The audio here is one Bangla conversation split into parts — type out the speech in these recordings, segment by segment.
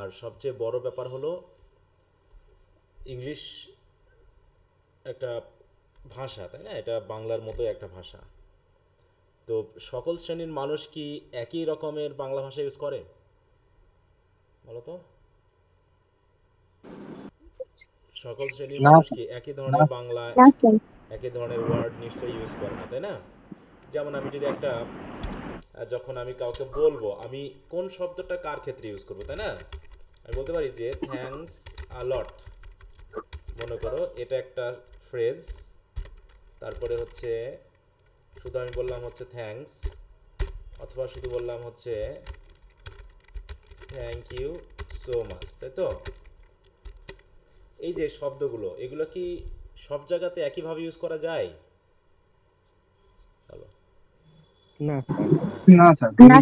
আর সবচেয়ে বড় ব্যাপার হলো ইংলিশ একটা ভাষা তাই না এটা বাংলার মতো একটা ভাষা তো সকল শ্রেণীর মানুষ কি একই রকমের বাংলা ভাষা ইউজ করে বলতো সকল শ্রেণীর মানুষ কি একই ধরনের বাংলা একই ধরনের ওয়ার্ড নিশ্চয়ই ইউজ করে না তাই না যেমন আমি যদি একটা যখন আমি কাউকে বলবো আমি কোন শব্দটা কার ক্ষেত্রে ইউজ করবো তাই না আমি বলতে পারি যে থ্যাংকস আলট মনে করো এটা একটা ফ্রেজ তারপরে হচ্ছে শুধু আমি বললাম হচ্ছে থ্যাংকস অথবা শুধু বললাম হচ্ছে থ্যাংক ইউ সো মাচ তাই তো এই যে শব্দগুলো এগুলো কি সব জায়গাতে একইভাবে ইউজ করা যায় না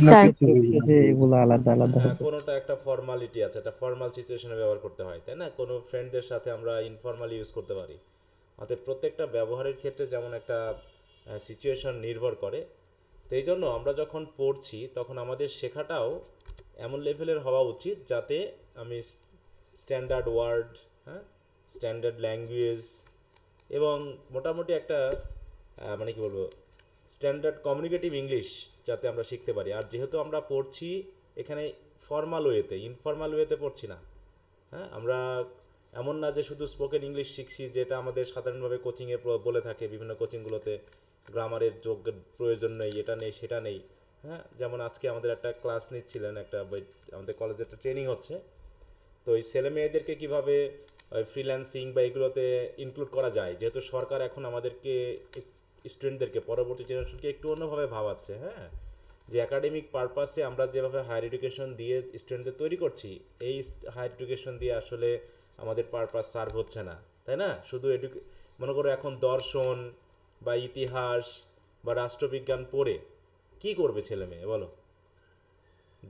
হ্যাঁ, কোনোটা একটা ফর্মালিটি আছে ফর্মাল ব্যবহার করতে হয় তাই না কোনো ফ্রেন্ডদের সাথে আমরা ইউজ করতে পারি প্রত্যেকটা ব্যবহারের ক্ষেত্রে যেমন একটা সিচুয়েশন নির্ভর করে তো এই জন্য আমরা যখন পড়ছি তখন আমাদের শেখাটাও এমন লেভেলের হওয়া উচিত যাতে আমি স্ট্যান্ডার্ড ওয়ার্ড হ্যাঁ স্ট্যান্ডার্ড ল্যাঙ্গুয়েজ এবং মোটামুটি একটা মানে কি বলবো স্ট্যান্ডার্ড কমিউনিকেটিভ ইংলিশ যাতে আমরা শিখতে পারি আর যেহেতু আমরা পড়ছি এখানে ফর্মাল ওয়েতে ইনফর্মাল ওয়েতে পড়ছি না হ্যাঁ আমরা এমন না যে শুধু স্পোকেন ইংলিশ শিখছি যেটা আমাদের সাধারণভাবে কোচিংয়ে বলে থাকে বিভিন্ন কোচিংগুলোতে গ্রামারের যোগ্য প্রয়োজন নেই এটা নেই সেটা নেই হ্যাঁ যেমন আজকে আমাদের একটা ক্লাস নিচ্ছিলেন একটা আমাদের কলেজে একটা ট্রেনিং হচ্ছে তো এই ছেলে মেয়েদেরকে কীভাবে ফ্রিল্যান্সিং বা এগুলোতে ইনক্লুড করা যায় যেহেতু সরকার এখন আমাদেরকে স্টুডেন্টদেরকে পরবর্তী জেনারেশনকে একটু অন্যভাবে ভাবাচ্ছে হ্যাঁ যে একাডেমিক পারপাসে আমরা যেভাবে হায়ার এডুকেশন দিয়ে স্টুডেন্টদের তৈরি করছি এই হায়ার এডুকেশন দিয়ে আসলে আমাদের পারপাস সার্ভ হচ্ছে না তাই না শুধু এডুকে মনে করো এখন দর্শন বা ইতিহাস বা রাষ্ট্রবিজ্ঞান পড়ে কি করবে ছেলে মেয়ে বলো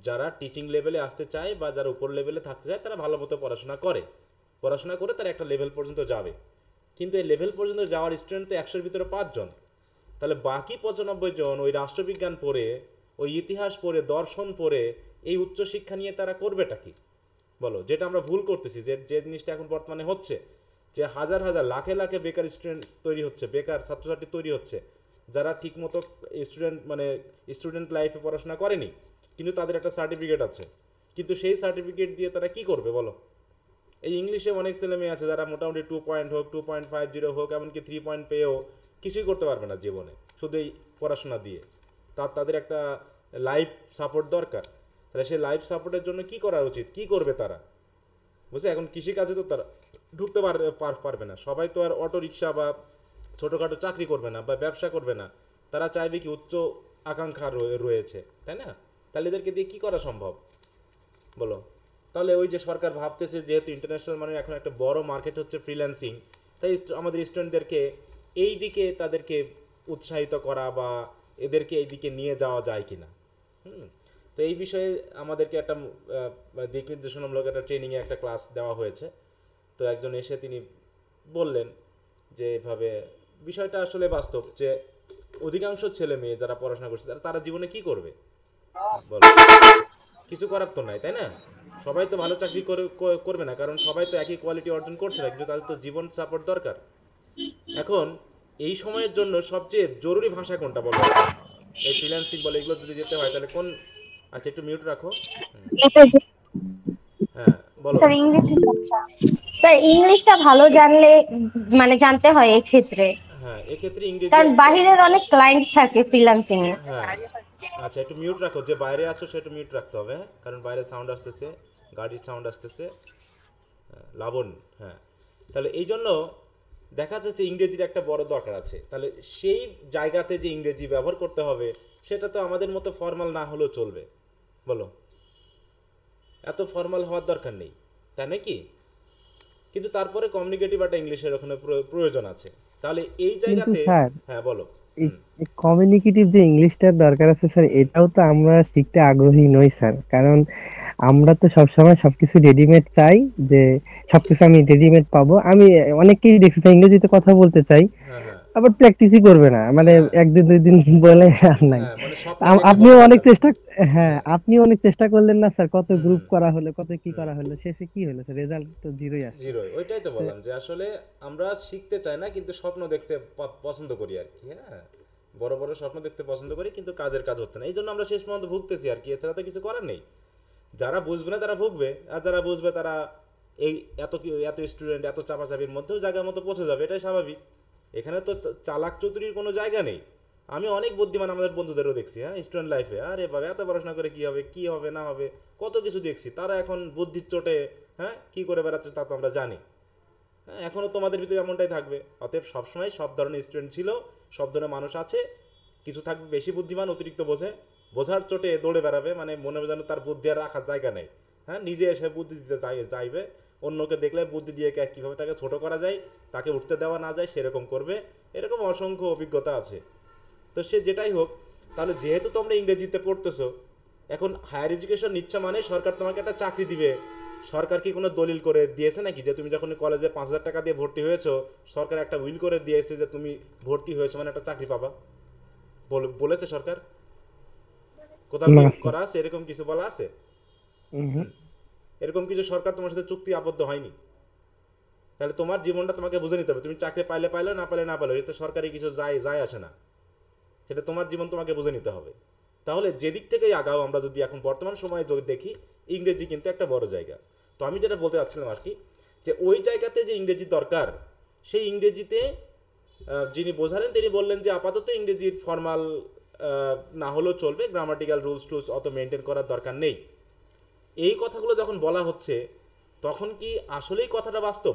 যারা টিচিং লেভেলে আসতে চায় বা যারা উপর লেভেলে থাকতে চায় তারা ভালো মতো পড়াশোনা করে পড়াশোনা করে তারা একটা লেভেল পর্যন্ত যাবে কিন্তু এই লেভেল পর্যন্ত যাওয়ার স্টুডেন্ট তো একশোর ভিতরে পাঁচজন তাহলে বাকি পঁচানব্বই জন ওই রাষ্ট্রবিজ্ঞান পড়ে ওই ইতিহাস পড়ে দর্শন পড়ে এই উচ্চশিক্ষা নিয়ে তারা করবেটা কি বলো যেটা আমরা ভুল করতেছি যে যে জিনিসটা এখন বর্তমানে হচ্ছে যে হাজার হাজার লাখে লাখে বেকার স্টুডেন্ট তৈরি হচ্ছে বেকার ছাত্রছাত্রী তৈরি হচ্ছে যারা ঠিকমতো স্টুডেন্ট মানে স্টুডেন্ট লাইফে পড়াশোনা করেনি কিন্তু তাদের একটা সার্টিফিকেট আছে কিন্তু সেই সার্টিফিকেট দিয়ে তারা কি করবে বলো এই ইংলিশে অনেক ছেলে মেয়ে আছে যারা মোটামুটি টু পয়েন্ট হোক টু পয়েন্ট ফাইভ জিরো হোক এমনকি থ্রি পয়েন্ট পেয়েও কিছুই করতে পারবে না জীবনে শুধু এই পড়াশোনা দিয়ে তার তাদের একটা লাইফ সাপোর্ট দরকার তাহলে সেই লাইফ সাপোর্টের জন্য কি করা উচিত কি করবে তারা বুঝলে এখন কৃষিকাজে তো তারা ঢুকতে পারবে না সবাই তো আর অটো রিক্সা বা ছোটোখাটো চাকরি করবে না বা ব্যবসা করবে না তারা চাইবে কি উচ্চ আকাঙ্ক্ষা রয়েছে তাই না তাহলে এদেরকে দিয়ে কী করা সম্ভব বলো তাহলে ওই যে সরকার ভাবতেছে যেহেতু ইন্টারন্যাশনাল মানে এখন একটা বড় মার্কেট হচ্ছে ফ্রিল্যান্সিং তাই আমাদের স্টুডেন্টদেরকে এই দিকে তাদেরকে উৎসাহিত করা বা এদেরকে এই দিকে নিয়ে যাওয়া যায় কি না হুম তো এই বিষয়ে আমাদেরকে একটা দিক নির্দেশনামূলক একটা ট্রেনিংয়ে একটা ক্লাস দেওয়া হয়েছে তো একজন এসে তিনি বললেন যে এভাবে বিষয়টা আসলে বাস্তব যে অধিকাংশ ছেলে মেয়ে যারা পড়াশোনা করছে তারা তারা জীবনে কি করবে বলো কিছু করার তো নাই তাই না সবাই তো ভালো চাকরি করবে না কারণ সবাই তো একই কোয়ালিটি অর্জন করছে না কিন্তু তাদের তো জীবন সাপোর্ট দরকার এখন এই সময়ের জন্য সবচেয়ে জরুরি ভাষা কোনটা বলো এই ফ্রিল্যান্সিং বলে এগুলো যদি যেতে হয় তাহলে কোন আচ্ছা একটু মিউট রাখো হ্যাঁ বলো স্যার ইংলিশ ইংলিশটা ভালো জানলে মানে জানতে হয় এই ক্ষেত্রে হ্যাঁ, কারণ বাইরের অনেক ক্লায়েন্ট থাকে ফ্রিল্যান্সিং এ হ্যাঁ। আচ্ছা একটু মিউট রাখো যে বাইরে আছো সেটা মিউট রাখতে হবে হ্যাঁ? কারণ বাইরে সাউন্ড আসতেছে গাড়ির সাউন্ড আসতেছে লাবণ হ্যাঁ তাহলে এই জন্য দেখা যাচ্ছে ইংরেজির একটা বড় দরকার আছে তাহলে সেই জায়গাতে যে ইংরেজি ব্যবহার করতে হবে সেটা তো আমাদের মতো ফর্মাল না হলেও চলবে বলো এত ফর্মাল হওয়ার দরকার নেই তাই নাকি কিন্তু তারপরে কমিউনিকেটিভ একটা ইংলিশের ওখানে প্রয়োজন আছে তাহলে এই জায়গাতে হ্যাঁ বলো কমিউনিকেটিভ যে ইংলিশটার দরকার আছে স্যার এটাও তো আমরা শিখতে আগ্রহী নই স্যার কারণ আমরা তো সবসময় সবকিছু রেডিমেড চাই যে সবকিছু আমি রেডিমেড পাবো আমি অনেকেই দেখছি ইংরেজিতে কথা বলতে চাই হ্যাঁ, হ্যাঁ। আবার প্র্যাকটিসই করবে না মানে হ্যাঁ। একদিন দুই দিন বলে আর নাই মানে আপনি অনেক চেষ্টা হ্যাঁ আপনি অনেক চেষ্টা করলেন না স্যার কত গ্রুপ করা হলো কত কি করা হলো শেষে কি হলো স্যার রেজাল্ট তো জিরোই আসে জিরোই ওইটাই তো বললাম যে আসলে আমরা শিখতে চাই না কিন্তু স্বপ্ন দেখতে পছন্দ করি আর কি হ্যাঁ বড় বড় স্বপ্ন দেখতে পছন্দ করি কিন্তু কাজের কাজ হচ্ছে না এই জন্য আমরা শেষ পর্যন্ত ভুগতেছি আর কি এছাড়া তো কিছু করার নেই যারা বুঝবে না তারা ভুগবে আর যারা বুঝবে তারা এই এত এত স্টুডেন্ট এত চাপাচাপির মধ্যেও জায়গার মতো পৌঁছে যাবে এটাই স্বাভাবিক এখানে তো চালাক চৌধুরীর কোনো জায়গা নেই আমি অনেক বুদ্ধিমান আমাদের বন্ধুদেরও দেখছি হ্যাঁ স্টুডেন্ট লাইফে আরে বাবা এত পড়াশোনা করে কী হবে কী হবে না হবে কত কিছু দেখছি তারা এখন বুদ্ধির চোটে হ্যাঁ কী করে বেড়াচ্ছে তা তো আমরা জানি হ্যাঁ এখনও তোমাদের ভিতরে এমনটাই থাকবে অতএব সবসময় সব ধরনের স্টুডেন্ট ছিল সব ধরনের মানুষ আছে কিছু থাকবে বেশি বুদ্ধিমান অতিরিক্ত বোঝে বোঝার চোটে দৌড়ে বেড়াবে মানে মনে হবে যেন তার বুদ্ধি আর রাখার জায়গা নেই হ্যাঁ নিজে এসে বুদ্ধি দিতে যাইবে চাইবে অন্যকে দেখলে বুদ্ধি দিয়ে কীভাবে তাকে ছোট করা যায় তাকে উঠতে দেওয়া না যায় সেরকম করবে এরকম অসংখ্য অভিজ্ঞতা আছে তো সে যেটাই হোক তাহলে যেহেতু তোমরা ইংরেজিতে পড়তেছো এখন হায়ার এডুকেশন নিচ্ছে মানে সরকার তোমাকে একটা চাকরি দিবে সরকার কি কোনো দলিল করে দিয়েছে নাকি যে তুমি যখন কলেজে পাঁচ হাজার টাকা দিয়ে ভর্তি হয়েছো সরকার একটা উইল করে দিয়েছে যে তুমি ভর্তি হয়েছো মানে একটা চাকরি পাবা বলেছে সরকার কোথাও লিঙ্ক করা আছে এরকম কিছু বলা আছে এরকম কিছু সরকার তোমার সাথে চুক্তি আবদ্ধ হয়নি তাহলে তোমার জীবনটা তোমাকে বুঝে নিতে হবে তুমি চাকরি পাইলে পাইলে না পাইলে না পাইলে সরকারি কিছু যায় যায় আসে না সেটা তোমার জীবন তোমাকে বুঝে নিতে হবে তাহলে যেদিক থেকেই আগাও আমরা যদি এখন বর্তমান সময়ে যদি দেখি ইংরেজি কিন্তু একটা বড় জায়গা তো আমি যেটা বলতে চাচ্ছিলাম আর কি যে ওই জায়গাতে যে ইংরেজি দরকার সেই ইংরেজিতে যিনি বোঝালেন তিনি বললেন যে আপাতত ইংরেজির ফর্মাল না হলেও চলবে গ্রামাটিক্যাল রুলস টুলস অত মেনটেন করার দরকার নেই এই কথাগুলো যখন বলা হচ্ছে তখন কি আসলেই কথাটা বাস্তব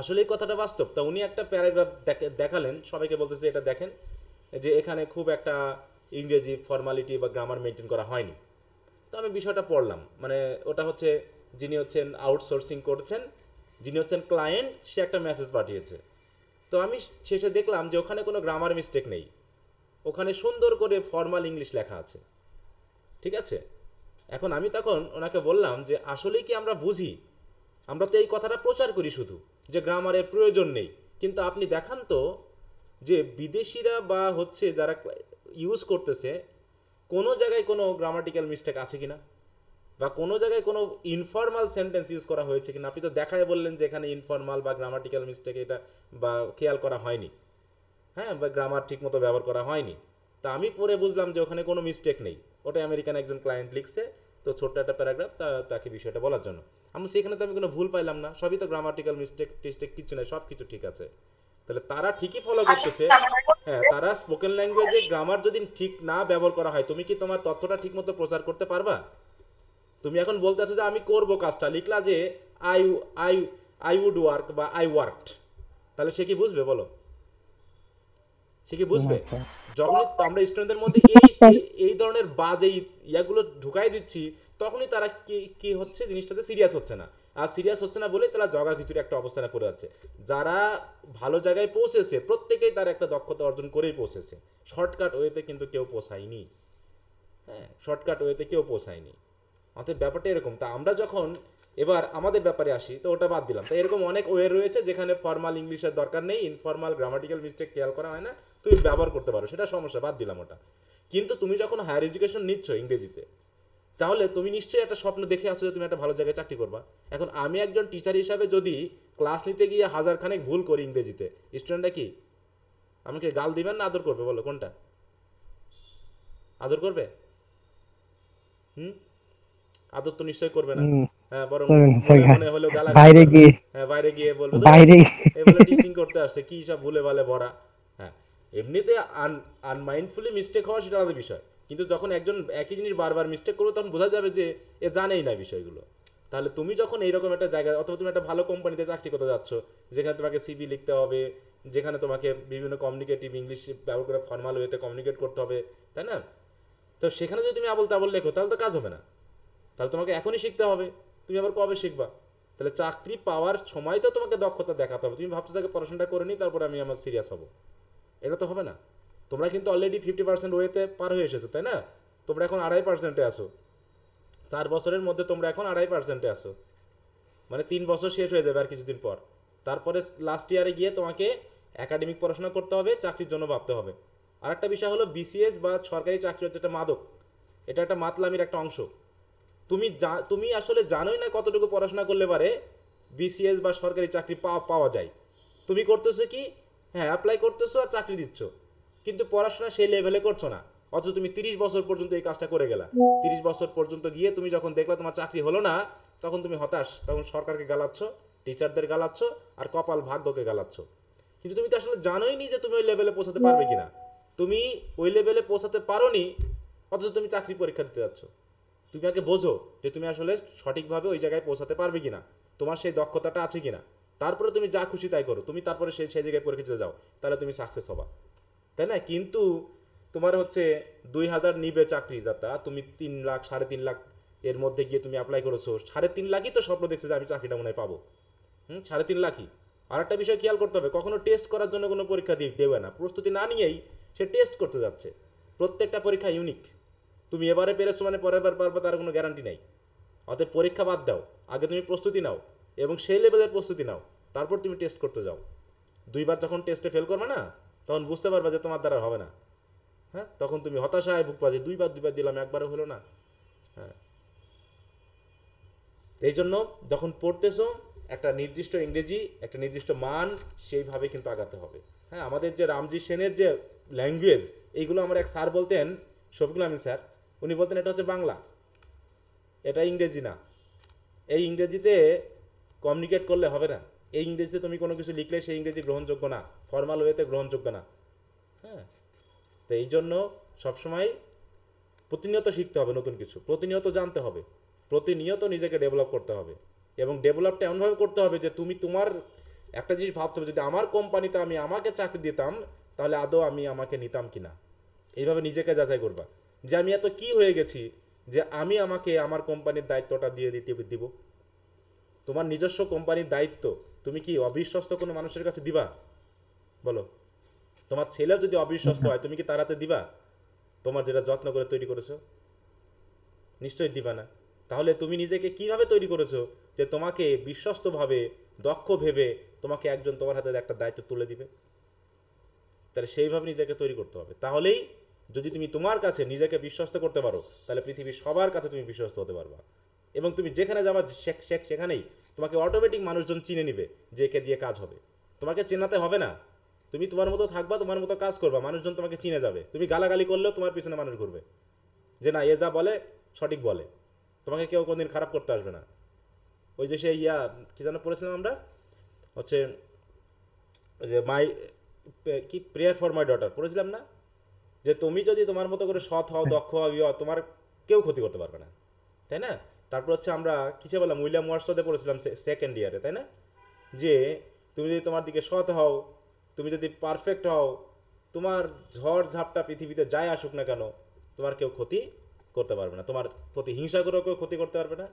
আসলেই কথাটা বাস্তব তা উনি একটা প্যারাগ্রাফ দেখালেন সবাইকে বলতেছে এটা দেখেন যে এখানে খুব একটা ইংরেজি ফর্মালিটি বা গ্রামার মেনটেন করা হয়নি তো আমি বিষয়টা পড়লাম মানে ওটা হচ্ছে যিনি হচ্ছেন আউটসোর্সিং করছেন যিনি হচ্ছেন ক্লায়েন্ট সে একটা মেসেজ পাঠিয়েছে তো আমি শেষে দেখলাম যে ওখানে কোনো গ্রামার মিস্টেক নেই ওখানে সুন্দর করে ফর্মাল ইংলিশ লেখা আছে ঠিক আছে এখন আমি তখন ওনাকে বললাম যে আসলেই কি আমরা বুঝি আমরা তো এই কথাটা প্রচার করি শুধু যে গ্রামারের প্রয়োজন নেই কিন্তু আপনি দেখান তো যে বিদেশিরা বা হচ্ছে যারা ইউজ করতেছে কোনো জায়গায় কোনো গ্রামাটিক্যাল মিস্টেক আছে কি না বা কোনো জায়গায় কোনো ইনফর্মাল সেন্টেন্স ইউজ করা হয়েছে কিনা আপনি তো দেখায় বললেন যে এখানে ইনফর্মাল বা গ্রামাটিক্যাল মিস্টেক এটা বা খেয়াল করা হয়নি হ্যাঁ বা গ্রামার মতো ব্যবহার করা হয়নি তা আমি পরে বুঝলাম যে ওখানে কোনো মিস্টেক নেই ওটা আমেরিকান একজন ক্লায়েন্ট লিখছে তো ছোট্ট একটা প্যারাগ্রাফ তাকে বিষয়টা বলার জন্য আমি সেখানে তো আমি কোনো ভুল পাইলাম না সবই তো গ্রামাটিক্যাল মিস্টেক টিস্টেক কিছু নেই সব কিছু ঠিক আছে তাহলে তারা ঠিকই ফলো আচ্ছা, করতেছে মানে হ্যাঁ তারা স্পোকেন ল্যাঙ্গুয়েজে গ্রামার যদি ঠিক না ব্যবহার করা হয় তুমি কি তোমার তথ্যটা ঠিক মতো প্রচার করতে পারবা তুমি এখন বলতে আছো যে আমি করবো কাজটা লিখলা যে I I I would work বা আই ওয়ার্কড তাহলে সে কি বুঝবে বলো সে কি বুঝবে আচ্ছা। আমরা স্টুডেন্টদের মধ্যে এই এই ধরনের বাজে ইয়াগুলো ঢুকাই দিচ্ছি তখনই তারা কি কি হচ্ছে জিনিসটাতে সিরিয়াস হচ্ছে না আর সিরিয়াস হচ্ছে না বলে তারা জগা খিচুড়ি একটা অবস্থানে পড়ে যাচ্ছে যারা ভালো জায়গায় পৌঁছেছে প্রত্যেকেই তার একটা দক্ষতা অর্জন করেই পৌঁছেছে শর্টকাট ওয়েতে কিন্তু কেউ পৌঁছায়নি হ্যাঁ শর্টকাট ওয়েতে কেউ পৌঁছায়নি আমাদের ব্যাপারটা এরকম তা আমরা যখন এবার আমাদের ব্যাপারে আসি তো ওটা বাদ দিলাম তো এরকম অনেক ওয়ে রয়েছে যেখানে ফর্মাল ইংলিশের দরকার নেই ইনফর্মাল গ্রামাটিক্যাল মিস্টেক খেয়াল করা হয় না তুমি ব্যবহার করতে পারো সেটা সমস্যা বাদ দিলাম ওটা কিন্তু তুমি যখন হায়ার এডুকেশন নিচ্ছ ইংরেজিতে তাহলে তুমি নিশ্চয়ই একটা স্বপ্ন দেখে আছো যে তুমি একটা ভালো জায়গায় চাকরি করবা এখন আমি একজন টিচার হিসাবে যদি ক্লাস নিতে গিয়ে হাজার খানেক ভুল করি ইংরেজিতে স্টুডেন্টটা কি আমাকে গাল দিবেন না আদর করবে বলো কোনটা আদর করবে হুম আদর তো নিশ্চয়ই করবে না হ্যাঁ বরং মনে হলো গালা বাইরে গিয়ে হ্যাঁ বাইরে গিয়ে বলবে বাইরে এবারে টিচিং করতে আসছে কি সব ভুলে ভালে ভরা এমনিতে আন আনমাইন্ডফুলি মিস্টেক হওয়া সেটা আলাদা বিষয় কিন্তু যখন একজন একই জিনিস বারবার মিস্টেক করবে তখন বোঝা যাবে যে এ জানেই না বিষয়গুলো তাহলে তুমি যখন এইরকম একটা জায়গা অথবা তুমি একটা ভালো কোম্পানিতে চাকরি করতে যাচ্ছ যেখানে তোমাকে সিবি লিখতে হবে যেখানে তোমাকে বিভিন্ন কমিউনিকেটিভ ইংলিশ ব্যবহার করে ফর্মাল ওয়েতে কমিউনিকেট করতে হবে তাই না তো সেখানে যদি তুমি আবল তাবল লেখো তাহলে তো কাজ হবে না তাহলে তোমাকে এখনই শিখতে হবে তুমি আবার কবে শিখবা তাহলে চাকরি পাওয়ার সময় তো তোমাকে দক্ষতা দেখাতে হবে তুমি ভাবছো তাকে পড়াশোনাটা করে নিই তারপর আমি আমার সিরিয়াস হবো এটা তো হবে না তোমরা কিন্তু অলরেডি ফিফটি পার্সেন্ট ওয়েতে পার হয়ে এসেছো তাই না তোমরা এখন আড়াই পার্সেন্টে আসো চার বছরের মধ্যে তোমরা এখন আড়াই পার্সেন্টে আসো মানে তিন বছর শেষ হয়ে যাবে আর কিছুদিন পর তারপরে লাস্ট ইয়ারে গিয়ে তোমাকে একাডেমিক পড়াশোনা করতে হবে চাকরির জন্য ভাবতে হবে আর একটা বিষয় হলো বিসিএস বা সরকারি চাকরি হচ্ছে একটা মাদক এটা একটা মাতলামির একটা অংশ তুমি যা তুমি আসলে জানোই না কতটুকু পড়াশোনা করলে পারে বিসিএস বা সরকারি চাকরি পাওয়া পাওয়া যায় তুমি করতেছো কি হ্যাঁ অ্যাপ্লাই করতেছো আর চাকরি দিচ্ছ কিন্তু পড়াশোনা সেই লেভেলে করছো না অথচ তুমি তিরিশ বছর পর্যন্ত এই কাজটা করে গেলা তিরিশ বছর পর্যন্ত গিয়ে তুমি যখন দেখলা তোমার চাকরি হলো না তখন তুমি হতাশ তখন সরকারকে গালাচ্ছ টিচারদের গালাচ্ছ আর কপাল ভাগ্যকে গালাচ্ছ কিন্তু তুমি তো আসলে জানোই নি যে তুমি ওই লেভেলে পৌঁছাতে পারবে কিনা তুমি ওই লেভেলে পৌঁছাতে পারো নি অথচ তুমি চাকরি পরীক্ষা দিতে যাচ্ছ তুমি আগে বোঝো যে তুমি আসলে সঠিকভাবে ওই জায়গায় পৌঁছাতে পারবে কিনা তোমার সেই দক্ষতাটা আছে কিনা তারপরে তুমি যা খুশি তাই করো তুমি তারপরে সেই সেই জায়গায় পরীক্ষা দিতে যাও তাহলে তুমি সাকসেস হবা তাই না কিন্তু তোমার হচ্ছে দুই হাজার নিবে চাকরি যাতা তুমি তিন লাখ সাড়ে তিন লাখ এর মধ্যে গিয়ে তুমি অ্যাপ্লাই করেছো সাড়ে তিন লাখই তো স্বপ্ন দেখছে যে আমি চাকরিটা মনে হয় পাবো হুম সাড়ে তিন লাখই আর একটা বিষয় খেয়াল করতে হবে কখনো টেস্ট করার জন্য কোনো পরীক্ষা দিয়ে দেবে না প্রস্তুতি না নিয়েই সে টেস্ট করতে যাচ্ছে প্রত্যেকটা পরীক্ষা ইউনিক তুমি এবারে পেরেছো মানে পরের বার পারবে তার কোনো গ্যারান্টি নাই অতএব পরীক্ষা বাদ দাও আগে তুমি প্রস্তুতি নাও এবং সেই লেভেলের প্রস্তুতি নাও তারপর তুমি টেস্ট করতে যাও দুইবার যখন টেস্টে ফেল করবে না তখন বুঝতে পারবে যে তোমার দ্বারা হবে না হ্যাঁ তখন তুমি হতাশায় ভুগবা যে দুইবার দুইবার দিলাম একবারও হলো না হ্যাঁ এই জন্য যখন পড়তেছো একটা নির্দিষ্ট ইংরেজি একটা নির্দিষ্ট মান সেইভাবে কিন্তু আগাতে হবে হ্যাঁ আমাদের যে রামজি সেনের যে ল্যাঙ্গুয়েজ এইগুলো আমার এক স্যার বলতেন শফিকুল আমি স্যার উনি বলতেন এটা হচ্ছে বাংলা এটা ইংরেজি না এই ইংরেজিতে কমিউনিকেট করলে হবে না এই ইংরেজিতে তুমি কোনো কিছু লিখলে সেই ইংরেজি গ্রহণযোগ্য না ফর্মাল ওয়েতে গ্রহণযোগ্য না হ্যাঁ তো এই জন্য সবসময় প্রতিনিয়ত শিখতে হবে নতুন কিছু প্রতিনিয়ত জানতে হবে প্রতিনিয়ত নিজেকে ডেভেলপ করতে হবে এবং ডেভেলপটা এমনভাবে করতে হবে যে তুমি তোমার একটা জিনিস ভাবতে হবে যদি আমার কোম্পানিতে আমি আমাকে চাকরি দিতাম তাহলে আদৌ আমি আমাকে নিতাম কি না এইভাবে নিজেকে যাচাই করবা যে আমি এত কি হয়ে গেছি যে আমি আমাকে আমার কোম্পানির দায়িত্বটা দিয়ে দিতে দিব তোমার নিজস্ব কোম্পানির দায়িত্ব তুমি কি অবিশ্বস্ত কোনো মানুষের কাছে দিবা বলো তোমার ছেলেও যদি অবিশ্বস্ত হয় তুমি কি তার হাতে দিবা তোমার যেটা যত্ন করে তৈরি করেছো নিশ্চয়ই দিবা না তাহলে তুমি নিজেকে কিভাবে তৈরি করেছো যে তোমাকে বিশ্বস্তভাবে দক্ষ ভেবে তোমাকে একজন তোমার হাতে একটা দায়িত্ব তুলে দিবে তাহলে সেইভাবে নিজেকে তৈরি করতে হবে তাহলেই যদি তুমি তোমার কাছে নিজেকে বিশ্বস্ত করতে পারো তাহলে পৃথিবীর সবার কাছে তুমি বিশ্বস্ত হতে পারবা এবং তুমি যেখানে যাবা সেখানেই তোমাকে অটোমেটিক মানুষজন চিনে নিবে যে একে দিয়ে কাজ হবে তোমাকে চেনাতে হবে না তুমি তোমার মতো থাকবা তোমার মতো কাজ করবা মানুষজন তোমাকে চিনে যাবে তুমি গালাগালি করলেও তোমার পিছনে মানুষ ঘুরবে যে না এ যা বলে সঠিক বলে তোমাকে কেউ কোনোদিন খারাপ করতে আসবে না ওই যে সে ইয়া কী যেন পড়েছিলাম আমরা হচ্ছে যে মাই কি প্রেয়ার ফর মাই ডটার পড়েছিলাম না যে তুমি যদি তোমার মতো করে সৎ হও দক্ষ হও ইয় তোমার কেউ ক্ষতি করতে পারবে না তাই না তারপর হচ্ছে আমরা কিসে বললাম উইলিয়াম ওয়ার্সদে পড়েছিলাম সেকেন্ড ইয়ারে তাই না যে তুমি যদি তোমার দিকে সৎ হও তুমি যদি পারফেক্ট হও তোমার ঝড় ঝাপটা পৃথিবীতে যাই আসুক না কেন তোমার কেউ ক্ষতি করতে পারবে না তোমার প্রতি হিংসা করেও কেউ ক্ষতি করতে পারবে না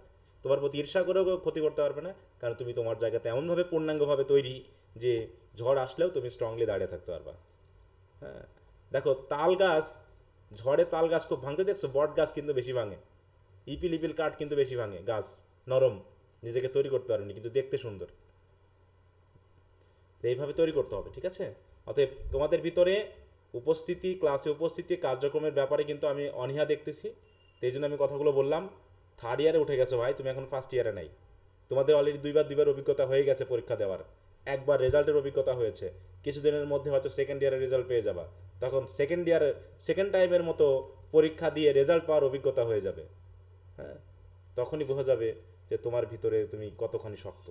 তোমার প্রতি ঈর্ষা করেও কেউ ক্ষতি করতে পারবে না কারণ তুমি তোমার জায়গাতে এমনভাবে পূর্ণাঙ্গভাবে তৈরি যে ঝড় আসলেও তুমি স্ট্রংলি দাঁড়িয়ে থাকতে পারবা হ্যাঁ দেখো তাল গাছ ঝড়ে তাল গাছ খুব ভাঙতে দেখছো বট গাছ কিন্তু বেশি ভাঙে ইপিল ইপিল কাঠ কিন্তু বেশি ভাঙে গাছ নরম নিজেকে তৈরি করতে পারেনি কিন্তু দেখতে সুন্দর তো এইভাবে তৈরি করতে হবে ঠিক আছে অতএব তোমাদের ভিতরে উপস্থিতি ক্লাসে উপস্থিতি কার্যক্রমের ব্যাপারে কিন্তু আমি অনীহা দেখতেছি তো এই জন্য আমি কথাগুলো বললাম থার্ড ইয়ারে উঠে গেছো ভাই তুমি এখন ফার্স্ট ইয়ারে নাই তোমাদের অলরেডি দুইবার দুইবার অভিজ্ঞতা হয়ে গেছে পরীক্ষা দেওয়ার একবার রেজাল্টের অভিজ্ঞতা হয়েছে কিছুদিনের মধ্যে হয়তো সেকেন্ড ইয়ারের রেজাল্ট পেয়ে যাবা তখন সেকেন্ড ইয়ারে সেকেন্ড টাইমের মতো পরীক্ষা দিয়ে রেজাল্ট পাওয়ার অভিজ্ঞতা হয়ে যাবে হ্যাঁ তখনই বোঝা যাবে যে তোমার ভিতরে তুমি কতখানি শক্ত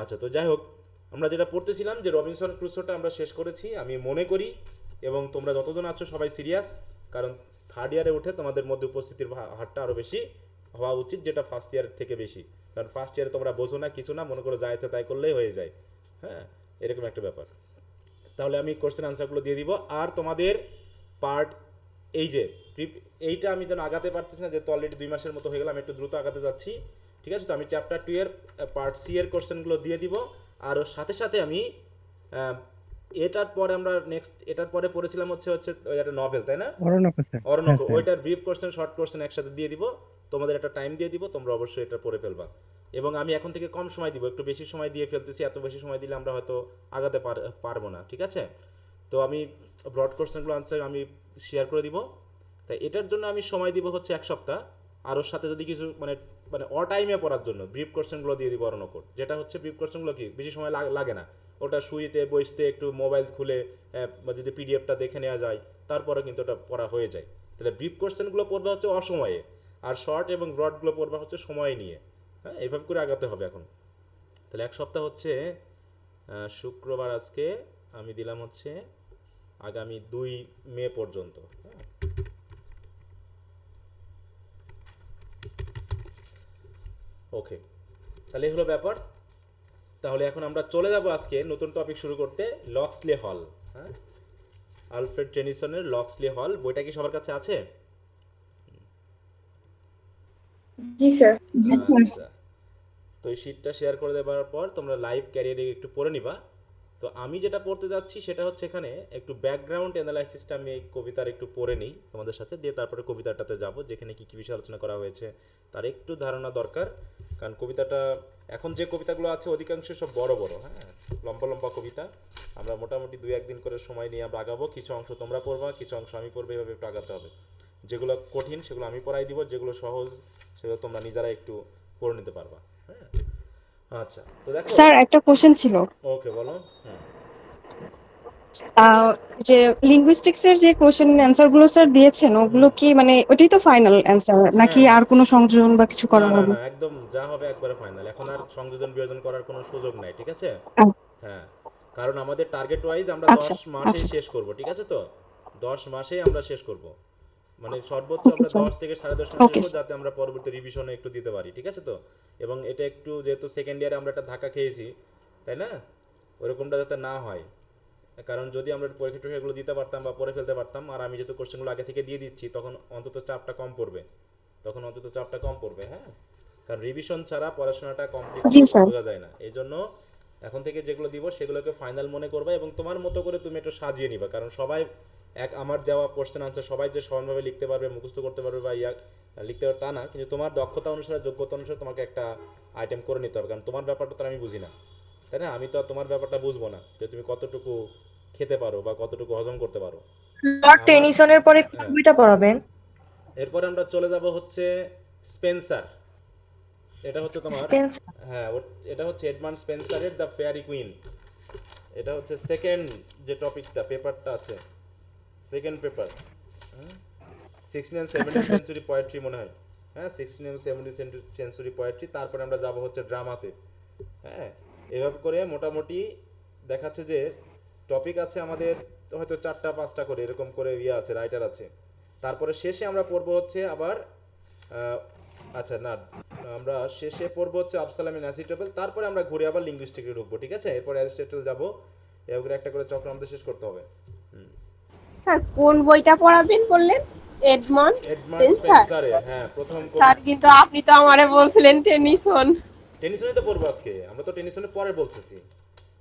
আচ্ছা তো যাই হোক আমরা যেটা পড়তেছিলাম যে রবিনসন ক্রুসোটা আমরা শেষ করেছি আমি মনে করি এবং তোমরা যতজন আছো সবাই সিরিয়াস কারণ থার্ড ইয়ারে উঠে তোমাদের মধ্যে উপস্থিতির হারটা আরও বেশি হওয়া উচিত যেটা ফার্স্ট ইয়ারের থেকে বেশি কারণ ফার্স্ট ইয়ারে তোমরা বোঝো না কিছু না মনে করো যা আছে তাই করলেই হয়ে যায় হ্যাঁ এরকম একটা ব্যাপার তাহলে আমি কোশ্চেন আনসারগুলো দিয়ে দিব আর তোমাদের পার্ট এই যে এইটা আমি যেন আগাতে পারতেছি না যেহেতু অলরেডি দুই মাসের মতো হয়ে গেলাম একটু দ্রুত আগাতে যাচ্ছি ঠিক আছে তো আমি চ্যাপ্টার টু এর পার্ট সি এর কোশ্চেনগুলো দিয়ে দিব আর সাথে সাথে আমি এটার পরে আমরা নেক্সট এটার পরে পড়েছিলাম হচ্ছে হচ্ছে ওই একটা নভেল তাই না অরণ্য হ্যাঁ, ওইটার ব্রিফ কোশ্চেন শর্ট কোশ্চেন একসাথে দিয়ে দিব তোমাদের একটা টাইম দিয়ে দিব তোমরা অবশ্যই এটা পড়ে ফেলবা এবং আমি এখন থেকে কম সময় দিব একটু বেশি সময় দিয়ে ফেলতেছি এত বেশি সময় দিলে আমরা হয়তো আগাতে পারবো না ঠিক আছে তো আমি ব্রড কোশ্চেনগুলো আনসার আমি শেয়ার করে দিব তাই এটার জন্য আমি সময় দিব হচ্ছে এক সপ্তাহ আর ওর সাথে যদি কিছু মানে মানে অ টাইমে পড়ার জন্য ব্রিফ কোশ্চেনগুলো দিয়ে দিব অরণকোর যেটা হচ্ছে ব্রিফ কোশ্চেনগুলো কি বেশি সময় লাগে না ওটা শুইতে বসতে একটু মোবাইল খুলে যদি পিডিএফটা দেখে নেওয়া যায় তারপরে কিন্তু ওটা পড়া হয়ে যায় তাহলে ব্রিফ কোয়েশ্চেনগুলো পড়বে হচ্ছে অসময়ে আর শর্ট এবং ব্রডগুলো পড়বে হচ্ছে সময় নিয়ে হ্যাঁ এইভাবে করে আগাতে হবে এখন তাহলে এক সপ্তাহ হচ্ছে শুক্রবার আজকে আমি দিলাম হচ্ছে আগামী দুই মে পর্যন্ত হ্যাঁ ওকে তাহলে হলো ব্যাপার তাহলে এখন আমরা চলে যাব আজকে নতুন টপিক শুরু করতে লক্সলে হল হ্যাঁ আলফ্রেড টেনিসনের লক্সলে হল বইটা কি সবার কাছে আছে আচ্ছা। তো এই শীটটা শেয়ার করে দেওয়ার পর তোমরা লাইভ ক্যারিয়ারে একটু পড়ে নিবা তো আমি যেটা পড়তে যাচ্ছি সেটা হচ্ছে এখানে একটু ব্যাকগ্রাউন্ড অ্যানালাইসিসটা আমি এই কবিতার একটু পড়ে নিই তোমাদের সাথে দিয়ে তারপরে কবিতাটাতে যাব যেখানে কী কী বিষয় আলোচনা করা হয়েছে তার একটু ধারণা দরকার কারণ কবিতাটা এখন যে কবিতাগুলো আছে অধিকাংশ সব বড় বড় হ্যাঁ লম্বা লম্বা কবিতা আমরা মোটামুটি দুই একদিন করে সময় নিয়ে আমরা আগাবো কিছু অংশ তোমরা পড়বা কিছু অংশ আমি পড়বো এইভাবে একটু আগাতে হবে যেগুলো কঠিন সেগুলো আমি পড়াই দিব যেগুলো সহজ সেগুলো তোমরা নিজেরা একটু পড়ে নিতে পারবা হ্যাঁ আচ্ছা তো দেখো স্যার একটা কোশ্চেন ছিল ওকে বলো যে লিঙ্গুইস্টিক্স এর যে কোশ্চেন অ্যানসার গুলো স্যার দিয়েছেন ওগুলো কি মানে ওটাই তো ফাইনাল অ্যানসার নাকি হ্যাঁ। আর কোনো সংযোজন বা কিছু করা হবে একদম যা হবে একবারে ফাইনাল এখন আর সংযোজন বিয়োজন করার কোনো সুযোগ নাই ঠিক আছে আচ্ছা। হ্যাঁ কারণ আমাদের টার্গেট ওয়াইজ আমরা 10 আচ্ছা, মাসে আচ্ছা। শেষ করব ঠিক আছে তো 10 মাসেই আমরা শেষ করব মানে সর্বোচ্চ আমরা 10 থেকে 10.5 দশ মিনিট যাতে আমরা পরবর্তী রিভিশনে একটু দিতে পারি ঠিক আছে তো এবং এটা একটু যেহেতু সেকেন্ড ইয়ারে আমরা একটা ধাক্কা খেয়েছি তাই না ওরকমটা যাতে না হয় কারণ যদি আমরা পরীক্ষা টরীক্ষাগুলো দিতে পারতাম বা পরে ফেলতে পারতাম আর আমি যেহেতু কোশ্চেনগুলো আগে থেকে দিয়ে দিচ্ছি তখন অন্তত চাপটা কম পড়বে তখন অন্তত চাপটা কম পড়বে হ্যাঁ কারণ রিভিশন ছাড়া পড়াশোনাটা কমপ্লিট করা যায় না এই জন্য এখন থেকে যেগুলো দিব সেগুলোকে ফাইনাল মনে করবা এবং তোমার মতো করে তুমি একটু সাজিয়ে নিবা কারণ সবাই এক আমার দেওয়া কোশ্চেন আনসার সবাই যে সমানভাবে লিখতে পারবে মুখস্থ করতে পারবে বা ইয়া লিখতে পারবে তা না কিন্তু তোমার দক্ষতা অনুসারে যোগ্যতা অনুসারে তোমাকে একটা আইটেম করে নিতে হবে কারণ তোমার ব্যাপারটা তো আমি বুঝি না তাই না আমি তো তোমার ব্যাপারটা বুঝবো না যে তুমি কতটুকু খেতে পারো বা কতটুকু হজম করতে পারো লর্ড টেনিসনের পরে কবিতা হ্যাঁ। পড়াবেন এরপর আমরা চলে যাব হচ্ছে স্পেন্সার এটা হচ্ছে তোমার হ্যাঁ এটা হচ্ছে এডমান স্পেন্সারের দ্য ফেয়ারি কুইন এটা হচ্ছে সেকেন্ড যে টপিকটা পেপারটা আছে second paper sixteen and seventeen century poetry মনে হয় হ্যাঁ sixteen and seventeen century poetry তারপরে আমরা যাব হচ্ছে ড্রামাতে হ্যাঁ এভাবে করে মোটামুটি দেখাচ্ছে যে টপিক আছে আমাদের হয়তো চারটা পাঁচটা করে এরকম করে ইয়ে আছে রাইটার আছে তারপরে শেষে আমরা পড়বো হচ্ছে আবার আচ্ছা না আমরা শেষে পড়বো হচ্ছে আফসালামিন অ্যাসিটেবল তারপরে আমরা ঘুরে আবার লিঙ্গুইস্টিকে ঢুকবো ঠিক আছে এরপর অ্যাসিটেবল যাবো এভাবে একটা করে চক্র আমাদের শেষ করতে হবে হুম স্যার কোন বইটা পড়াবেন বললেন এডমন্ড স্পেন্সার হ্যাঁ প্রথম স্যার কিন্তু আপনি তো আমারে বলছিলেন টেনিসন টেনিসনই তো পড়বো আজকে আমরা তো টেনিসনের পরে বলতেছি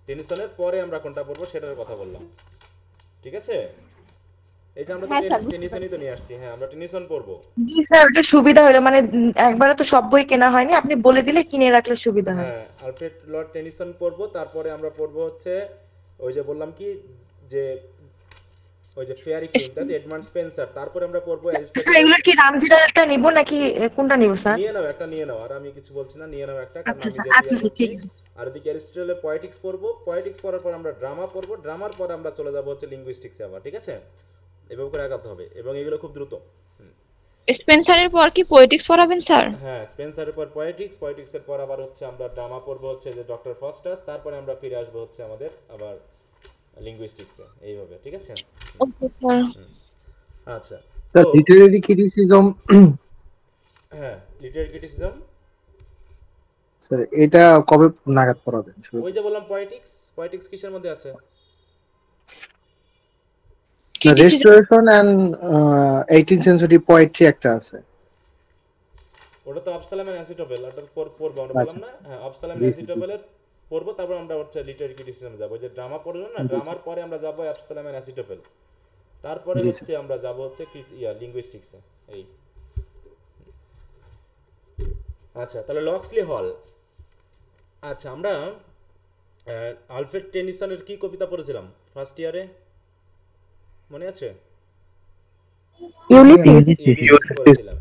টেনিসনের পরে আমরা কোনটা পড়বো সেটার কথা বললাম ঠিক আছে এই যে আমরা হ্যাঁ, টেনিসনই তো নিয়ে আসছি হ্যাঁ আমরা টেনিসন পড়বো জি স্যার ওটা সুবিধা হলো মানে একবারে তো সব বই কেনা হয়নি আপনি বলে দিলে কিনে রাখলে সুবিধা হয় হ্যাঁ আলফ্রেড লর্ড টেনিসন পড়বো তারপরে আমরা পড়বো হচ্ছে ওই যে বললাম কি যে ওই যে ফেয়ারি কুইন স্পেন্সার আমরা এগুলো কি নিব নাকি কোনটা নিব স্যার নিয়ে নাও একটা নিয়ে নাও আর আমি কিছু বলছি না নিয়ে নাও একটা কারণ আচ্ছা, আমি আচ্ছা ঠিক আছে আর ওদিকে অ্যারিস্টটলের পয়েটিক্স পয়েটিক্স পড়ার পর আমরা ড্রামা ড্রামার পর আমরা চলে যাব হচ্ছে লিঙ্গুইস্টিক্সে আবার ঠিক আছে এভাবে করে আগাতে হবে এবং এগুলো খুব দ্রুত স্পেন্সারের পর কি পয়েটিক্স পড়াবেন স্যার হ্যাঁ স্পেন্সারের পর পয়েটিক্স পোয়েটিক্সের পর আবার হচ্ছে আমরা ড্রামা পড়বো হচ্ছে যে ডক্টর ফস্টাস তারপরে আমরা ফিরে আসবো হচ্ছে আমাদের আবার লিঙ্গুইস্টিক্সে এইভাবে ঠিক আছে আচ্ছা তো লিটারেরি ক্রিটিসিজম হ্যাঁ লিটারেরি ক্রিটিসিজম স্যার এটা কবে নাগাদ পড়াবেন ওই যে বললাম পয়েটিক্স পয়েটিক্স কিসের মধ্যে আছে restoration and 18th century poetry একটা আছে ওটা তো অবসালাম এন্ড অ্যাসিটোপেল ওটা পড়বো আমরা আচ্ছা। বললাম না হ্যাঁ অবসালাম এন্ড অ্যাসিটোপেলের পড়বো তারপর আমরা হচ্ছে লিটারি ক্রিটিসিজম যাবো যে ড্রামা পড়লো না ড্রামার পরে আমরা যাবো অ্যাপসালাম এন্ড অ্যাসিটোফেল তারপরে হচ্ছে আমরা যাবো হচ্ছে ইয়া লিঙ্গুইস্টিক্সে এই আচ্ছা তাহলে লক্সলি হল আচ্ছা আমরা আলফ্রেড টেনিসনের কি কবিতা পড়েছিলাম ফার্স্ট ইয়ারে মনে আছে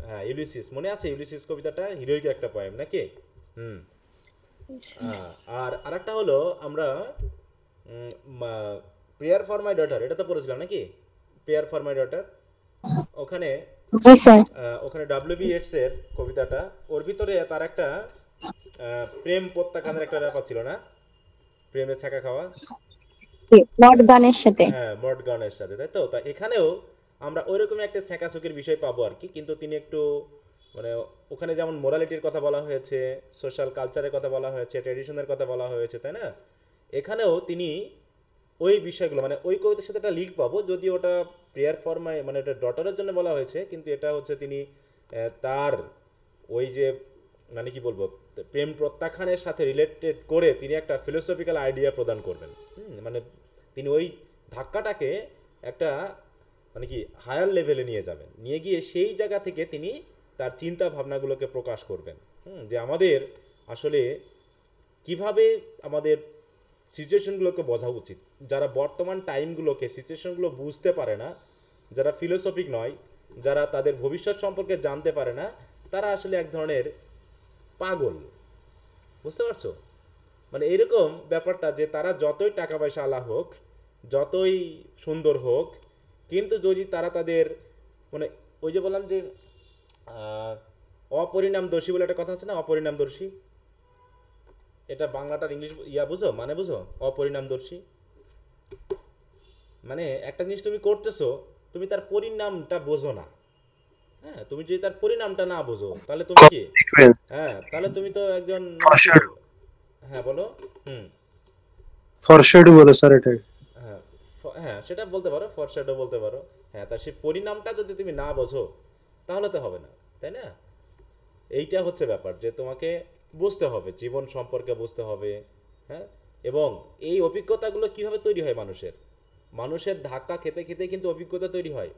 হ্যাঁ ইউলিসিস মনে আছে ইউলিসিস কবিতাটা হিরোইক একটা পয়েম নাকি হুম আচ্ছা। হ্যাঁ, আর আরেকটা হলো আমরা প্রেয়ার ফর মাই ডটার এটা তো পড়েছিলাম নাকি প্রেয়ার ফর মাই ডটার ওখানে ওখানে ডাব্লিউবি ইয়েটস এর কবিতাটা ওর ভিতরে তার একটা প্রেম প্রত্যাখ্যানের একটা ব্যাপার ছিল না প্রেমের ছাকা খাওয়া মড গানের সাথে হ্যাঁ মড গানের সাথে তাই তো তা এখানেও আমরা ওইরকম একটা ছ্যাঁকাছুকির বিষয় পাবো আর কি কিন্তু তিনি একটু মানে ওখানে যেমন মোরালিটির কথা বলা হয়েছে সোশ্যাল কালচারের কথা বলা হয়েছে ট্রেডিশনের কথা বলা হয়েছে তাই না এখানেও তিনি ওই বিষয়গুলো মানে ওই কবিতার সাথে একটা লিখ পাবো যদি ওটা প্রেয়ার ফর্মায় মানে ওটা ডটারের জন্য বলা হয়েছে কিন্তু এটা হচ্ছে তিনি তার ওই যে মানে কি বলবো প্রেম প্রত্যাখ্যানের সাথে রিলেটেড করে তিনি একটা ফিলোসফিক্যাল আইডিয়া প্রদান করবেন মানে তিনি ওই ধাক্কাটাকে একটা মানে কি হায়ার লেভেলে নিয়ে যাবেন নিয়ে গিয়ে সেই জায়গা থেকে তিনি তার চিন্তা ভাবনাগুলোকে প্রকাশ করবেন যে আমাদের আসলে কিভাবে আমাদের সিচুয়েশনগুলোকে বোঝা উচিত যারা বর্তমান টাইমগুলোকে সিচুয়েশনগুলো বুঝতে পারে না যারা ফিলোসফিক নয় যারা তাদের ভবিষ্যৎ সম্পর্কে জানতে পারে না তারা আসলে এক ধরনের পাগল বুঝতে পারছো মানে এরকম ব্যাপারটা যে তারা যতই টাকা পয়সা আলা হোক যতই সুন্দর হোক কিন্তু যদি তারা তাদের মানে ওই যে বললাম যে অপরিণামদর্শী বলে একটা কথা আছে না অপরিণামদর্শী এটা বাংলাটার ইংলিশ ইয়া বুঝো মানে বুঝো অপরিণামদর্শী মানে একটা জিনিস তুমি করতেছো তুমি তার পরিণামটা বোঝো না হ্যাঁ তুমি যদি তার পরিণামটা না বোঝো তাহলে তুমি কি হ্যাঁ তাহলে তুমি তো একজন হ্যাঁ বলো হুম ফরশ্যাডো বলে স্যার এটা হ্যাঁ হ্যাঁ সেটা বলতে পারো ফরশ্যাডো বলতে পারো হ্যাঁ তার সেই পরিণামটা যদি তুমি না বোঝো তাহলে তো হবে না তাই না এইটা হচ্ছে ব্যাপার যে তোমাকে বুঝতে হবে জীবন সম্পর্কে বুঝতে হবে হ্যাঁ এবং এই অভিজ্ঞতাগুলো কীভাবে তৈরি হয় মানুষের মানুষের ধাক্কা খেতে খেতে কিন্তু অভিজ্ঞতা তৈরি হয়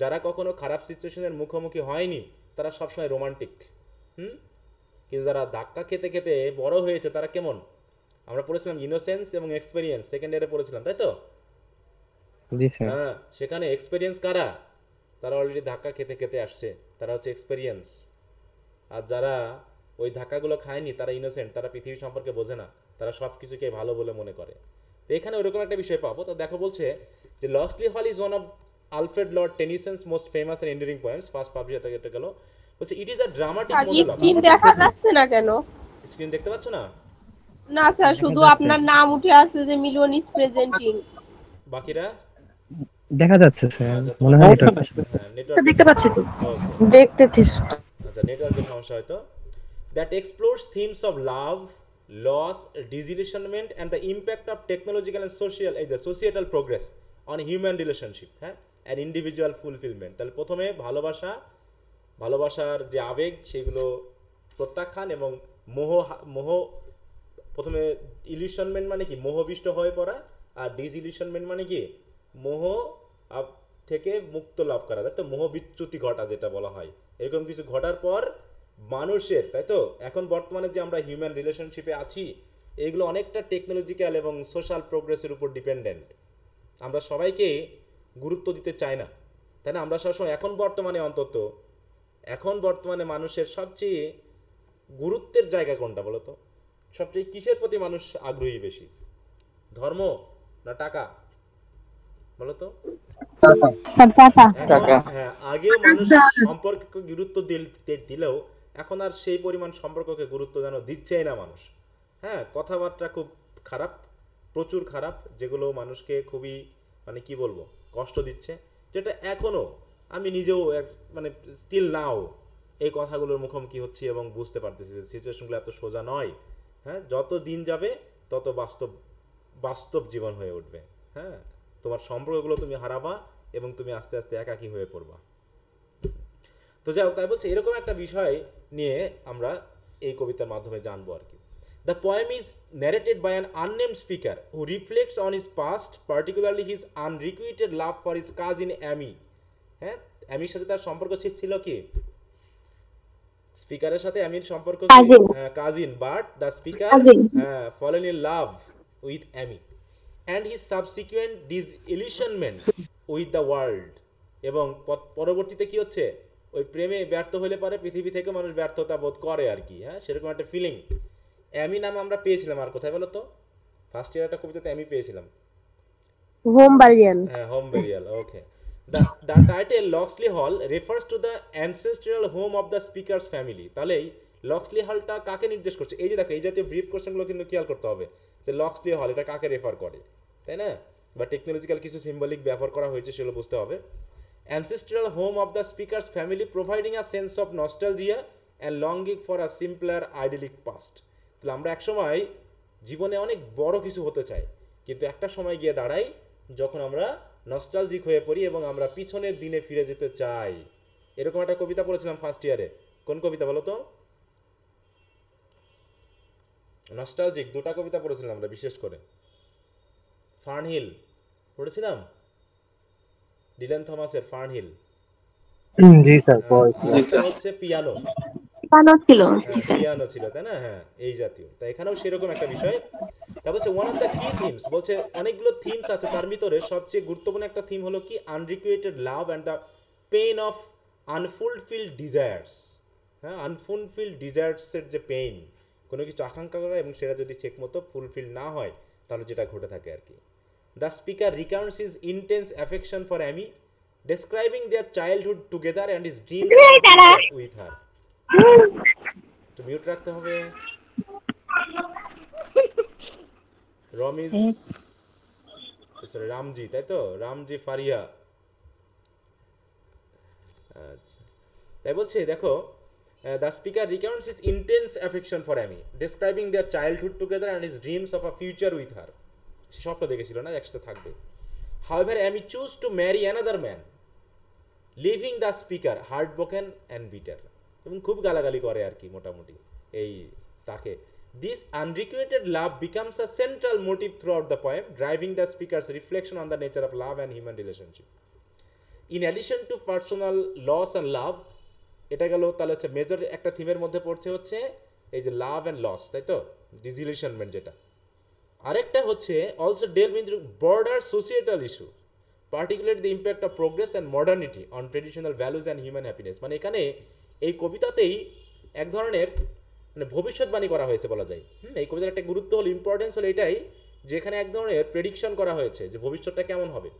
যারা কখনো খারাপ সিচুয়েশনের মুখোমুখি হয়নি তারা সবসময় রোমান্টিক হুম কিন্তু যারা ধাক্কা খেতে খেতে বড় হয়েছে তারা কেমন আমরা পড়েছিলাম ইনোসেন্স এবং এক্সপেরিয়েন্স সেকেন্ড ইয়ারে পড়েছিলাম তাই তো হ্যাঁ সেখানে এক্সপেরিয়েন্স কারা তারা অলরেডি ধাক্কা খেতে খেতে আসছে তারা হচ্ছে এক্সপেরিয়েন্স আর যারা ওই ধাক্কাগুলো খায়নি তারা ইনোসেন্ট তারা পৃথিবী সম্পর্কে বোঝে না তারা সব কিছুকে ভালো বলে মনে করে তো এখানে ওরকম একটা বিষয় পাবো তো দেখো বলছে যে Locksley Hall is one of Alfred Lord Tennyson's most famous and ending points first পাবজি থেকে এটা গেল বলছে it is a dramatic model screen দেখা যাচ্ছে না কেন স্ক্রিন দেখতে পাচ্ছ না না স্যার হ্যাঁ, শুধু আপনার নাম উঠে আসছে যে মিলিয়ন ইজ প্রেজেন্টিং বাকিরা দেখা যাচ্ছে স্যার আচ্ছা, মনে হয় নেটওয়ার্ক হ্যাঁ, দেখতে পাচ্ছি তো দেখতেছিস আচ্ছা নেটওয়ার্কের সমস্যা হয়তো that explores themes of love loss disillusionment and the impact of technological and social এই যে societal progress on human relationship হ্যাঁ অ্যান্ড ইন্ডিভিজুয়াল ফুলফিলমেন্ট তাহলে প্রথমে ভালোবাসা ভালোবাসার যে আবেগ সেগুলো প্রত্যাখ্যান এবং মোহ মোহ প্রথমে ইলিউশনমেন্ট মানে কি মোহবিষ্ট হয়ে পড়া আর ডিসইলিউশনমেন্ট মানে কি মোহ থেকে মুক্ত লাভ করা একটা মোহবিচ্যুতি ঘটা যেটা বলা হয় এরকম কিছু ঘটার পর মানুষের তাই তো এখন বর্তমানে যে আমরা হিউম্যান রিলেশনশিপে আছি এগুলো অনেকটা টেকনোলজিক্যাল এবং সোশ্যাল প্রোগ্রেসের উপর ডিপেন্ডেন্ট আমরা সবাইকে গুরুত্ব দিতে চাই না তাই না আমরা সবসময় এখন বর্তমানে অন্তত এখন বর্তমানে মানুষের সবচেয়ে গুরুত্বের জায়গা কোনটা বলো তো সবচেয়ে কিসের প্রতি মানুষ আগ্রহী বেশি ধর্ম না টাকা বলো তো হ্যাঁ, মানে, হ্যাঁ আগেও মানুষ সম্পর্ককে গুরুত্ব দিলেও এখন আর সেই পরিমাণ সম্পর্ককে গুরুত্ব যেন দিচ্ছেই না মানুষ হ্যাঁ কথাবার্তা খুব খারাপ প্রচুর খারাপ যেগুলো মানুষকে খুবই মানে কি বলবো কষ্ট দিচ্ছে যেটা এখনও আমি নিজেও মানে স্টিল নাও এই কথাগুলোর মুখোমুখি হচ্ছি এবং বুঝতে পারতেছি যে সিচুয়েশনগুলো এত সোজা নয় হ্যাঁ যত দিন যাবে তত বাস্তব বাস্তব জীবন হয়ে উঠবে হ্যাঁ তোমার সম্পর্কগুলো তুমি হারাবা এবং তুমি আস্তে আস্তে একাকী হয়ে পড়বা তো যাই হোক তাই বলছে এরকম একটা বিষয় নিয়ে আমরা এই কবিতার মাধ্যমে জানবো আর কি the poem is narrated by an unnamed speaker who reflects on his past particularly his unrequited love for his cousin Amy হ্যাঁ অ্যামির সাথে তার সম্পর্ক ছিল কি স্পিকারের সাথে অ্যামির সম্পর্ক cousin but the speaker fallen in love with Amy and his subsequent disillusionment with the world এবং পরবর্তীতে কি হচ্ছে ওই প্রেমে ব্যর্থ হলে পরে পৃথিবী থেকে মানুষ ব্যর্থতা বোধ করে আর কি হ্যাঁ সেরকম একটা ফিলিং অ্যামি নাম আমরা পেয়েছিলাম আর কোথায় বলো তো ফার্স্ট ইয়ার একটা কবিতাতে অ্যামি পেয়েছিলাম হোম বারিয়াল হ্যাঁ home burial okay the the title Locksley Hall refers to the ancestral home of the speaker's family তাহলে লক্সলি হলটা কাকে নির্দেশ করছে এই যে দেখো এই জাতীয় ব্রিফ কোশ্চেনগুলো কিন্তু খেয়াল করতে হবে যে লক্সলি হল এটা কাকে রেফার করে তাই না বা টেকনোলজিক্যাল কিছু সিম্বলিক ব্যবহার করা হয়েছে সেগুলো বুঝতে হবে ancestral home of the speaker's family providing a sense of nostalgia and longing for a simpler idyllic past তাহলে আমরা একসময় জীবনে অনেক বড় কিছু হতে চাই কিন্তু একটা সময় গিয়ে দাঁড়াই যখন আমরা নস্টালজিক হয়ে পড়ি এবং আমরা পিছনের দিনে ফিরে যেতে চাই এরকম একটা কবিতা পড়েছিলাম ফার্স্ট ইয়ারে কোন কবিতা বলো তো নস্টালজিক দুটা কবিতা পড়েছিলাম আমরা বিশেষ করে ফার্নহিল পড়েছিলাম ডিলান থমাসের ফার্নহিল হচ্ছে পিয়ানো হ্যাঁ, পিয়ানো ছিল তাই না হ্যাঁ এই জাতীয় তা এখানেও সেরকম একটা বিষয় তারপর হচ্ছে one of the key themes বলছে অনেকগুলো থিমস আছে তার ভিতরে সবচেয়ে গুরুত্বপূর্ণ একটা থিম হলো কি unrequited love and the pain of unfulfilled desires হ্যাঁ আনফুলফিল ডিজায়ার্সের যে পেইন কোনো কিছু আকাঙ্ক্ষা করা এবং সেটা যদি ঠিকমতো ফুলফিল না হয় তাহলে যেটা ঘটে থাকে আর কি the speaker recounts his intense affection for Amy describing their childhood together and his dream with her তো মিউট রাখতে হবে রমিজ সরি রামজি তাই তো রামজি ফারিয়া আচ্ছা তাই বলছি দেখো the speaker recounts recounts intense intense affection for Amy, their childhood together and and dreams of of a with her সে স্বপ্ন দেখেছিল না একসাথে থাকবে ever Amy choose to marry another man leaving the speaker heart broken and bitter এবং খুব গালাগালি করে আর কি মোটামুটি এই তাকে this unrequited love becomes a central motive throughout the poem driving the speaker's reflection on the nature of love and human relationship in addition to personal loss and love এটা গেল তাহলে হচ্ছে মেজর একটা থিমের মধ্যে পড়ছে হচ্ছে এই যে লাভ অ্যান্ড লস তাই তো ডিজিলিশনমেন্ট যেটা আরেকটা হচ্ছে also delve mean broader societal issue particular the impact of progress and modernity on traditional values and human happiness মানে এখানে এই কবিতাতেই এক ধরনের মানে ভবিষ্যৎবাণী করা হয়েছে বলা যায় হুম এই কবিতার একটা গুরুত্ব হল ইম্পর্টেন্স হলো এটাই এখানে এক ধরনের প্রেডিকশন করা হয়েছে যে ভবিষ্যৎটা কেমন হবে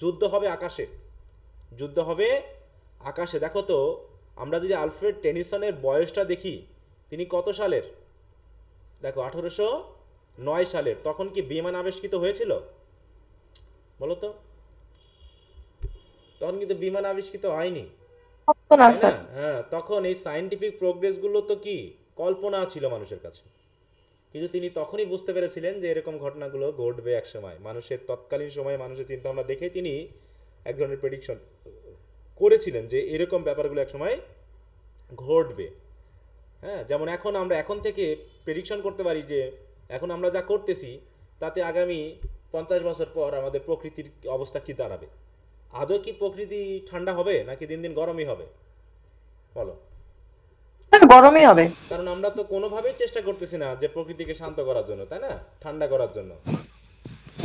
যুদ্ধ হবে আকাশে যুদ্ধ হবে আকাশে দেখো তো আমরা যদি আলফ্রেড টেনিসনের বয়সটা দেখি তিনি কত সালের দেখো আঠেরোশো নয় সালের তখন কি বিমান আবিষ্কৃত হয়েছিল বলো তো তখন কিন্তু বিমান আবিষ্কৃত হয়নি হ্যাঁ তখন এই সায়েন্টিফিক প্রোগ্রেসগুলো তো কি কল্পনা ছিল মানুষের কাছে কিন্তু তিনি তখনই বুঝতে পেরেছিলেন যে এরকম ঘটনাগুলো ঘটবে এক সময় মানুষের তৎকালীন সময়ে মানুষের চিন্তা ভাবনা দেখে তিনি এক ধরনের প্রেডিকশন করেছিলেন যে এরকম ব্যাপারগুলো একসময় ঘটবে হ্যাঁ যেমন এখন আমরা এখন থেকে প্রেডিকশন করতে পারি যে এখন আমরা যা করতেছি তাতে আগামী পঞ্চাশ বছর পর আমাদের প্রকৃতির অবস্থা কী দাঁড়াবে আদৌ কি প্রকৃতি ঠান্ডা হবে নাকি দিন দিন গরমই হবে বলো হ্যাঁ, গরমই হবে কারণ আমরা তো কোনোভাবেই চেষ্টা করতেছি না যে প্রকৃতিকে শান্ত করার জন্য তাই না ঠান্ডা করার জন্য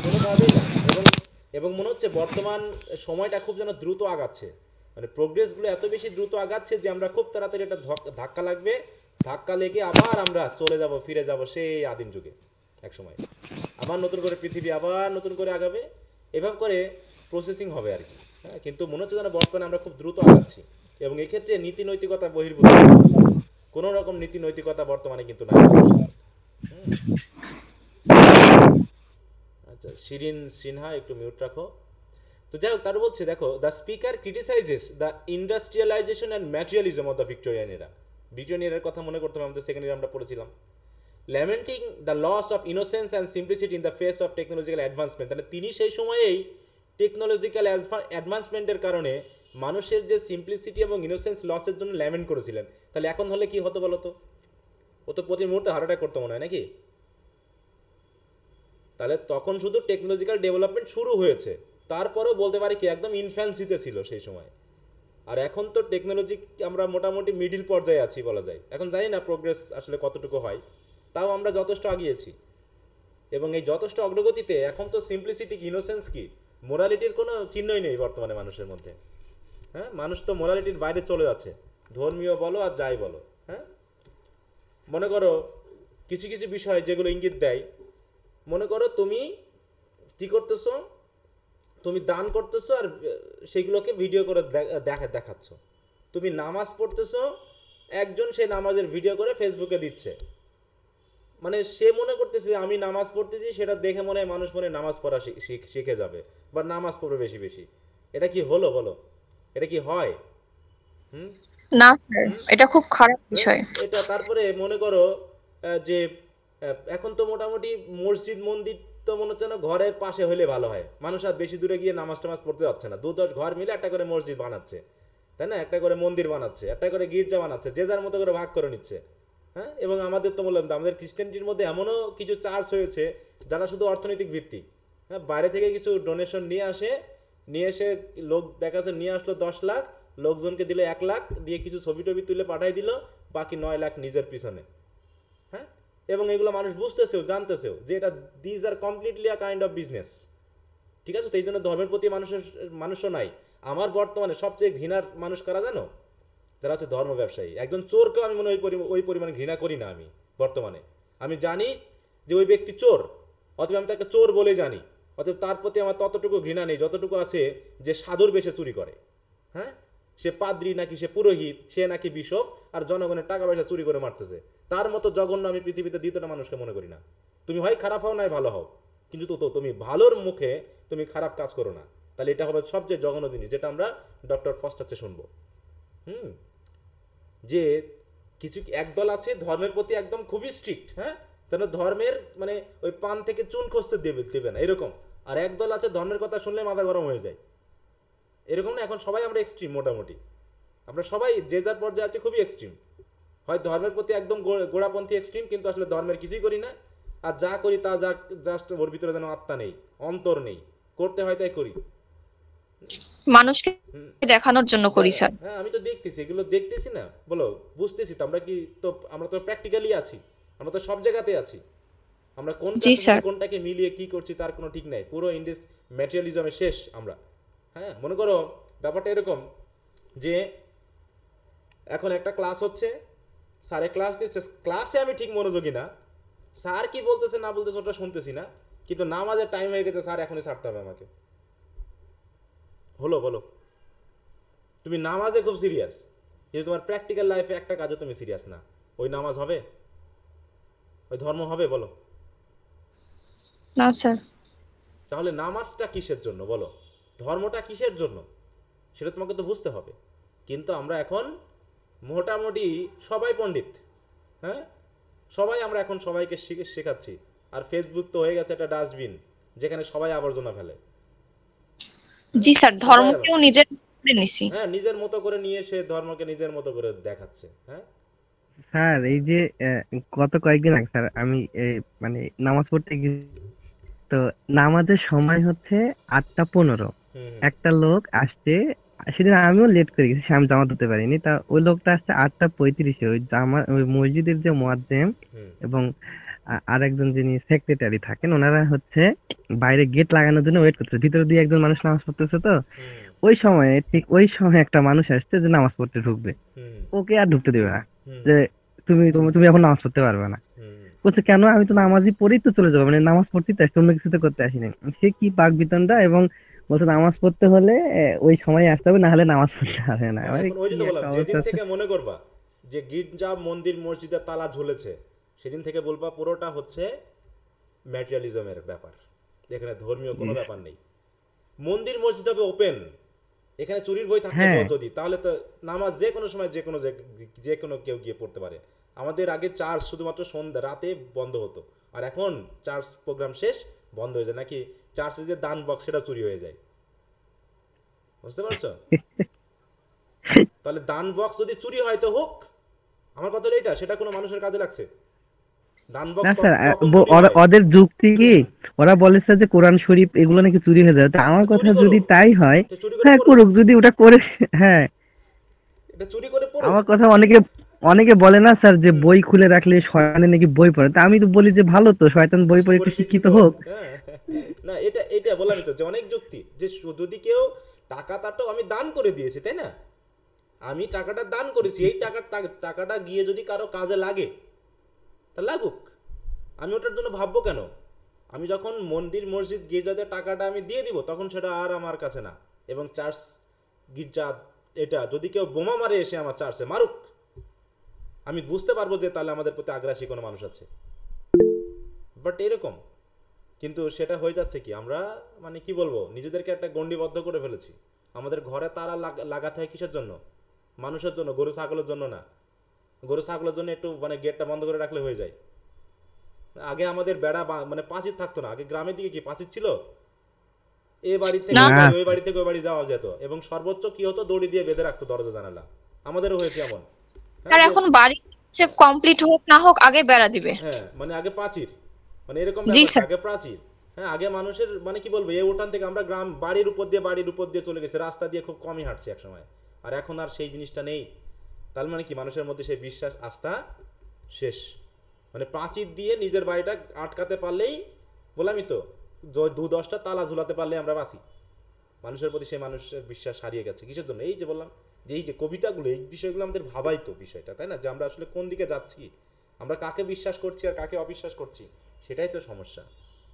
কোনোভাবেই না এবং এবং মনে হচ্ছে বর্তমান সময়টা খুব যেন দ্রুত আগাচ্ছে মানে প্রোগ্রেসগুলো এত বেশি দ্রুত আগাচ্ছে যে আমরা খুব তাড়াতাড়ি একটা ধাক্কা লাগবে ধাক্কা লেগে আবার আমরা চলে যাব ফিরে যাব সেই আদিম যুগে এক সময় আবার নতুন করে পৃথিবী আবার নতুন করে আগাবে এভাবে করে প্রসেসিং হবে আর কি হ্যাঁ কিন্তু মনে হচ্ছে যেন বর্তমানে আমরা খুব দ্রুত আগাচ্ছি এবং এক্ষেত্রে নীতি নৈতিকতা বহির্ভূত কোনো রকম নীতি নৈতিকতা বর্তমানে কিন্তু না আচ্ছা শিরিন সিনহা একটু মিউট রাখো তো যাই হোক তারা বলছে দেখো the speaker criticizes the industrialization and materialism of the Victorian era Victorian এরার কথা মনে করতে হবে আমাদের সেকেন্ড ইয়ার আমরা পড়েছিলাম lamenting the loss of innocence and simplicity in the face of technological advancement তাহলে তিনি সেই সময়েই টেকনোলজিক্যাল অ্যাডভান্সমেন্টের কারণে মানুষের যে সিম্পলিসিটি এবং ইনোসেন্স লসের জন্য ল্যামেন্ট করেছিলেন তাহলে এখন হলে কি হতো বলো তো ও তো প্রতি মুহূর্তে হার্ট অ্যাটাক করতো মনে হয় নাকি তাহলে তখন শুধু টেকনোলজিক্যাল ডেভেলপমেন্ট শুরু হয়েছে তারপরেও বলতে পারি কি একদম ইনফ্যান্সিতে ছিল সেই সময় আর এখন তো টেকনোলজি আমরা মোটামুটি মিডিল পর্যায়ে আছি বলা যায় এখন জানি না প্রোগ্রেস আসলে কতটুকু হয় তাও আমরা যথেষ্ট আগিয়েছি এবং এই যথেষ্ট অগ্রগতিতে এখন তো সিম্পলিসিটি ইনোসেন্স কি মোরালিটির কোনো চিহ্নই নেই বর্তমানে মানুষের মধ্যে হ্যাঁ মানুষ তো মোরালিটির বাইরে চলে যাচ্ছে ধর্মীয় বলো আর যাই বলো হ্যাঁ মনে করো কিছু কিছু বিষয় যেগুলো ইঙ্গিত দেয় মনে করো তুমি কী করতেছো তুমি দান করতেছো আর সেগুলোকে ভিডিও করে দেখা দেখাচ্ছ তুমি নামাজ পড়তেছো একজন সেই নামাজের ভিডিও করে ফেসবুকে দিচ্ছে মানে সে মনে করতেছে যে আমি নামাজ পড়তেছি সেটা দেখে মনে হয় মানুষ মনে নামাজ পড়া শিখে যাবে বা নামাজ পড়বে বেশি বেশি এটা কি হলো বলো এটা কি হয় হুম না এটা খুব খারাপ বিষয় এটা তারপরে মনে করো যে এখন তো মোটামুটি মসজিদ মন্দির তো মনে হচ্ছে না ঘরের পাশে হলে ভালো হয় মানুষ আর বেশি দূরে গিয়ে নামাজ টামাজ পড়তে যাচ্ছে না দু দশ ঘর মিলে একটা করে মসজিদ বানাচ্ছে তাই না একটা করে মন্দির বানাচ্ছে একটা করে গির্জা বানাচ্ছে যে যার মতো করে ভাগ করে নিচ্ছে হ্যাঁ এবং আমাদের তো বললাম আমাদের খ্রিস্টানটির মধ্যে এমনও কিছু চার্চ হয়েছে যারা শুধু অর্থনৈতিক ভিত্তি হ্যাঁ বাইরে থেকে কিছু ডোনেশন নিয়ে আসে নিয়ে এসে লোক দেখা যাচ্ছে নিয়ে আসলো দশ লাখ লোকজনকে দিল এক লাখ দিয়ে কিছু ছবি টবি তুলে পাঠাই দিল বাকি নয় লাখ নিজের পিছনে এবং এগুলো মানুষ বুঝতেছেও জানতেছেও যে এটা these are completely a kind of business ঠিক আছে তো এই জন্য ধর্মের প্রতি মানুষের মানুষও নাই আমার বর্তমানে সবচেয়ে ঘৃণার মানুষ কারা জানো যারা হচ্ছে ধর্ম ব্যবসায়ী একজন চোরকেও আমি মনে ওই ওই পরিমাণ ঘৃণা করি না আমি বর্তমানে আমি জানি যে ওই ব্যক্তি চোর অথবা আমি তাকে চোর বলে জানি অতএব তার প্রতি আমার ততটুকু ঘৃণা নেই যতটুকু আছে যে সাধুর বেশে চুরি করে হ্যাঁ সে পাদ্রি নাকি সে পুরোহিত সে নাকি বিশপ আর জনগণের টাকা পয়সা চুরি করে মারতেছে তার মতো জঘন্য আমি পৃথিবীতে দ্বিতীয়টা মানুষকে মনে করি না তুমি হয় খারাপ হও নাই ভালো হও কিন্তু তো তুমি ভালোর মুখে তুমি খারাপ কাজ করো না তাহলে এটা হবে সবচেয়ে জঘন্য জিনিস যেটা আমরা ডক্টর ফস্টাচে শুনবো হুম যে কিছু একদল আছে ধর্মের প্রতি একদম খুবই স্ট্রিক্ট হ্যাঁ যেন ধর্মের মানে ওই পান থেকে চুন খসতে দেবে দেবে না এরকম আর একদল আছে ধর্মের কথা শুনলে মাথা গরম হয়ে যায় এরকম না এখন সবাই আমরা এক্সট্রিম মোটামুটি আমরা সবাই যে যার পর্যায়ে আছে খুবই এক্সট্রিম হয় ধর্মের প্রতি একদম গোড়াপন্থী এক্সট্রিম কিন্তু আসলে ধর্মের কিছুই করি না আর যা করি তা যা জাস্ট ওর ভিতরে যেন আত্মা নেই অন্তর নেই করতে হয় তাই করি মানুষকে দেখানোর জন্য করি হ্যাঁ, স্যার হ্যাঁ আমি তো দেখতেছি এগুলো দেখতেছি না বলো বুঝতেছি তো আমরা কি তো আমরা তো প্র্যাকটিক্যালি আছি আমরা তো সব জায়গাতে আছি আমরা কোন কোনটাকে মিলিয়ে কি করছি তার কোনো ঠিক নাই পুরো ইন্ডিস ম্যাটেরিয়ালিজমে শেষ আমরা হ্যাঁ মনে করো ব্যাপারটা এরকম যে এখন একটা ক্লাস হচ্ছে স্যারে ক্লাস দিচ্ছে ক্লাসে আমি ঠিক মনোযোগী না স্যার কি বলতেছে না বলতেছে ওটা শুনতেছি না কিন্তু নামাজের টাইম হয়ে গেছে স্যার এখনই ছাড়তে হবে আমাকে হলো বলো তুমি নামাজে খুব সিরিয়াস কিন্তু তোমার প্র্যাকটিক্যাল লাইফে একটা কাজে তুমি সিরিয়াস না ওই নামাজ হবে ওই ধর্ম হবে বলো না স্যার তাহলে নামাজটা কিসের জন্য বলো ধর্মটা কিসের জন্য সেটা তোমাকে তো বুঝতে হবে কিন্তু আমরা এখন মোটামুটি সবাই পণ্ডিত হ্যাঁ সবাই আমরা এখন সবাইকে শেখাচ্ছি আর ফেসবুক তো হয়ে গেছে একটা ডাস্টবিন যেখানে সবাই আবর্জনা ফেলে জি স্যার ধর্মকেও নিজের হ্যাঁ নিজের মতো করে নিয়ে সে ধর্মকে নিজের মতো করে দেখাচ্ছে হ্যাঁ স্যার এই যে গত কয়েকদিন আগে স্যার আমি মানে নামাজ পড়তে গিয়ে তো নামাজের সময় হচ্ছে আটটা পনেরো একটা লোক আসছে সেদিন আমিও লেট করে গেছি আমি জামা ধুতে পারিনি তা ওই লোকটা আসছে আটটা পঁয়ত্রিশে ওই জামা ওই মসজিদের যে মোয়াজ্জেম এবং আর একজন যিনি সেক্রেটারি থাকেন ওনারা হচ্ছে বাইরে গেট লাগানোর জন্য ওয়েট করতেছে ভিতরে দিয়ে একজন মানুষ নামাজ পড়তেছে তো ওই সময়ে ঠিক ওই সময় একটা মানুষ আসছে যে নামাজ পড়তে ঢুকবে ওকে আর ঢুকতে দেবে না যে তুমি তুমি এখন নামাজ পড়তে পারবে না বলছে কেন আমি তো নামাজই পড়েই তো চলে যাবো মানে নামাজ পড়তেই তো অন্য কিছু তো করতে আসিনি সে কি বাক বিতন্ডা এবং বলছে নামাজ পড়তে হলে ওই সময় আসতে হবে না হলে নামাজ পড়তে হবে না ওই জন্য বললাম যেদিন থেকে মনে করবা যে গির্জা মন্দির মসজিদে তালা ঝুলেছে সেদিন থেকে বলবা পুরোটা হচ্ছে ম্যাটেরিয়ালিজমের ব্যাপার যেখানে ধর্মীয় কোনো ব্যাপার নেই মন্দির মসজিদ হবে ওপেন এখানে চুরির বই থাকতে হ্যাঁ। যদি তাহলে তো নামাজ যে কোনো সময় যে কোনো যে কোনো কেউ গিয়ে পড়তে পারে আমাদের আগে চার্চ শুধুমাত্র সন্ধ্যা রাতে বন্ধ হতো আর এখন চার্চ প্রোগ্রাম শেষ বন্ধ হয়ে যায় নাকি চার্চে যে দান বক্স সেটা চুরি হয়ে যায় বুঝতে পারছো তাহলে দান বক্স যদি চুরি হয় তো হোক আমার কথা হলো এটা সেটা কোনো মানুষের কাজে লাগছে ওদের যুক্তি কি ওরা বলেছে যে কোরআন শরীফ এগুলো নাকি চুরি হয়ে আমার কথা যদি তাই হয় হ্যাঁ করুক যদি ওটা করে হ্যাঁ আমার কথা অনেকে অনেকে বলে না স্যার যে বই খুলে রাখলে শয়তানে নাকি বই পড়ে তা আমি তো বলি যে ভালো তো শয়তান বই পড়ে একটু শিক্ষিত হোক হ্যাঁ, হ্যাঁ, হ্যাঁ। না এটা এটা বললাম তো যে অনেক যুক্তি যে যদি কেউ টাকাটা তো আমি দান করে দিয়েছি তাই না আমি টাকাটা দান করেছি এই টাকার টাকাটা গিয়ে যদি কারো কাজে লাগে তা লাগুক আমি ওটার জন্য ভাববো কেন আমি যখন মন্দির মসজিদ গির্জাতে টাকাটা আমি দিয়ে দিব তখন সেটা আর আমার কাছে না এবং চার্চ গির্জা এটা যদি কেউ বোমা মারে এসে আমার চার্চে মারুক আমি বুঝতে পারবো যে তাহলে আমাদের প্রতি আগ্রাসী কোনো মানুষ আছে বাট এরকম কিন্তু সেটা হয়ে যাচ্ছে কি আমরা মানে কি বলবো নিজেদেরকে একটা গণ্ডিবদ্ধ করে ফেলেছি আমাদের ঘরে তারা লাগাতে হয় কিসের জন্য মানুষের জন্য গরু ছাগলের জন্য না গরু ছাগলের জন্য একটু মানে গেটটা বন্ধ করে রাখলে হয়ে যায় আগে আমাদের বেড়া মানে পাঁচির থাকতো না আগে গ্রামের দিকে কি পাঁচির ছিল এ বাড়ি থেকে ওই বাড়ি থেকে ওই বাড়ি যাওয়া যেত এবং সর্বোচ্চ কি হতো দড়ি দিয়ে বেঁধে রাখতো দরজা জানালা আমাদেরও হয়েছে এমন এখন বাড়ি কমপ্লিট হোক না হোক আগে বেড়া দিবে হ্যাঁ মানে আগে পাঁচির মানে এরকম আগে প্রাচীর হ্যাঁ আগে মানুষের মানে কি বলবো এই উঠান থেকে আমরা গ্রাম বাড়ির উপর দিয়ে বাড়ির উপর দিয়ে চলে গেছে রাস্তা দিয়ে খুব কমই হাঁটছে একসময় আর এখন আর সেই জিনিসটা নেই তাহলে মানে কি মানুষের মধ্যে সেই বিশ্বাস আস্থা শেষ মানে প্রাচীর দিয়ে নিজের বাড়িটা আটকাতে পারলেই বললামই তো দু দশটা তালা ঝুলাতে পারলে আমরা বাঁচি মানুষের প্রতি সেই মানুষের বিশ্বাস হারিয়ে গেছে কিসের জন্য এই যে বললাম যে এই যে কবিতাগুলো এই বিষয়গুলো আমাদের ভাবাই তো বিষয়টা তাই না যে আমরা আসলে কোন দিকে যাচ্ছি আমরা কাকে বিশ্বাস করছি আর কাকে অবিশ্বাস করছি সেটাই তো সমস্যা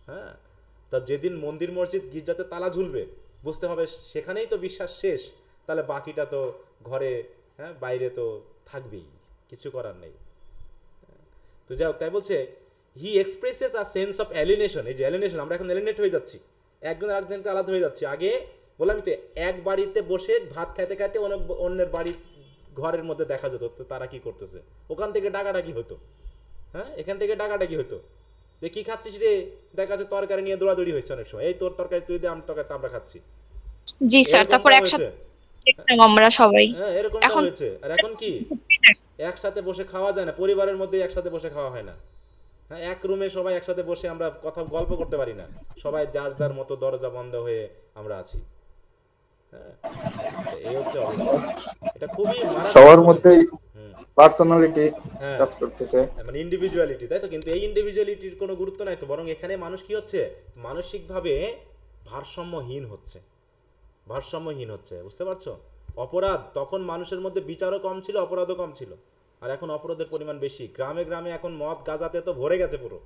হ্যাঁ তা যেদিন মন্দির মসজিদ গির্জাতে তালা ঝুলবে বুঝতে হবে সেখানেই তো বিশ্বাস শেষ তাহলে বাকিটা তো ঘরে হ্যাঁ বাইরে তো থাকবেই কিছু করার নেই তো যাই হোক তাই বলছে he expresses a sense of alienation এই যে অ্যালিনেশন আমরা এখন অ্যালিনেট হয়ে যাচ্ছি একজন আরেকজনকে আলাদা হয়ে যাচ্ছে আগে বললাম তো এক বাড়িতে বসে ভাত খাইতে খাইতে অনেক অন্যের বাড়ির ঘরের মধ্যে দেখা যেত তারা কি করতেছে ওখান থেকে ডাকাডাকি হতো হ্যাঁ এখান থেকে ডাকাডাকি হতো যে কি খাচ্ছিস রে দেখা যাচ্ছে তরকারি নিয়ে দৌড়াদৌড়ি হয়েছে অনেক সময় এই তোর তরকারি তুই দে আমার তরকারি আমরা খাচ্ছি জি স্যার তারপর একসাথে আমরা সবাই হ্যাঁ এরকমটা হয়েছে আর এখন কি একসাথে বসে খাওয়া যায় না পরিবারের মধ্যে একসাথে বসে খাওয়া হয় না হ্যাঁ এক রুমে সবাই একসাথে বসে আমরা কথা গল্প করতে পারি না সবাই যার যার মতো দরজা বন্ধ হয়ে আমরা আছি হ্যাঁ এই হচ্ছে অবস্থা এটা খুবই সবার মধ্যে পার্সোনালিটি হ্যাঁ। কাজ করতেছে হ্যাঁ, মানে ইন্ডিভিজুয়ালিটি তাই তো কিন্তু এই ইন্ডিভিজুয়ালিটির কোনো গুরুত্ব নাই তো বরং এখানে মানুষ কি হচ্ছে মানসিকভাবে ভারসাম্যহীন হচ্ছে ভারসাম্যহীন হচ্ছে বুঝতে পারছো অপরাধ তখন মানুষের মধ্যে বিচারও কম ছিল অপরাধও কম ছিল আর এখন অপরাধের পরিমাণ বেশি গ্রামে গ্রামে এখন মদ গাঁজাতে তো ভরে গেছে পুরো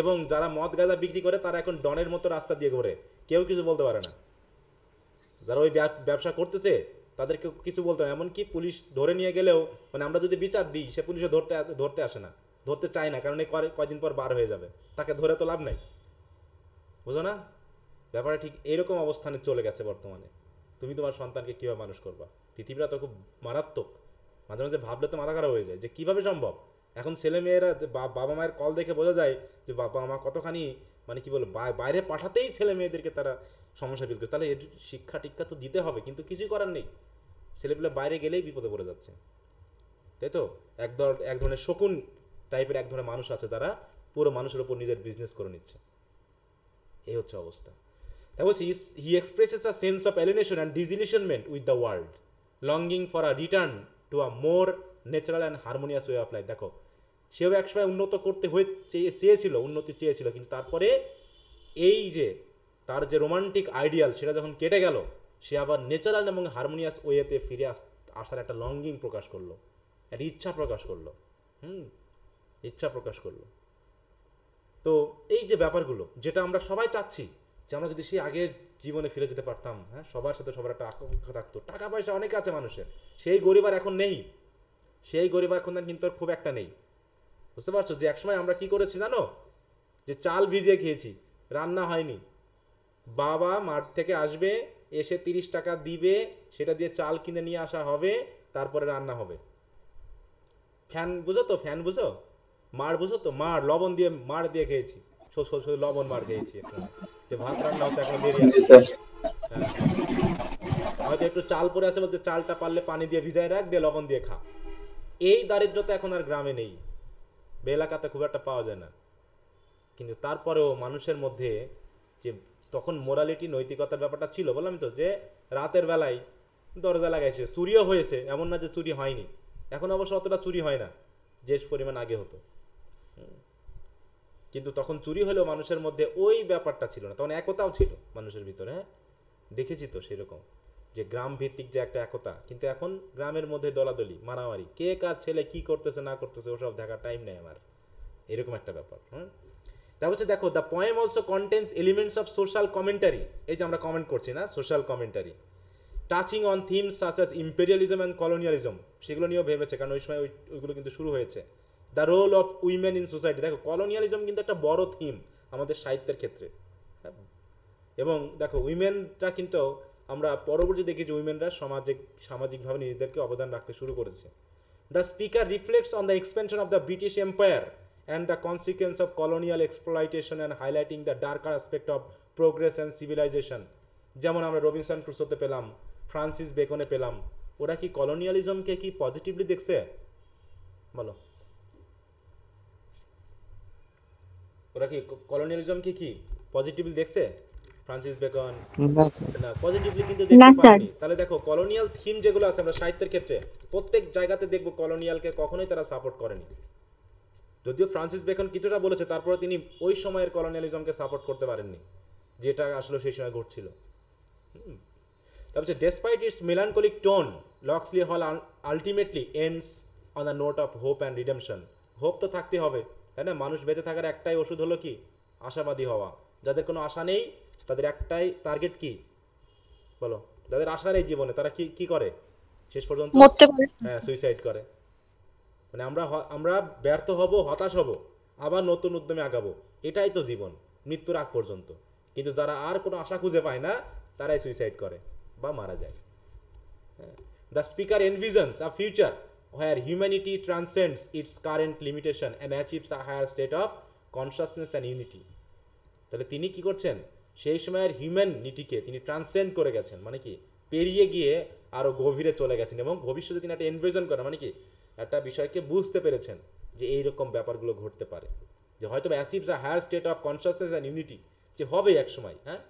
এবং যারা মদ গাঁজা বিক্রি করে তারা এখন ডনের মতো রাস্তা দিয়ে ঘোরে কেউ কিছু বলতে পারে না যারা ওই ব্যবসা করতেছে তাদেরকে কিছু বলতো না এমনকি পুলিশ ধরে নিয়ে গেলেও মানে আমরা যদি বিচার দিই সে পুলিশও ধরতে ধরতে আসে না ধরতে চায় না কারণ এই কয়দিন পর বার হয়ে যাবে তাকে ধরে তো লাভ নাই বুঝো না ব্যাপারটা ঠিক এরকম অবস্থানে চলে গেছে বর্তমানে তুমি তোমার সন্তানকে কীভাবে মানুষ করবা পৃথিবীটা তো খুব মারাত্মক মাঝে মাঝে ভাবলে তো মাথা খারাপ হয়ে যায় যে কীভাবে সম্ভব এখন ছেলে মেয়েরা বাবা মায়ের কল দেখে বোঝা যায় যে বাবা মা কতখানি মানে কি বলবো বাইরে পাঠাতেই ছেলে মেয়েদেরকে তারা সমস্যা ফিল করে তাহলে এর শিক্ষা টিক্ষা তো দিতে হবে কিন্তু কিছুই করার নেই ছেলেপিলে বাইরে গেলেই বিপদে পড়ে যাচ্ছে তাই তো এক ধর এক ধরনের শকুন টাইপের এক ধরনের মানুষ আছে তারা পুরো মানুষের ওপর নিজের বিজনেস করে নিচ্ছে এই হচ্ছে অবস্থা তারপর is he expresses a sense of alienation and disillusionment with the world longing for a return to a more natural and harmonious way of life দেখো সেও একসময় উন্নত করতে হয়ে চেয়ে চেয়েছিল উন্নতি চেয়েছিল কিন্তু তারপরে এই যে তার যে রোমান্টিক আইডিয়াল সেটা যখন কেটে গেল সে আবার ন্যাচারাল এবং হারমোনিয়াস ওয়েতে ফিরে আস আসার একটা লঙ্গিং প্রকাশ করলো একটা ইচ্ছা প্রকাশ করলো হুম ইচ্ছা প্রকাশ করলো তো এই যে ব্যাপারগুলো যেটা আমরা সবাই চাচ্ছি যে আমরা যদি সেই আগের জীবনে ফিরে যেতে পারতাম হ্যাঁ সবার সাথে সবার একটা আকাঙ্ক্ষা থাকতো টাকা পয়সা অনেক আছে মানুষের সেই গরিব আর এখন নেই সেই গরিব এখন কিন্তু আর খুব একটা নেই বুঝতে পারছো যে একসময় আমরা কি করেছি জানো যে চাল ভিজিয়ে খেয়েছি রান্না হয়নি বাবা মাঠ থেকে আসবে এসে তিরিশ টাকা দিবে সেটা দিয়ে চাল কিনে নিয়ে আসা হবে তারপরে রান্না হবে ফ্যান বুঝো তো ফ্যান বুঝো মার বুঝো তো মার লবণ দিয়ে মার দিয়ে খেয়েছি লবণ মার খেয়েছি যে ভাত রান্না হতো এখন বেরিয়ে হ্যাঁ। হয়তো একটু চাল পরে আছে বলতে চালটা পারলে পানি দিয়ে ভিজায় রাখ দিয়ে লবণ দিয়ে খা এই দারিদ্রতা এখন আর গ্রামে নেই এলাকাতে খুব একটা পাওয়া যায় না কিন্তু তারপরেও মানুষের মধ্যে যে তখন মোরালিটি নৈতিকতার ব্যাপারটা ছিল বললাম তো যে রাতের বেলায় দরজা লাগাইছে চুরিও হয়েছে এমন না যে চুরি হয়নি এখন অবশ্য অতটা চুরি হয় না যে পরিমাণ আগে হতো কিন্তু তখন চুরি হলেও মানুষের মধ্যে ওই ব্যাপারটা ছিল না তখন একতাও ছিল মানুষের ভিতরে হ্যাঁ দেখেছি তো সেরকম যে গ্রাম ভিত্তিক যে একটা একতা কিন্তু এখন গ্রামের মধ্যে দলাদলি মারামারি কে কার ছেলে কি করতেছে না করতেছে ওসব দেখার টাইম নেই আমার এরকম একটা ব্যাপার হ্যাঁ তারপর হচ্ছে দেখো the poem also contents elements of social commentary এই যে আমরা কমেন্ট করছি না social commentary touching on themes such as imperialism and colonialism সেগুলো নিয়েও ভেবেছে কারণ ওই সময় ওইগুলো কিন্তু শুরু হয়েছে the role of women in society দেখো কলোনিয়ালিজম কিন্তু একটা বড় থিম আমাদের সাহিত্যের ক্ষেত্রে হ্যাঁ? এবং দেখো উইমেনটা কিন্তু আমরা পরবর্তী দেখি যে উইমেনরা সামাজিক সামাজিকভাবে নিজেদেরকে অবদান রাখতে শুরু করেছে the speaker reflects on the expansion of the British Empire and the consequence of colonial exploitation and highlighting the darker aspect of progress and civilization যেমন আমরা রবিনসন ক্রুসোতে পেলাম ফ্রান্সিস বেকনে পেলাম ওরা কি কলোনিয়ালিজমকে কি পজিটিভলি দেখছে বলো ওরা কি কলোনিয়ালিজম কি কি পজিটিভলি দেখছে ফ্রান্সিস বেকন না পজিটিভলি কিন্তু দেখতে তাহলে দেখো কলোনিয়াল থিম যেগুলো আছে আমরা সাহিত্যের ক্ষেত্রে প্রত্যেক জায়গাতে দেখবো কলোনিয়ালকে কখনোই তারা সাপোর্ট করেনি যদিও ফ্রান্সিস বেকন কিছুটা বলেছে তারপরে তিনি ওই সময়ের কলোনিয়ালিজমকে সাপোর্ট করতে পারেননি যেটা আসলে সেই সময় ঘটছিল তারপর despite its melancholic tone Locksley Hall ultimately ends on the note of hope and redemption hope তো থাকতে হবে তাই না মানুষ বেঁচে থাকার একটাই ওষুধ হলো কি আশাবাদী হওয়া যাদের কোনো আশা নেই তাদের একটাই টার্গেট কি বলো যাদের আশা নেই জীবনে তারা কি কি করে শেষ পর্যন্ত হ্যাঁ সুইসাইড করে মানে আমরা আমরা ব্যর্থ হব হতাশ হব আবার নতুন উদ্যমে আগাবো এটাই তো জীবন মৃত্যুর আগ পর্যন্ত কিন্তু যারা আর কোনো আশা খুঁজে পায় না তারাই সুইসাইড করে বা মারা যায় the speaker envisions a future where humanity transcends its current limitation and achieves a higher state of consciousness and unity তাহলে তিনি কি করছেন সেই সময়ের হিউম্যানিটিকে তিনি ট্রান্সেন্ড করে গেছেন মানে কি পেরিয়ে গিয়ে আরও গভীরে চলে গেছেন এবং ভবিষ্যতে তিনি একটা এনভিজন করেন মানে কি একটা বিষয়কে বুঝতে পেরেছেন যে এইরকম ব্যাপারগুলো ঘটতে পারে যে হয়তো achieves a higher state of consciousness and unity যে হবে একসময় হ্যাঁ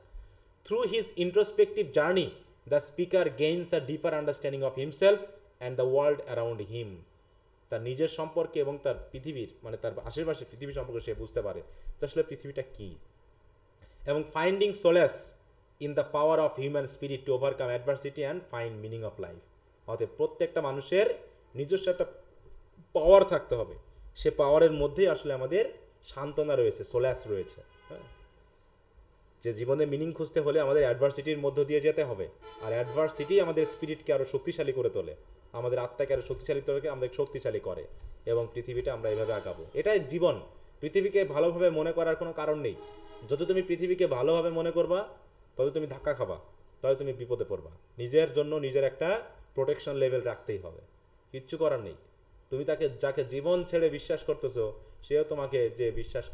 through his introspective journey the speaker gains a deeper understanding of himself and the world around him তার নিজের সম্পর্কে এবং তার পৃথিবীর মানে তার আশেপাশে পৃথিবী সম্পর্কে সে বুঝতে পারে আসলে পৃথিবীটা কী এবং finding solace in the power of human spirit to overcome adversity and find meaning of life অতএব প্রত্যেকটা মানুষের নিজস্ব একটা পাওয়ার থাকতে হবে সে পাওয়ারের মধ্যেই আসলে আমাদের সান্ত্বনা রয়েছে সোল্যাস রয়েছে হ্যাঁ? যে জীবনে মিনিং খুঁজতে হলে আমাদের অ্যাডভার্সিটির মধ্য দিয়ে যেতে হবে আর অ্যাডভার্সিটি আমাদের স্পিরিটকে আরও শক্তিশালী করে তোলে আমাদের আত্মাকে আরও শক্তিশালী তোলে আমাদের শক্তিশালী করে এবং পৃথিবীটা আমরা এভাবে আঁকাবো এটাই জীবন পৃথিবীকে ভালোভাবে মনে করার কোনো কারণ নেই যত তুমি পৃথিবীকে ভালোভাবে মনে করবা তত তুমি ধাক্কা খাবা তবে তুমি বিপদে পড়বা নিজের জন্য নিজের একটা প্রোটেকশন লেভেল রাখতেই হবে কিচ্ছু করার নেই তুমি তাকে যাকে জীবন ছেড়ে বিশ্বাস করতেছো সেও তোমাকে যে বিশ্বাস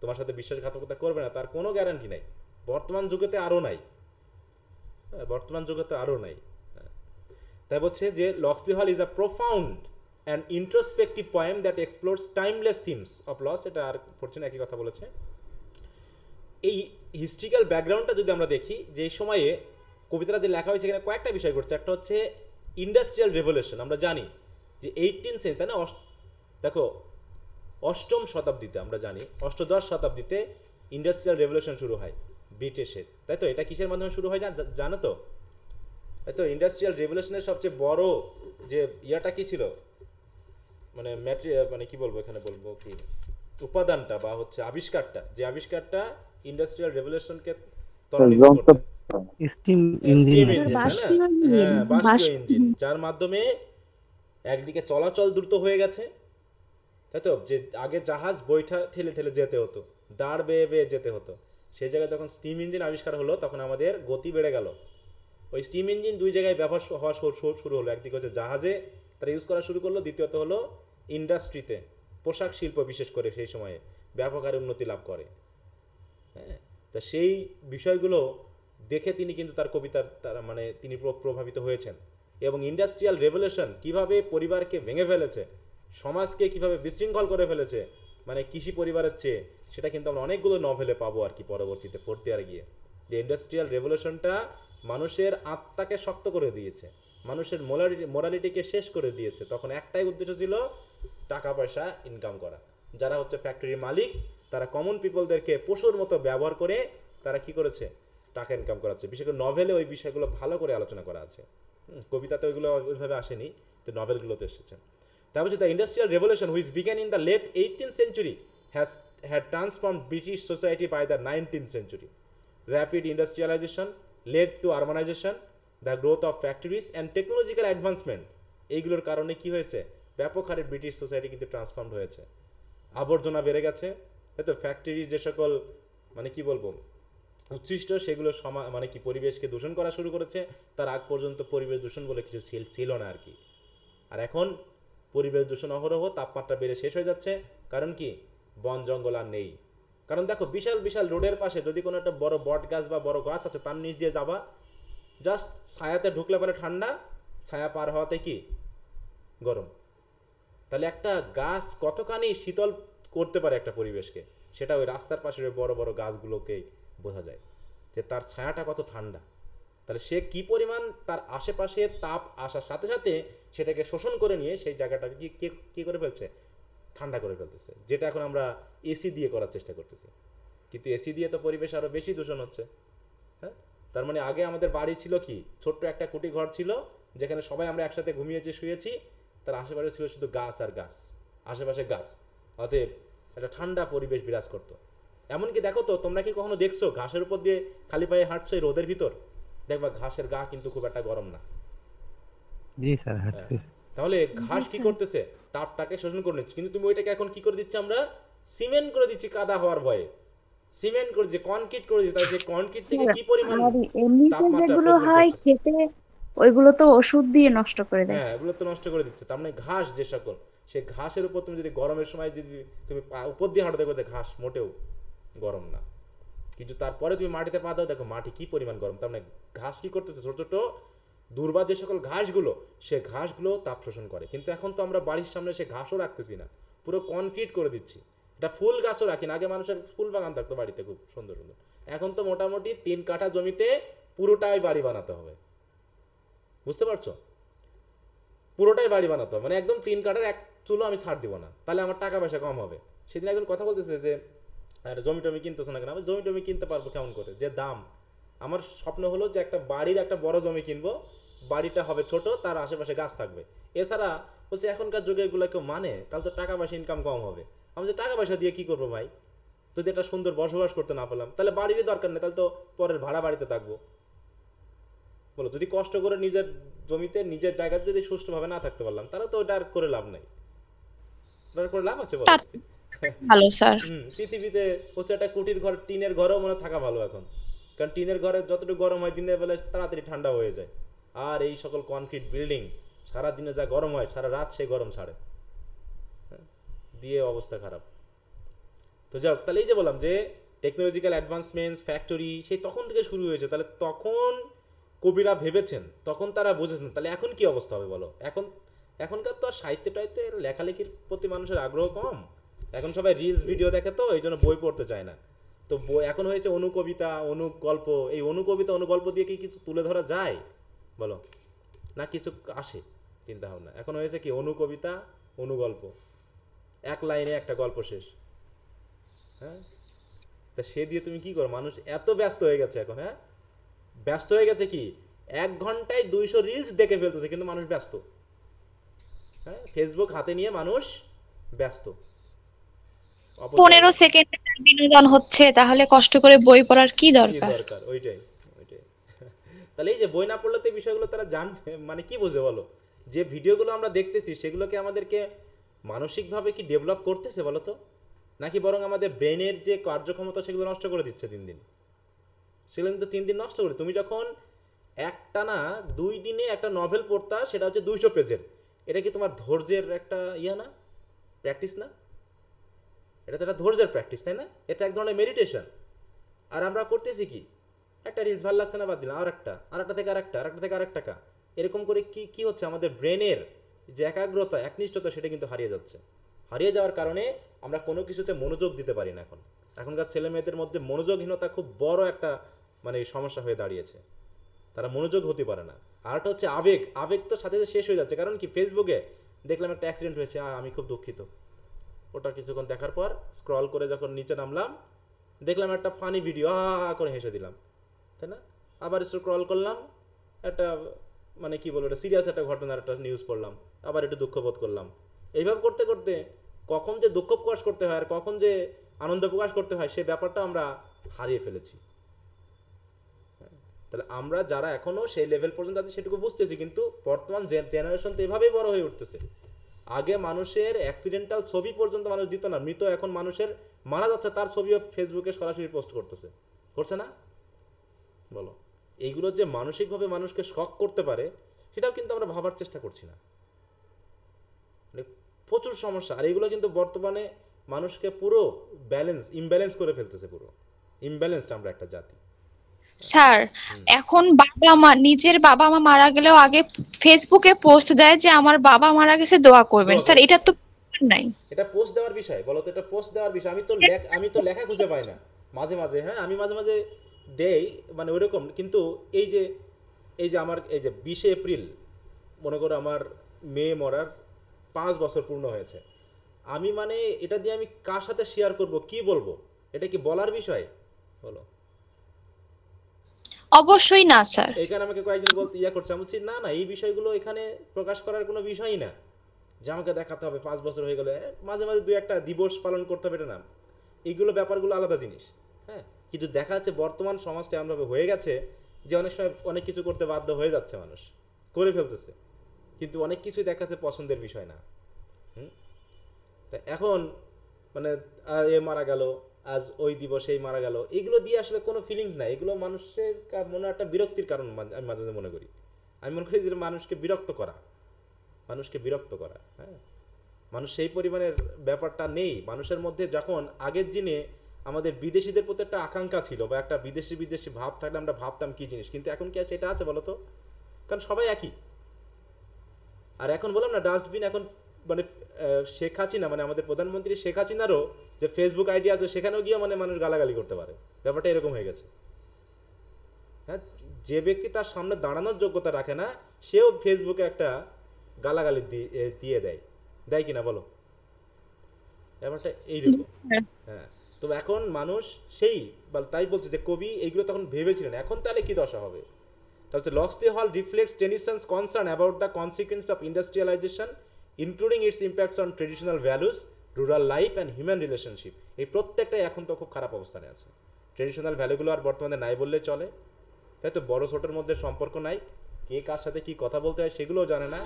তোমার সাথে বিশ্বাসঘাতকতা করবে না তার কোনো গ্যারান্টি নাই বর্তমান যুগেতে আরও নাই হ্যাঁ বর্তমান যুগেতে আরও নাই হ্যাঁ। তাই বলছে যে Locksley Hall is a profound and introspective poem that explores timeless themes of loss এটা আর পড়ছেন একই কথা বলেছে এই হিস্ট্রিক্যাল ব্যাকগ্রাউন্ডটা যদি আমরা দেখি যে সময়ে কবিতাটা যে লেখা হয়েছে এখানে কয়েকটা বিষয় ঘটছে একটা হচ্ছে ইন্ডাস্ট্রিয়াল রেভলিউশন আমরা জানি যে এইটিন সেঞ্চুরি না দেখো অষ্টম শতাব্দীতে আমরা জানি অষ্টদশ শতাব্দীতে ইন্ডাস্ট্রিয়াল রেভলিউশন শুরু হয় ব্রিটিশের তাই তো এটা কিসের মাধ্যমে শুরু হয় জানো তো তাই তো ইন্ডাস্ট্রিয়াল রেভলিউশনের সবচেয়ে বড় যে ইয়াটা কি ছিল মানে ম্যাট্রি মানে কি বলবো এখানে বলবো কি উপাদানটা বা হচ্ছে আবিষ্কারটা যে আবিষ্কারটা ইন্ডাস্ট্রিয়াল হ্যাঁ, রেভলিউশনকে যার মাধ্যমে একদিকে চলাচল দ্রুত হয়ে গেছে তাই তো যে আগে জাহাজ বৈঠা ঠেলে ঠেলে যেতে হতো দাঁড় বেয়ে বেয়ে যেতে হতো সেই জায়গায় যখন স্টিম ইঞ্জিন আবিষ্কার হলো তখন আমাদের গতি বেড়ে গেল ওই স্টিম ইঞ্জিন দুই জায়গায় ব্যবহার হওয়া শুরু হলো একদিকে হচ্ছে জাহাজে তারা ইউজ করা শুরু করলো দ্বিতীয়ত হলো ইন্ডাস্ট্রিতে পোশাক শিল্প বিশেষ করে সেই সময়ে ব্যাপক আর উন্নতি লাভ করে হ্যাঁ তা সেই বিষয়গুলো দেখে তিনি কিন্তু তার কবিতার তারা মানে তিনি প্রভাবিত হয়েছেন এবং ইন্ডাস্ট্রিয়াল রেভলিউশন কিভাবে পরিবারকে ভেঙে ফেলেছে সমাজকে কিভাবে বিশৃঙ্খল করে ফেলেছে মানে কৃষি পরিবারের চেয়ে সেটা কিন্তু আমরা অনেকগুলো নভেলে পাবো আর কি পরবর্তীতে ফোর্থ ইয়ার গিয়ে যে ইন্ডাস্ট্রিয়াল রেভলিউশনটা মানুষের আত্মাকে শক্ত করে দিয়েছে মানুষের মোরালিটি মোরালিটিকে শেষ করে দিয়েছে তখন একটাই উদ্দেশ্য ছিল টাকা পয়সা ইনকাম করা যারা হচ্ছে ফ্যাক্টরির মালিক তারা কমন পিপলদেরকে পশুর মতো ব্যবহার করে তারা কি করেছে টাকা ইনকাম করাচ্ছে বিশেষ করে নভেলে ওই বিষয়গুলো ভালো করে আলোচনা করা আছে কবিতাতে ওইগুলো ওইভাবে আসেনি তো নভেলগুলোতে এসেছে তারপর the industrial revolution which began in the late eighteen century has had transform British society by the nineteen century rapid industrialization led to urbanization the growth of factories and technological advancement এইগুলোর কারণে কি হয়েছে ব্যাপক হারে ব্রিটিশ সোসাইটি কিন্তু ট্রান্সফর্মড হয়েছে আবর্জনা বেড়ে গেছে তাই তো ফ্যাক্টরি যে সকল মানে কি বলবো উচ্ছিষ্ট সেগুলো সমা মানে কি পরিবেশকে দূষণ করা শুরু করেছে তার আগ পর্যন্ত পরিবেশ দূষণ বলে কিছু ছিল না আর কি আর এখন পরিবেশ দূষণ অহরহ তাপমাত্রা বেড়ে শেষ হয়ে যাচ্ছে কারণ কি বন জঙ্গল আর নেই কারণ দেখো বিশাল বিশাল রোডের পাশে যদি কোনো একটা বড় বট গাছ বা বড় গাছ আছে তার নিচ দিয়ে যাবা জাস্ট ছায়াতে ঢুকলে পরে ঠান্ডা ছায়া পার হওয়াতে কি গরম তাহলে একটা গাছ কতখানি শীতল করতে পারে একটা পরিবেশকে সেটা ওই রাস্তার পাশে বড় বড় গাছগুলোকেই বোঝা যায় যে তার ছায়াটা কত ঠান্ডা তাহলে সে কি পরিমাণ তার আশেপাশে তাপ আসার সাথে সাথে সেটাকে শোষণ করে নিয়ে সেই জায়গাটাকে কি কে কী করে ফেলছে ঠান্ডা করে ফেলতেছে যেটা এখন আমরা এসি দিয়ে করার চেষ্টা করতেছি কিন্তু এসি দিয়ে তো পরিবেশ আরও বেশি দূষণ হচ্ছে হ্যাঁ তার মানে আগে আমাদের বাড়ি ছিল কি ছোট্ট একটা কুটি ঘর ছিল যেখানে সবাই আমরা একসাথে ঘুমিয়েছি শুয়েছি তার আশেপাশে ছিল শুধু গাছ আর গাছ আশেপাশে গাছ অতএব একটা ঠান্ডা পরিবেশ বিরাজ করতো এমনকি দেখো তো তোমরা কি কখনো দেখছো ঘাসের উপর দিয়ে খালি পায়ে হাঁটছো এই রোদের ভিতর দেখবা ঘাসের গা কিন্তু খুব একটা গরম না হ্যাঁ। তাহলে ঘাস কি করতেছে তাপটাকে শোষণ করে নিচ্ছে কিন্তু তুমি ওইটাকে এখন কি করে দিচ্ছি আমরা সিমেন্ট করে দিচ্ছি কাদা হওয়ার ভয়ে সিমেন্ট করে দিচ্ছি কনক্রিট করে দিচ্ছি তাহলে কনক্রিট থেকে কি পরিমাণ যেগুলো হয় খেতে ওইগুলো তো ওষুধ দিয়ে নষ্ট করে দেয় হ্যাঁ এগুলো তো নষ্ট করে দিচ্ছে তার মানে ঘাস যে সকল সেই ঘাসের উপর তুমি যদি গরমের সময় যদি তুমি উপর দিয়ে হাঁটতে করতে ঘাস মোটেও গরম না কিন্তু তারপরে তুমি মাটিতে পা দাও দেখো মাটি কী পরিমাণ গরম তার মানে ঘাস কী করতেছে ছোটো ছোটো দুর্বার যে সকল ঘাসগুলো সে ঘাসগুলো তাপ শোষণ করে কিন্তু এখন তো আমরা বাড়ির সামনে সে ঘাসও রাখতেছি না পুরো কনক্রিট করে দিচ্ছি এটা ফুল গাছও রাখি না আগে মানুষের ফুল বাগান থাকতো বাড়িতে খুব সুন্দর সুন্দর এখন তো মোটামুটি তিন কাঠা জমিতে পুরোটাই বাড়ি বানাতে হবে বুঝতে পারছো পুরোটাই বাড়ি বানাতে হবে মানে একদম তিন কাঠার এক চুলো আমি ছাড় দিব না তাহলে আমার টাকা পয়সা কম হবে সেদিন একজন কথা বলতেছে যে আর হ্যাঁ, জমি টমি কিনতেছো না কেন আমি জমি টমি কিনতে পারবো কেমন করে যে দাম আমার স্বপ্ন হলো যে একটা বাড়ির একটা বড় জমি কিনবো বাড়িটা হবে ছোট তার আশেপাশে গাছ থাকবে এছাড়া বলছে এখনকার যুগে এগুলো কেউ মানে তাহলে তো টাকা পয়সা ইনকাম কম হবে আমি যে টাকা পয়সা দিয়ে কি করবো ভাই যদি একটা সুন্দর বসবাস করতে না পেলাম তাহলে বাড়িরই দরকার নেই তাহলে তো পরের ভাড়া বাড়িতে থাকবো বলো যদি কষ্ট করে নিজের জমিতে নিজের জায়গাতে যদি সুষ্ঠুভাবে না থাকতে পারলাম তাহলে তো ওটা আর করে লাভ নাই ওটা করে লাভ আছে বলো ভালো স্যার পৃথিবীতে হচ্ছে একটা কুটির ঘর টিনের ঘরেও মনে থাকা ভালো এখন কারণ টিনের ঘরে যতটুকু গরম হয় দিনের বেলায় তাড়াতাড়ি ঠান্ডা হয়ে যায় আর এই সকল কনক্রিট বিল্ডিং সারা দিনে যা গরম হয় সারা রাত সে গরম ছাড়ে হ্যাঁ, দিয়ে অবস্থা খারাপ তো যাই হোক তাহলে এই যে বললাম যে টেকনোলজিক্যাল অ্যাডভান্সমেন্টস ফ্যাক্টরি সেই তখন থেকে শুরু হয়েছে তাহলে তখন কবিরা ভেবেছেন তখন তারা বুঝেছেন তাহলে এখন কি অবস্থা হবে বলো এখন এখনকার তো আর সাহিত্য টাইতে লেখালেখির প্রতি মানুষের আগ্রহ কম এখন সবাই রিলস ভিডিও দেখে তো এই জন্য বই পড়তে চায় না তো বই এখন হয়েছে অনুকবিতা অনুগল্প এই অনুকবিতা অনুগল্প দিয়ে কি কিছু তুলে ধরা যায় বলো না কিছু আসে চিন্তা ভাবনা এখন হয়েছে কি অনুকবিতা অনুগল্প এক লাইনে একটা গল্প শেষ হ্যাঁ তা সে দিয়ে তুমি কি করো মানুষ এত ব্যস্ত হয়ে গেছে এখন হ্যাঁ ব্যস্ত হয়ে গেছে কি এক ঘন্টায় দুইশো রিলস দেখে ফেলতেছে কিন্তু মানুষ ব্যস্ত হ্যাঁ ফেসবুক হাতে নিয়ে মানুষ ব্যস্ত পনেরো সেকেন্ড বিনোদন হচ্ছে তাহলে কষ্ট করে বই পড়ার কি দরকার ওইটাই তাহলে এই যে বই না পড়লে তো বিষয়গুলো তারা জান মানে কি বুঝে বলো যে ভিডিওগুলো আমরা দেখতেছি সেগুলোকে আমাদেরকে মানসিকভাবে কি ডেভেলপ করতেছে বলো তো নাকি বরং আমাদের ব্রেনের যে কার্যক্ষমতা সেগুলো নষ্ট করে দিচ্ছে দিন দিন সেগুলো কিন্তু তিন দিন নষ্ট করে তুমি যখন একটা না দুই দিনে একটা নভেল পড়তা সেটা হচ্ছে দুইশো পেজের এটা কি তোমার ধৈর্যের একটা ইয়া না প্র্যাকটিস না এটা তো একটা ধৈর্যের প্র্যাকটিস তাই না এটা এক ধরনের মেডিটেশন আর আমরা করতেছি কি একটা রিলস ভালো লাগছে না বাদ দিলাম আর একটা আর একটা থেকে আরেকটা আর একটা থেকে এক টাকা এরকম করে কি কি হচ্ছে আমাদের ব্রেনের যে একাগ্রতা একনিষ্ঠতা সেটা কিন্তু হারিয়ে যাচ্ছে হারিয়ে যাওয়ার কারণে আমরা কোনো কিছুতে মনোযোগ দিতে পারি না এখন এখনকার ছেলে মেয়েদের মধ্যে মনোযোগহীনতা খুব বড় একটা মানে সমস্যা হয়ে দাঁড়িয়েছে তারা মনোযোগ হতে পারে না আরটা হচ্ছে আবেগ আবেগ তো সাথে সাথে শেষ হয়ে যাচ্ছে কারণ কি ফেসবুকে দেখলাম একটা অ্যাক্সিডেন্ট হয়েছে আমি খুব দুঃখিত ওটা কিছুক্ষণ দেখার পর স্ক্রল করে যখন নিচে নামলাম দেখলাম একটা ফানি ভিডিও হা হা করে হেসে দিলাম তাই না আবার স্ক্রল করলাম একটা মানে কি বলবো ওটা সিরিয়াস একটা ঘটনার একটা নিউজ পড়লাম আবার একটু দুঃখবোধ করলাম এইভাবে করতে করতে কখন যে দুঃখ প্রকাশ করতে হয় আর কখন যে আনন্দ প্রকাশ করতে হয় সে ব্যাপারটা আমরা হারিয়ে ফেলেছি হ্যাঁ, তাহলে আমরা যারা এখনও সেই লেভেল পর্যন্ত আছি সেটুকু বুঝতেছি কিন্তু বর্তমান জেনারেশন তো এভাবেই বড় হয়ে উঠতেছে আগে মানুষের অ্যাক্সিডেন্টাল ছবি পর্যন্ত মানুষ দিত না মৃত এখন মানুষের মারা যাচ্ছে তার ছবিও ফেসবুকে সরাসরি পোস্ট করতেছে করছে না বলো এইগুলো যে মানসিকভাবে মানুষকে শখ করতে পারে সেটাও কিন্তু আমরা ভাবার চেষ্টা করছি না মানে প্রচুর সমস্যা আর এইগুলো কিন্তু বর্তমানে মানুষকে পুরো ব্যালেন্স ইমব্যালেন্স করে ফেলতেছে পুরো ইমব্যালেন্সড আমরা একটা জাতি স্যার এখন বাবা মা নিজের বাবা মা মারা গেলেও আগে ফেসবুকে পোস্ট দেয় যে আমার বাবা মারা গেছে দোয়া করবেন স্যার এটা তো নাই এটা পোস্ট দেওয়ার বিষয় বলো তো এটা পোস্ট দেওয়ার বিষয় আমি তো হ্যাঁ। আমি তো লেখা খুঁজে পাই না মাঝে মাঝে হ্যাঁ আমি মাঝে মাঝে দেই মানে ওইরকম কিন্তু এই যে এই যে আমার এই যে বিশে এপ্রিল মনে করো আমার মেয়ে মরার পাঁচ বছর পূর্ণ হয়েছে আমি মানে এটা দিয়ে আমি কার সাথে শেয়ার করব কি বলবো এটা কি বলার বিষয় বলো অবশ্যই না স্যার এখানে আমাকে কয়েকজন বলতে ইয়া করছে আমি বলছি না না এই বিষয়গুলো এখানে প্রকাশ করার কোনো বিষয়ই না যে আমাকে দেখাতে হবে পাঁচ বছর হয়ে গেলে হ্যাঁ, মাঝে মাঝে দুই একটা দিবস পালন করতে হবে এটা নাম এইগুলো ব্যাপারগুলো আলাদা জিনিস হ্যাঁ কিন্তু দেখা যাচ্ছে বর্তমান সমাজটা এমনভাবে হয়ে গেছে যে অনেক সময় অনেক কিছু করতে বাধ্য হয়ে যাচ্ছে মানুষ করে ফেলতেছে কিন্তু অনেক কিছুই দেখা যাচ্ছে পছন্দের বিষয় না হুম তা এখন মানে এ মারা গেল আজ ওই দিবসেই মারা গেল এগুলো দিয়ে আসলে কোনো ফিলিংস নাই এগুলো মানুষের মনে একটা বিরক্তির কারণ আমি মাঝে মাঝে মনে করি আমি মনে করি যে মানুষকে বিরক্ত করা মানুষকে বিরক্ত করা হ্যাঁ মানুষ সেই পরিমাণের ব্যাপারটা নেই মানুষের মধ্যে যখন আগের দিনে আমাদের বিদেশিদের প্রতি একটা আকাঙ্ক্ষা ছিল বা একটা বিদেশি বিদেশি ভাব থাকলে আমরা ভাবতাম কী জিনিস কিন্তু এখন কি আর সেটা আছে বলো তো কারণ সবাই একই আর এখন বললাম না ডাস্টবিন এখন মানে শেখ হাসিনা মানে আমাদের প্রধানমন্ত্রী শেখ হাসিনারও যে ফেসবুক আইডি আছে সেখানেও গিয়ে মানে মানুষ গালাগালি করতে পারে ব্যাপারটা এরকম হয়ে গেছে হ্যাঁ যে ব্যক্তি তার সামনে দাঁড়ানোর যোগ্যতা রাখে না সেও ফেসবুকে একটা গালাগালি দিয়ে দেয় দেয় কিনা বলো ব্যাপারটা এইরকম হ্যাঁ, হ্যাঁ তো এখন মানুষ সেই তাই বলছে যে কবি এইগুলো তখন ভেবেছিলেন এখন তাহলে কি দশা হবে তাহলে Locksley Hall reflects Tennyson's concern about the consequence of industrialization including its impacts on traditional values rural life and human relationship এই প্রত্যেকটাই এখন তো খুব খারাপ অবস্থানে আছে ট্রেডিশনাল ভ্যালুগুলো আর বর্তমানে নাই বললে চলে তাই তো বড়ো ছোটোর মধ্যে সম্পর্ক নাই কে কার সাথে কি কথা বলতে হয় সেগুলোও জানে না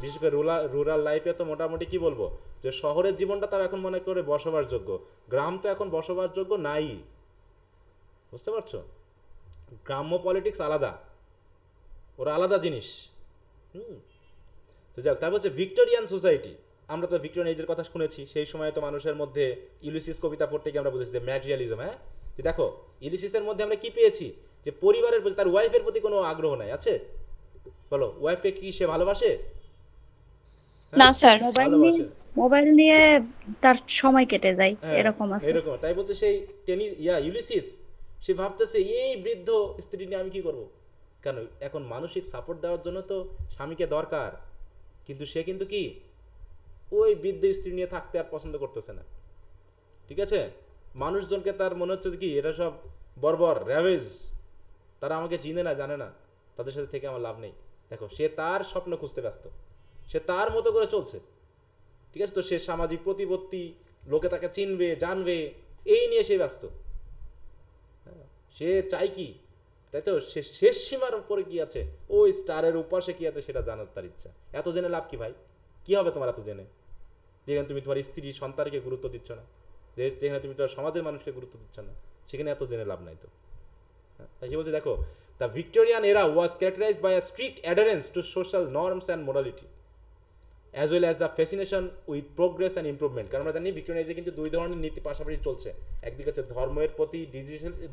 বিশেষ করে রুরাল রুরাল লাইফে তো মোটামুটি কি বলবো যে শহরের জীবনটা তারা এখন মনে করে বসবাসযোগ্য গ্রাম তো এখন বসবাসযোগ্য নাই বুঝতে পারছো গ্রাম্য পলিটিক্স আলাদা ওরা আলাদা জিনিস হুম তো যাই হোক তারপর হচ্ছে ভিক্টোরিয়ান সোসাইটি আমরা তো ভিক্টোরিয়ান এজের কথা শুনেছি সেই সময় তো মানুষের মধ্যে ইলিসিস কবিতা পড়তে গিয়ে আমরা বুঝেছি যে ম্যাটেরিয়ালিজম হ্যাঁ যে দেখো ইলিসিসের মধ্যে আমরা কি পেয়েছি যে পরিবারের প্রতি তার ওয়াইফের প্রতি কোনো আগ্রহ নাই আছে বলো ওয়াইফকে কি সে ভালোবাসে হ্যাঁ? না স্যার মোবাইল নিয়ে মোবাইল নিয়ে তার সময় কেটে যায় হ্যাঁ, এরকম আছে এরকম তাই বলতে সেই টেনিস ইয়া ইউলিসিস সে ভাবতেছে এই বৃদ্ধ স্ত্রী নিয়ে আমি কি করব কেন এখন মানসিক সাপোর্ট দেওয়ার জন্য তো স্বামীকে দরকার কিন্তু সে কিন্তু কি ওই বৃদ্ধ স্ত্রী নিয়ে থাকতে আর পছন্দ করতেছে না ঠিক আছে মানুষজনকে তার মনে হচ্ছে কি এরা সব বর্বর র্যাভেজ তারা আমাকে চিনে না জানে না তাদের সাথে থেকে আমার লাভ নেই দেখো সে তার স্বপ্ন খুঁজতে ব্যস্ত সে তার মতো করে চলছে ঠিক আছে তো সে সামাজিক প্রতিপত্তি লোকে তাকে চিনবে জানবে এই নিয়ে সে ব্যস্ত হ্যাঁ? সে চাই কি তাই তো শেষ সীমার উপরে কি আছে ওই স্টারের উপাসে কি আছে সেটা জানার তার ইচ্ছা এত জেনে লাভ কি ভাই কি হবে তোমার এত জেনে যেখানে তুমি তোমার স্ত্রী সন্তানকে গুরুত্ব দিচ্ছ না যেখানে তুমি তোমার সমাজের মানুষকে গুরুত্ব দিচ্ছ না সেখানে এত জেনে লাভ নাই তো হ্যাঁ, তাই সে বলছে দেখো the Victorian era was characterize by a strict adherence to social norms and morality as well as the fascination with progress and improvement কারণ আমরা জানি ভিক্টোরিয়ান এজে কিন্তু দুই ধরনের নীতি পাশাপাশি চলছে একদিকে হচ্ছে ধর্মের প্রতি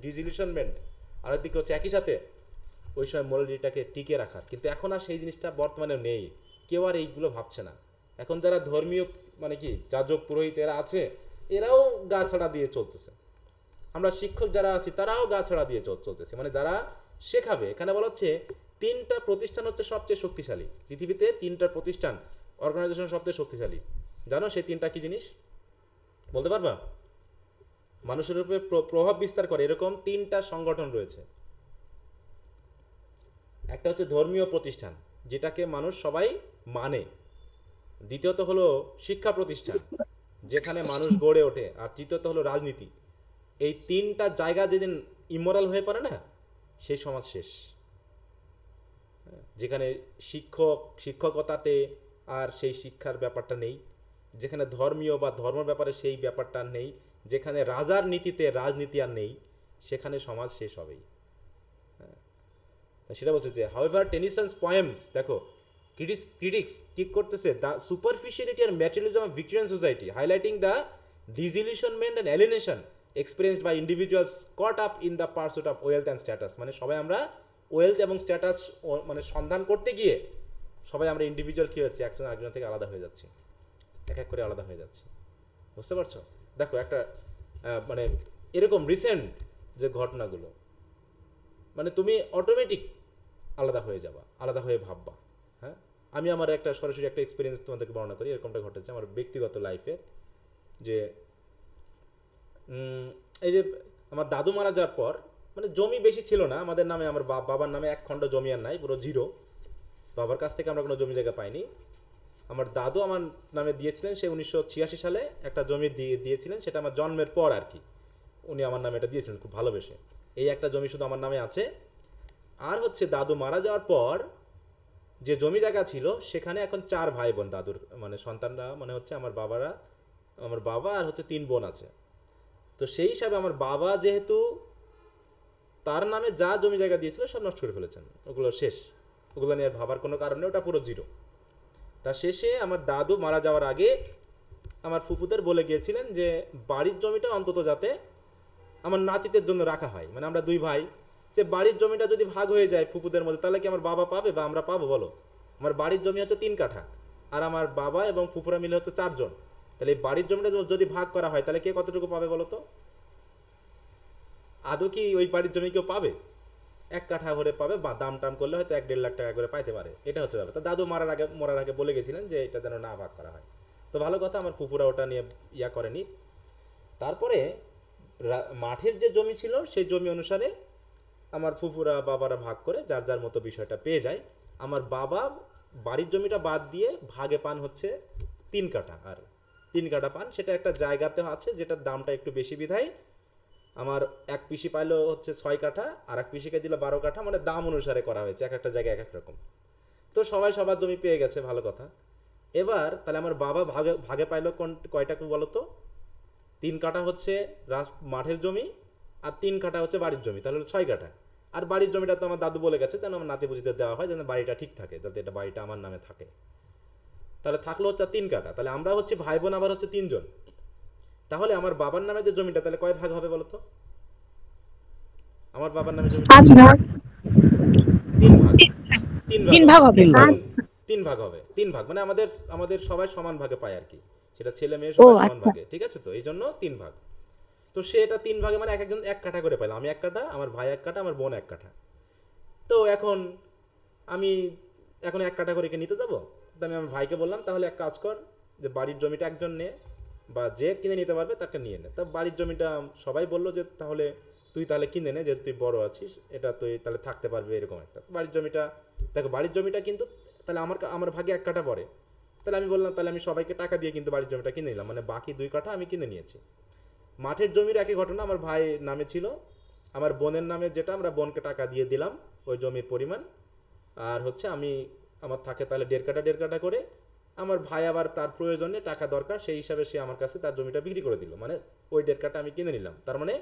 ডিজিলিউশনমেন্ট আরেকদিকে হচ্ছে একই সাথে ওই সময় মোরালিটিটাকে টিকে রাখার কিন্তু এখন আর সেই জিনিসটা বর্তমানে নেই কেউ আর এইগুলো ভাবছে না এখন যারা ধর্মীয় মানে কি যাজক পুরোহিত এরা আছে এরাও গা ছাড়া দিয়ে চলতেছে আমরা শিক্ষক যারা আছি তারাও গা ছাড়া দিয়ে চলতেছে মানে যারা শেখাবে এখানে বলা হচ্ছে তিনটা প্রতিষ্ঠান হচ্ছে সবচেয়ে শক্তিশালী পৃথিবীতে তিনটা প্রতিষ্ঠান অর্গানাইজেশন সবচেয়ে শক্তিশালী জানো সেই তিনটা কি জিনিস বলতে পারবা মানুষের উপরে প্রভাব বিস্তার করে এরকম তিনটা সংগঠন রয়েছে একটা হচ্ছে ধর্মীয় প্রতিষ্ঠান যেটাকে মানুষ সবাই মানে দ্বিতীয়ত হলো শিক্ষা প্রতিষ্ঠান যেখানে মানুষ গড়ে ওঠে আর তৃতীয়ত হলো রাজনীতি এই তিনটা জায়গা যেদিন ইমোরাল হয়ে পড়ে না সেই সমাজ শেষ যেখানে শিক্ষক শিক্ষকতাতে আর সেই শিক্ষার ব্যাপারটা নেই যেখানে ধর্মীয় বা ধর্ম ব্যাপারে সেই ব্যাপারটা নেই যেখানে রাজার নীতিতে রাজনীতি আর নেই সেখানে সমাজ শেষ হবেই হ্যাঁ। সেটা বলছে যে হাউএভার টেনিসন্স পয়েমস দেখো ক্রিটিক্স ক্রিটিক্স কি করতেছে দ্য সুপারফিশিয়ালিটি আর materialism of Victorian society highlighting the disillusionment and alienation experienced by individuals caught up in the pursuit of wealth and status মানে সবাই আমরা ওয়েলথ এবং স্ট্যাটাস মানে সন্ধান করতে গিয়ে সবাই আমরা ইন্ডিভিজুয়াল কী হচ্ছে একজন আরেকজন থেকে আলাদা হয়ে যাচ্ছি এক এক করে আলাদা হয়ে যাচ্ছি বুঝতে পারছো দেখো একটা মানে এরকম রিসেন্ট যে ঘটনাগুলো মানে তুমি অটোমেটিক আলাদা হয়ে যাবা আলাদা হয়ে ভাববা হ্যাঁ আমি আমার একটা সরাসরি একটা এক্সপিরিয়েন্স তোমাদেরকে বর্ণনা করি এরকমটা ঘটেছে আমার ব্যক্তিগত লাইফের যে এই যে আমার দাদু মারা যাওয়ার পর মানে জমি বেশি ছিল না আমাদের নামে আমার বাবার নামে এক খণ্ড জমি আর নাই পুরো জিরো বাবার কাছ থেকে আমরা কোনো জমি জায়গা পাইনি আমার দাদু আমার নামে দিয়েছিলেন সে উনিশশো সালে একটা জমি দিয়ে দিয়েছিলেন সেটা আমার জন্মের পর আর কি উনি আমার নামে এটা দিয়েছিলেন খুব ভালোবেসে এই একটা জমি শুধু আমার নামে আছে আর হচ্ছে দাদু মারা যাওয়ার পর যে জমি জায়গা ছিল সেখানে এখন চার ভাই বোন দাদুর মানে সন্তানরা মানে হচ্ছে আমার বাবারা আমার বাবা আর হচ্ছে তিন বোন আছে তো সেই হিসাবে আমার বাবা যেহেতু তার নামে যা জমি জায়গা দিয়েছিল সব নষ্ট করে ফেলেছেন ওগুলো শেষ ওগুলো নিয়ে ভাবার কোনো কারণে ওটা পুরো জিরো তা শেষে আমার দাদু মারা যাওয়ার আগে আমার ফুপুদের বলে গিয়েছিলেন যে বাড়ির জমিটা অন্তত যাতে আমার নাতিদের জন্য রাখা হয় মানে আমরা দুই ভাই যে বাড়ির জমিটা যদি ভাগ হয়ে যায় ফুপুদের মধ্যে তাহলে কি আমার বাবা পাবে বা আমরা পাবো বলো আমার বাড়ির জমি হচ্ছে তিন কাঠা আর আমার বাবা এবং ফুপুরা মিলে হচ্ছে চারজন তাহলে এই বাড়ির জমিটা যদি ভাগ করা হয় তাহলে কে কতটুকু পাবে বলো তো আদৌ কি ওই বাড়ির জমি কেউ পাবে এক কাঠা করে পাবে বা দাম টাম করলে হয়তো এক দেড় লাখ টাকা করে পাইতে পারে এটা হচ্ছে ব্যাপার তো দাদু মারার আগে মরার আগে বলে গেছিলেন যে এটা যেন না ভাগ করা হয় তো ভালো কথা আমার ফুপুরা ওটা নিয়ে ইয়া করেনি তারপরে মাঠের যে জমি ছিল সেই জমি অনুসারে আমার ফুফুরা বাবারা ভাগ করে যার যার মতো বিষয়টা পেয়ে যায় আমার বাবা বাড়ির জমিটা বাদ দিয়ে ভাগে পান হচ্ছে তিন কাটা আর তিন কাটা পান সেটা একটা জায়গাতে আছে যেটার দামটা একটু বেশি বিধায় আমার এক পিসি পাইলো হচ্ছে ছয় কাঠা আর এক পিসিকে দিল বারো কাঠা মানে দাম অনুসারে করা হয়েছে এক একটা জায়গায় এক এক রকম তো সবাই সবার জমি পেয়ে গেছে ভালো কথা এবার তাহলে আমার বাবা ভাগে ভাগে পাইলো কোন কয়টা বলতো তিন কাঠা হচ্ছে রাস মাঠের জমি আর তিন কাঠা হচ্ছে বাড়ির জমি তাহলে ছয় কাঠা আর বাড়ির জমিটা তো আমার দাদু বলে গেছে যেন আমার নাতি বুঝিতে দেওয়া হয় যেন বাড়িটা ঠিক থাকে যাতে এটা বাড়িটা আমার নামে থাকে তাহলে থাকলো হচ্ছে তিন কাঠা তাহলে আমরা হচ্ছে ভাই বোন আবার হচ্ছে তিনজন তাহলে আমার বাবার নামে যে জমিটা তাহলে কয় ভাগ হবে বলতো আমার বাবার নামে জমি পাঁচ ভাগ তিন ভাগ তিন ভাগ হবে তিন ভাগ হবে তিন ভাগ মানে আমাদের আমাদের সবাই সমান ভাগে পায় আর কি সেটা ছেলে মেয়ে সবাই সমান আচ্ছা। ভাগে ঠিক আছে তো এই জন্য তিন ভাগ তো সে এটা তিন ভাগে মানে এক একজন এক কাঠা করে পাইলাম আমি এক কাঠা আমার ভাই এক কাঠা আমার বোন এক কাঠা তো এখন আমি এখন এক কাঠা করে নিতে যাবো আমি আমার ভাইকে বললাম তাহলে এক কাজ কর যে বাড়ির জমিটা একজন নে বা যে কিনে নিতে পারবে তাকে নিয়ে নে তা বাড়ির জমিটা সবাই বললো যে তাহলে তুই তাহলে কিনে নে যেহেতু তুই বড় আছিস এটা তুই তাহলে থাকতে পারবে এরকম একটা বাড়ির জমিটা দেখো বাড়ির জমিটা কিন্তু তাহলে আমার আমার ভাগে এক কাঠা পড়ে তাহলে আমি বললাম তাহলে আমি সবাইকে টাকা দিয়ে কিন্তু বাড়ির জমিটা কিনে নিলাম মানে বাকি দুই কাঠা আমি কিনে নিয়েছি মাঠের জমির একই ঘটনা আমার ভাই নামে ছিল আমার বোনের নামে যেটা আমরা বোনকে টাকা দিয়ে দিলাম ওই জমির পরিমাণ আর হচ্ছে আমি আমার থাকে তাহলে দেড় কাটা দেড় কাটা করে আমার ভাই আবার তার প্রয়োজনে টাকা দরকার সেই হিসাবে সে আমার কাছে তার জমিটা বিক্রি করে দিল মানে ওই দেড় কাঠা আমি কিনে নিলাম তার মানে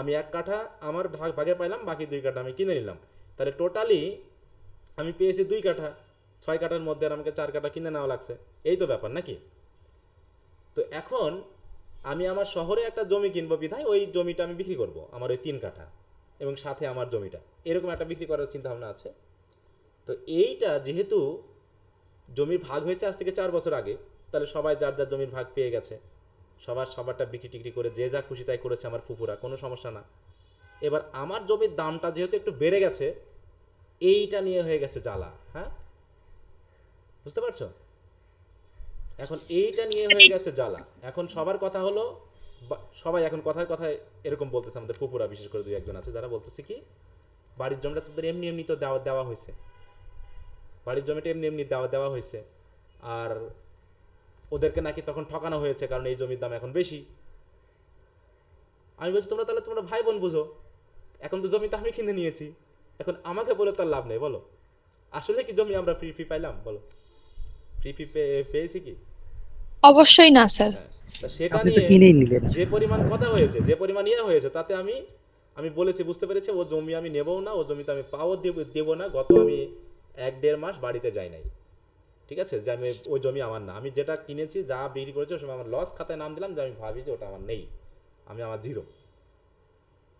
আমি এক কাঠা আমার ভাগ ভাগে পাইলাম বাকি দুই কাঠা আমি কিনে নিলাম তাহলে টোটালি আমি পেয়েছি দুই কাঠা ছয় কাঠার মধ্যে আর আমাকে চার কাঠা কিনে নেওয়া লাগছে এই তো ব্যাপার নাকি তো এখন আমি আমার শহরে একটা জমি কিনবো বিধায় ওই জমিটা আমি বিক্রি করব আমার ওই তিন কাঠা এবং সাথে আমার জমিটা এরকম একটা বিক্রি করার চিন্তা ভাবনা আছে তো এইটা যেহেতু জমির ভাগ হয়েছে আজ থেকে চার বছর আগে তাহলে সবাই যার যার জমির ভাগ পেয়ে গেছে সবার সবারটা বিক্রি টিক্রি করে যে যা খুশি তাই করেছে আমার ফুপুরা কোনো সমস্যা না এবার আমার জমির দামটা যেহেতু একটু বেড়ে গেছে এইটা নিয়ে হয়ে গেছে জ্বালা হ্যাঁ বুঝতে পারছো এখন এইটা নিয়ে হয়ে গেছে জ্বালা এখন সবার কথা হলো সবাই এখন কথার কথায় এরকম বলতেছে আমাদের পুপুরা বিশেষ করে দুই একজন আছে যারা বলতেছে কি বাড়ির জমিটা তোদের এমনি এমনি তো দেওয়া দেওয়া হয়েছে বাড়ির জমিটা এমনি এমনি দেওয়া দেওয়া হয়েছে আর ওদেরকে নাকি তখন ঠকানো হয়েছে কারণ এই জমির দাম এখন বেশি আমি বলছি তোমরা তাহলে তোমরা ভাই বোন বুঝো এখন তো জমিটা আমি কিনে নিয়েছি এখন আমাকে বলে তার লাভ নেই বলো আসলে কি জমি আমরা ফ্রি ফ্রি পাইলাম বলো ফ্রি ফ্রি পেয়েছি কি অবশ্যই না স্যার হ্যাঁ, সেটা নিয়ে যে পরিমাণ কথা হয়েছে যে পরিমাণ ইয়ে হয়েছে তাতে আমি আমি বলেছি বুঝতে পেরেছি ও জমি আমি নেবও না ও জমিতে আমি পাও দেবো না গত আমি এক দেড় মাস বাড়িতে যাই নাই ঠিক আছে যে আমি ওই জমি আমার না আমি যেটা কিনেছি যা বিক্রি করেছি ওই সময় আমার লস খাতায় নাম দিলাম যে আমি ভাবি যে ওটা আমার নেই আমি আমার জিরো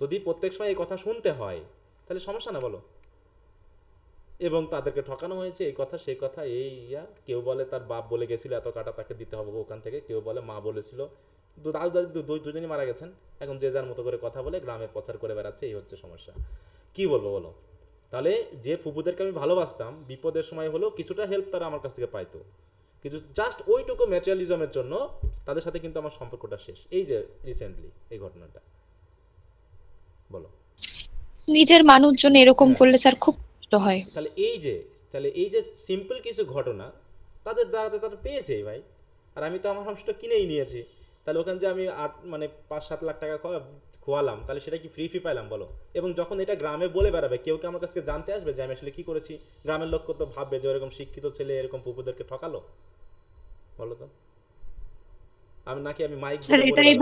যদি প্রত্যেক সময় এই কথা শুনতে হয় তাহলে সমস্যা না বলো এবং তাদেরকে ঠকানো হয়েছে এই কথা সেই কথা এই ইয়া কেউ বলে তার বাপ বলে গেছিল এত কাটা তাকে দিতে হবে ওখান থেকে কেউ বলে মা বলেছিল দাদু দাদু দুই দুজনই মারা গেছেন এখন যে যার মতো করে কথা বলে গ্রামে প্রচার করে বেড়াচ্ছে এই হচ্ছে সমস্যা কি বলবো বলো তাহলে যে ফুপুদেরকে আমি ভালোবাসতাম বিপদের সময় হলেও কিছুটা হেল্প তারা আমার কাছ থেকে পাইতো কিন্তু জাস্ট ওইটুকু ম্যাটেরিয়ালিজমের জন্য তাদের সাথে কিন্তু আমার সম্পর্কটা শেষ এই যে রিসেন্টলি এই ঘটনাটা বলো নিজের মানুষজন এরকম হ্যাঁ। করলে স্যার খুব হয় তাহলে এই যে তাহলে এই যে সিম্পল কিছু ঘটনা তাদের দ্বারা তারা পেয়েছে ভাই আর আমি তো আমার হোমসটা কিনেই নিয়েছি তাহলে ওখানে যে আমি আট মানে পাঁচ সাত লাখ টাকা খোয়ালাম তাহলে সেটা কি ফ্রি ফ্রি পাইলাম বলো এবং যখন এটা গ্রামে বলে বেড়াবে কেউ কি আমার কাছে জানতে আসবে যে আমি আসলে কী করেছি গ্রামের লোক তো ভাববে যে ওরকম শিক্ষিত ছেলে এরকম পুপুদেরকে ঠকালো বলো তো আমি নাকি আমি মাইক এটাই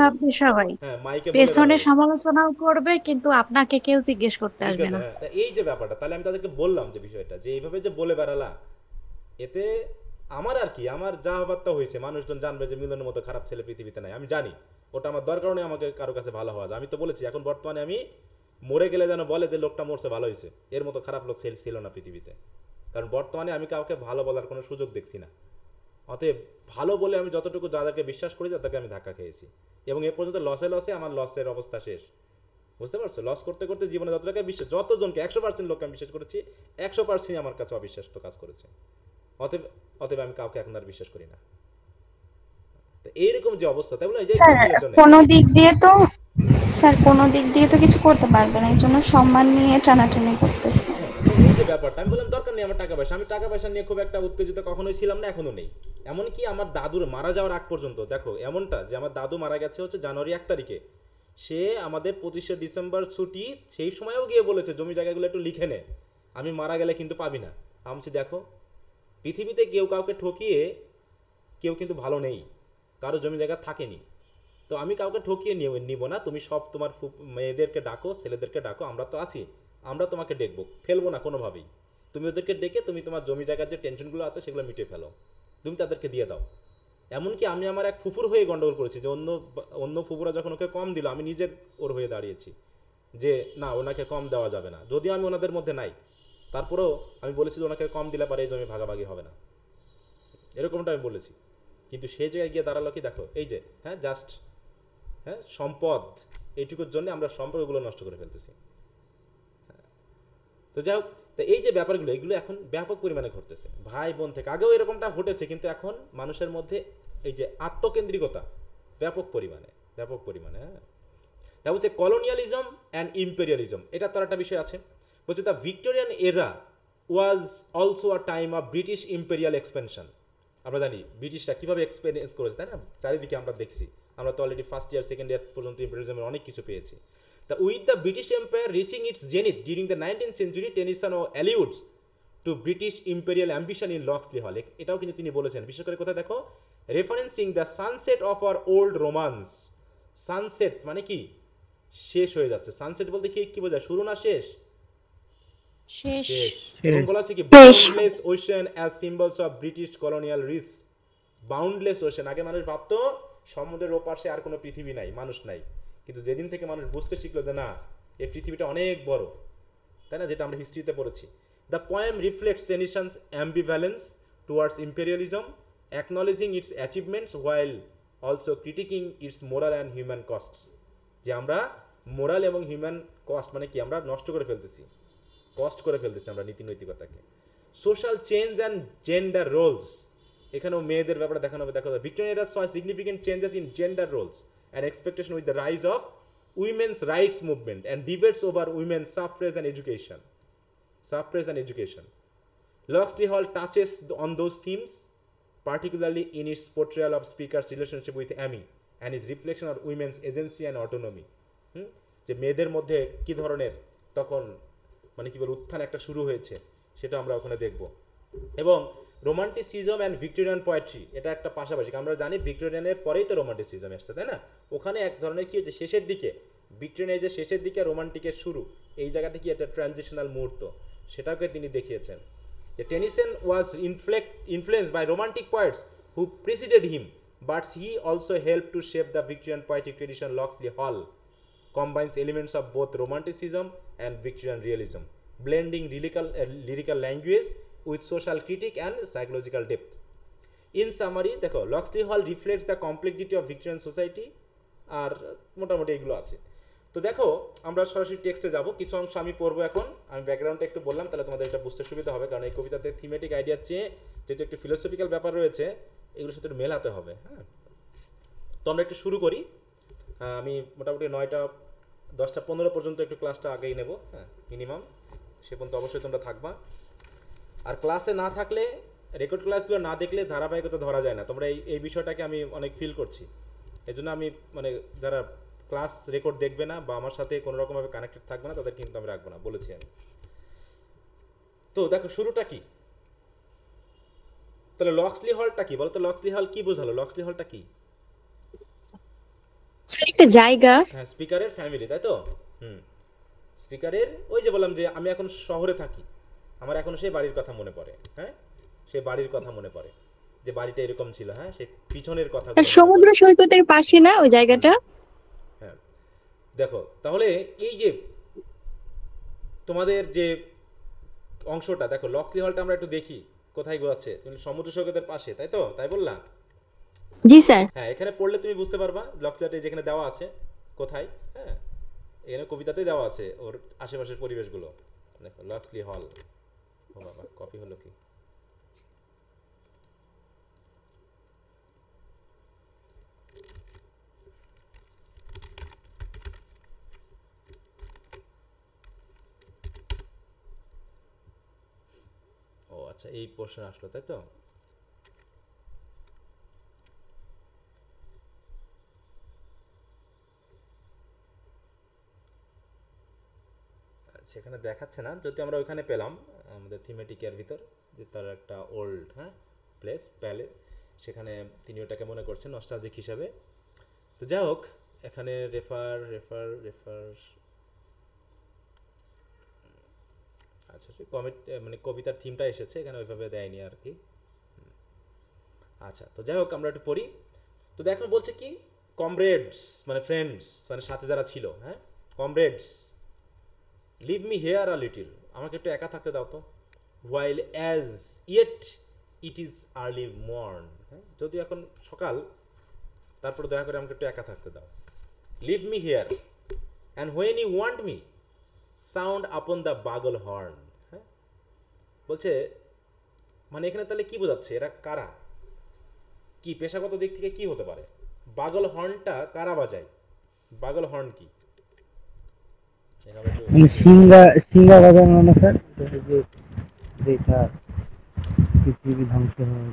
সবাই হ্যাঁ মাইকে পেছনে সমালোচনাও করবে কিন্তু আপনাকে কেউ জিজ্ঞেস করতে আসবে না হ্যাঁ, এই যে ব্যাপারটা তাহলে আমি তাদেরকে বললাম যে বিষয়টা যে এইভাবে যে বলে বেড়ালা এতে আমার আর কি আমার যা হবার তা হয়েছে মানুষজন জানবে যে মিলনের মতো খারাপ ছেলে পৃথিবীতে নাই আমি জানি ওটা আমার দরকার নেই আমাকে কারো কাছে ভালো হওয়া যায় আমি তো বলেছি এখন বর্তমানে আমি মরে গেলে যেন বলে যে লোকটা মরছে ভালো হয়েছে এর মতো খারাপ লোক ছিল না পৃথিবীতে কারণ বর্তমানে আমি কাউকে ভালো বলার কোনো সুযোগ দেখছি না অতএব ভালো বলে আমি যতটুকু যাদেরকে বিশ্বাস করি তাদেরকে আমি ধাক্কা খেয়েছি এবং এ পর্যন্ত লসে লসে আমার লসের অবস্থা শেষ বুঝতে পারছো লস করতে করতে জীবনে যতটাকে বিশ্বাস যতজনকে একশো পার্সেন্ট লোককে আমি বিশ্বাস করেছি একশো পার্সেন্ট আমার কাছে অবিশ্বাস্য কাজ করেছে অতএব অতএব আমি কাউকে এখন আর বিশ্বাস করি না এইরকম যে অবস্থা তাই বলে দিক দিয়ে তো স্যার দিক দিয়ে তো কিছু করতে পারবে না সম্মান নিয়ে টানাটানি করতেছে হ্যাঁ, এই যে ব্যাপারটা আমি বললাম দরকার নেই আমার টাকা পয়সা আমি টাকা পয়সা নিয়ে খুব একটা উত্তেজিত কখনোই ছিলাম না এখনো নেই এমনকি আমার দাদুর মারা যাওয়ার আগ পর্যন্ত দেখো এমনটা যে আমার দাদু মারা গেছে হচ্ছে জানুয়ারি এক তারিখে সে আমাদের পঁচিশে ডিসেম্বর ছুটি সেই সময়ও গিয়ে বলেছে জমি জায়গাগুলো একটু লিখে নে আমি মারা গেলে কিন্তু পাবি না আমি দেখো পৃথিবীতে কেউ কাউকে ঠকিয়ে কেউ কিন্তু ভালো নেই কারো জমি জায়গা থাকেনি তো আমি কাউকে ঠকিয়ে নিয়ে নিব না তুমি সব তোমার মেয়েদেরকে ডাকো ছেলেদেরকে ডাকো আমরা তো আছি আমরা তোমাকে ডেকবো ফেলবো না কোনোভাবেই তুমি ওদেরকে ডেকে তুমি তোমার জমি জায়গার যে টেনশনগুলো আছে সেগুলো মিটিয়ে ফেলো তুমি তাদেরকে দিয়ে দাও এমনকি আমি আমার এক ফুফুর হয়ে গণ্ডগোল করেছি যে অন্য অন্য ফুফুরা যখন ওকে কম দিল আমি নিজে ওর হয়ে দাঁড়িয়েছি যে না ওনাকে কম দেওয়া যাবে না যদিও আমি ওনাদের মধ্যে নাই তারপরেও আমি বলেছি যে ওনাকে কম দিলে পারে এই জমি ভাগাভাগি হবে না এরকমটা আমি বলেছি কিন্তু সেই জায়গায় গিয়ে দাঁড়ালো কি দেখো এই যে হ্যাঁ জাস্ট হ্যাঁ সম্পদ এইটুকুর জন্য আমরা সম্পর্কগুলো নষ্ট করে ফেলতেছি হ্যাঁ। তো যাই হোক এই যে ব্যাপারগুলো এগুলো এখন ব্যাপক পরিমাণে ঘটতেছে ভাই বোন থেকে আগেও এরকমটা ঘটেছে কিন্তু এখন মানুষের মধ্যে এই যে আত্মকেন্দ্রিকতা ব্যাপক পরিমাণে ব্যাপক পরিমাণে হ্যাঁ তা বলছে কলোনিয়ালিজম অ্যান্ড ইম্পেরিয়ালিজম এটা তার একটা বিষয় আছে বলছে the Victorian era was also a time of British imperial expansion আমরা জানি ব্রিটিশরা কীভাবে এক্সপিরিয়েন্স করেছে তাই না চারিদিকে আমরা দেখছি আমরা তো already first year second year পর্যন্ত ইম্পেরিজমের অনেক কিছু পেয়েছি the with the British Empire reaching its zenith during the nineteen century Tennyson ও alludes to British imperial ambition in Locksley Hall এটাও কিন্তু তিনি বলেছেন বিশেষ করে কোথায় দেখো referencing the sunset of our old romance sunset মানে কি শেষ হয়ে যাচ্ছে সানসেট বলতে কি কী বোঝায় শুরু না শেষ as symbols of British colonial boundless আগে মানুষ ভাবতো সমুদ্রের ওপাশে আর পৃথিবী নাই মানুষ নাই কিন্তু যেদিন থেকে মানুষ বুঝতে শিখলো যে না এই পৃথিবীটা অনেক বড় তাই না যেটা আমরা হিস্ট্রিতে পড়েছি the poem reflects ambi ambivalence towards imperialism acknowledging its achievements while also critiquing its moral and human costs যে আমরা মোরাল এবং হিউম্যান কস্ট মানে কি আমরা নষ্ট করে ফেলতেছি কস্ট করে ফেলতেছি আমরা নীতি নৈতিকতাকে social change and gender roles এখানেও মেয়েদের ব্যাপারে দেখানো হবে দেখা Victorian era saw significant changes in gender roles and expectation with the rise of women's rights movement and debates over women's suffrage and education suffrage and education Locksley Hall touches on those themes in in its of of relationship with Amy and and his of on agency and and hmm যে মেয়েদের মধ্যে কি ধরনের তখন মানে কী বলে উত্থান একটা শুরু হয়েছে সেটা আমরা ওখানে দেখব এবং রোমান্টিসিজম অ্যান্ড ভিক্টোরিয়ান পোয়েট্রি এটা একটা পাশাপাশি আমরা জানি ভিক্টোরিয়ানের পরেই তো রোমান্টিসিজম এসছে তাই না ওখানে এক ধরনের কী হচ্ছে শেষের দিকে ভিক্টোরিয়ানের যে শেষের দিকে রোমান্টিকের শুরু এই জায়গাটা কী আছে ট্রানজিশনাল মুহূর্ত সেটাকে তিনি দেখিয়েছেন যে Tennyson was inflect influence by romantic poets who preceded him but he also help to shape the Victorian poetic tradition Locksley Hall combines elements of both romanticism and Victorian realism, blending lyrical, uh, lyrical language with social critique and psychological depth. In summary দেখো Locksley Hall reflects the complexity of Victorian society আর মোটামুটি এগুলো আছে তো দেখো আমরা সরাসরি টেক্সটে যাব কিছু অংশ আমি পড়বো এখন আমি ব্যাকগ্রাউন্ডটা একটু বললাম তাহলে তোমাদের এটা বুঝতে সুবিধা হবে কারণ এই কবিতাতে থিমেটিক আইডিয়া চেয়ে যেহেতু একটু ফিলোসফিক্যাল ব্যাপার রয়েছে এগুলোর সাথে মেলাতে হবে হ্যাঁ তো আমরা একটু শুরু করি আমি মোটামুটি নয়টা দশটা পনেরো পর্যন্ত একটু ক্লাসটা আগেই নেব হ্যাঁ মিনিমাম সে পর্যন্ত অবশ্যই তোমরা থাকবা আর ক্লাসে না থাকলে রেকর্ড ক্লাসগুলো না দেখলে ধারাবাহিকতা ধরা যায় না তোমরা এই এই বিষয়টাকে আমি অনেক ফিল করছি এই জন্য আমি মানে যারা ক্লাস রেকর্ড দেখবে না বা আমার সাথে কোনো রকমভাবে কানেক্টেড থাকবে না তাদের কিন্তু আমি রাখবো না বলেছি আমি তো দেখো শুরুটা কি তাহলে লক্সলি হলটা কি বলতো লক্সলি হল কি বোঝালো লক্সলি হলটা কি একটা জায়গা হ্যাঁ স্পিকারের ফ্যামিলি তাই তো হুম স্পিকারের ওই যে বললাম যে আমি এখন শহরে থাকি আমার এখন সেই বাড়ির কথা মনে পড়ে হ্যাঁ সেই বাড়ির কথা মনে পড়ে যে বাড়িটা এরকম ছিল হ্যাঁ সেই পিছনের কথা সমুদ্র সৈকতের পাশে না ওই জায়গাটা হ্যাঁ দেখো তাহলে এই যে তোমাদের যে অংশটা দেখো লক্সলি হলটা আমরা একটু দেখি কোথায় তুমি সমুদ্র সৈকতের পাশে তাই তো তাই বললাম জি স্যার হ্যাঁ এখানে পড়লে তুমি বুঝতে পারবা ব্লক যেখানে দেওয়া আছে কোথায় হ্যাঁ এখানে কবিতাতে দেওয়া আছে ওর আশেপাশের পরিবেশগুলো দেখো লক্সলি হল ও বাবা কপি হলো কি ও আচ্ছা এই প্রশ্ন আসলো তাই তো সেখানে দেখাচ্ছে না যদি আমরা ওইখানে পেলাম আমাদের থিমেটিকের ভিতর যে তার একটা ওল্ড হ্যাঁ প্লেস প্যালে সেখানে তিনি ওটাকে মনে করছেন নস্টালজিক হিসাবে তো যাই হোক এখানে রেফার রেফার রেফার আচ্ছা কমিট মানে কবিতার থিমটা এসেছে এখানে ওইভাবে দেয়নি আর কি আচ্ছা তো যাই হোক আমরা একটু পড়ি তো দেখো বলছে কি কমরেডস মানে ফ্রেন্ডস মানে সাথে যারা ছিল হ্যাঁ comrades leave me here a little আমাকে একটু একা থাকতে দাও তো while as yet it is early morn হ্যাঁ যদিও এখন সকাল তারপর দয়া করে আমাকে একটু একা থাকতে দাও leave me here and when you want me sound upon the bugle horn হ্যাঁ বলছে মানে এখানে তাহলে কি বোঝাচ্ছে এরা কারা কি পেশাগত দিক থেকে কি হতে পারে বাগল হর্নটা কারা বাজায় বাগল হর্ন কি মানে সিঙ্গা সিঙ্গা বাজানো মানে না স্যার যে যেটা পৃথিবী ধ্বংস হয়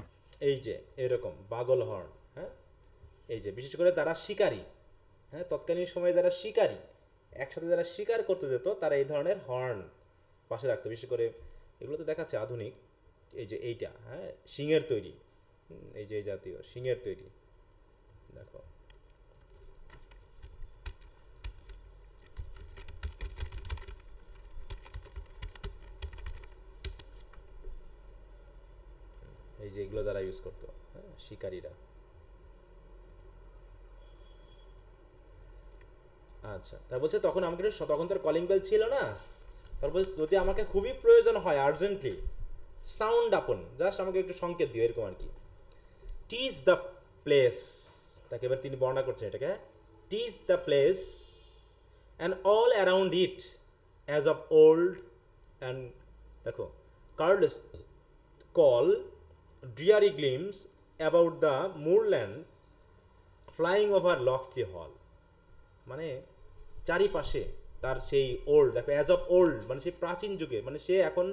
এই যে এরকম বাগল হর্ন হ্যাঁ এই যে বিশেষ করে তারা শিকারী হ্যাঁ তৎকালীন সময়ে যারা শিকারী একসাথে যারা শিকার করতে যেত তারা এই ধরনের হর্ন পাশে রাখতো বিশেষ করে এগুলো তো দেখাচ্ছে আধুনিক এই যে এইটা হ্যাঁ শিঙের তৈরি এই যে জাতীয় শিঙের তৈরি দেখো এই যে এগুলো যারা ইউজ করতো হ্যাঁ শিকারীরা আচ্ছা তা বলছে তখন আমাকে তখন তো কলিং বেল ছিল না তারপর যদি আমাকে খুবই প্রয়োজন হয় আর্জেন্টলি সাউন্ড আপন জাস্ট আমাকে একটু সংকেত দিও এরকম আর কি টিজ দ্য প্লেস তাকে এবার তিনি বর্ণনা করছেন এটাকে tease the place and all around it as of old and দেখো cordless call glimpse about the the flying over locks Loxley হল মানে চারিপাশে তার সেই ওল্ড দেখো অ্যাজ অফ ওল্ড মানে সেই প্রাচীন যুগে মানে সে এখন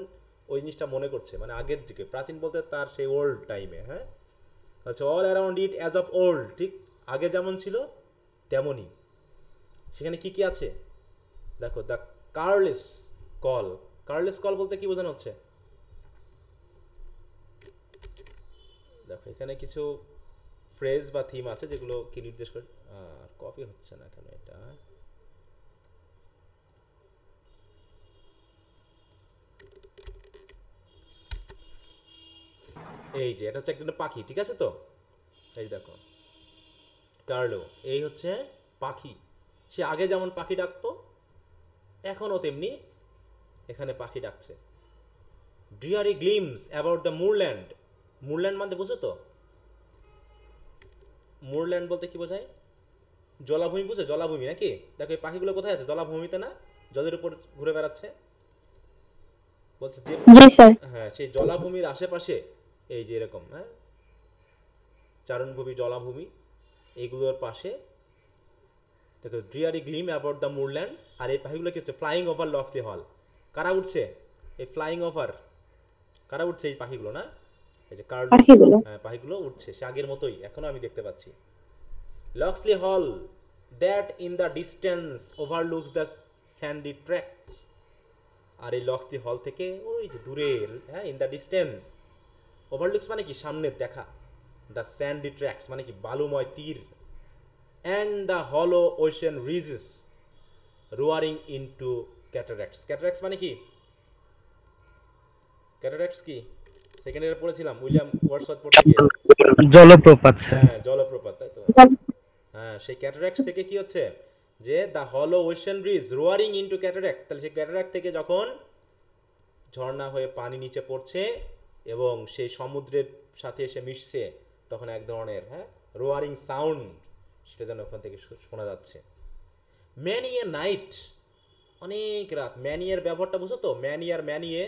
ওই জিনিসটা মনে করছে মানে আগের যুগে প্রাচীন বলতে তার সেই ওল্ড টাইমে হ্যাঁ আচ্ছা all around it as of old ঠিক আগে যেমন ছিল তেমনই সেখানে কি কি আছে দেখো the curlews call curlews call বলতে কি বোঝানো হচ্ছে দেখো এখানে কিছু ফ্রেজ বা থিম আছে যেগুলো কি নির্দেশ করে আর কপি হচ্ছে না কেন এটা এই যে এটা হচ্ছে একটা পাখি ঠিক আছে তো এই দেখো কার্লো এই হচ্ছে পাখি সে আগে যেমন পাখি ডাকতো এখনও তেমনি এখানে পাখি ডাকছে dreary gleams about the moorland moorland মানতে বুঝো তো মুরল্যান্ড বলতে কি বোঝায় জলাভূমি বুঝে জলাভূমি নাকি দেখো এই পাখিগুলো কোথায় আছে জলাভূমিতে না জলের উপর ঘুরে বেড়াচ্ছে বলছে যে হ্যাঁ সেই জলাভূমির আশেপাশে এই যে এরকম হ্যাঁ চারণভূমি জলাভূমি এইগুলোর পাশে দেখো dreary gleam about the moorland আর এই পাখিগুলো কি হচ্ছে ফ্লাইং ওভার লক্সলি হল কারা উঠছে এই ফ্লাইং ওভার কারা উঠছে এই পাখিগুলো না যে কার্ল পাখিগুলো হ্যাঁ, উঠছে সে আগের মতোই এখনো আমি দেখতে পাচ্ছি Locksley Hall that in the distance overlooks the sandy track আর এই লক্সলি হল থেকে ওই যে দূরে হ্যাঁ ইন দ্য ডিস্টেন্স ওভারলুকস মানে কি সামনের দেখা দ্য স্যান্ডি ট্র্যাক্স মানে কি বালুময় তীর and the hollow ocean ridges roaring into cataracts cataracts মানে কি ক্যাটারাক্টস কি সেকেন্ড ইয়ারে পড়েছিলাম উইলিয়াম ওয়ার্ডসওয়ার্থ পড়তে গিয়ে জলপ্রপাত হ্যাঁ জলপ্রপাত তাই তো হ্যাঁ সেই ক্যাটারাক্টস থেকে কি হচ্ছে যে দ্য হলো ওয়েশন ব্রিজ রোয়ারিং ইনটু ক্যাটারাক্ট তাহলে সেই ক্যাটারাক্ট থেকে যখন ঝর্ণা হয়ে পানি নিচে পড়ছে এবং সেই সমুদ্রের সাথে এসে মিশছে তখন এক ধরনের হ্যাঁ রোয়ারিং সাউন্ড সেটা যেন ওখান থেকে শোনা যাচ্ছে ম্যানিয়ে নাইট অনেক রাত ম্যানিয়ের ব্যবহারটা বুঝো তো ম্যানিয়ার ম্যানিয়ে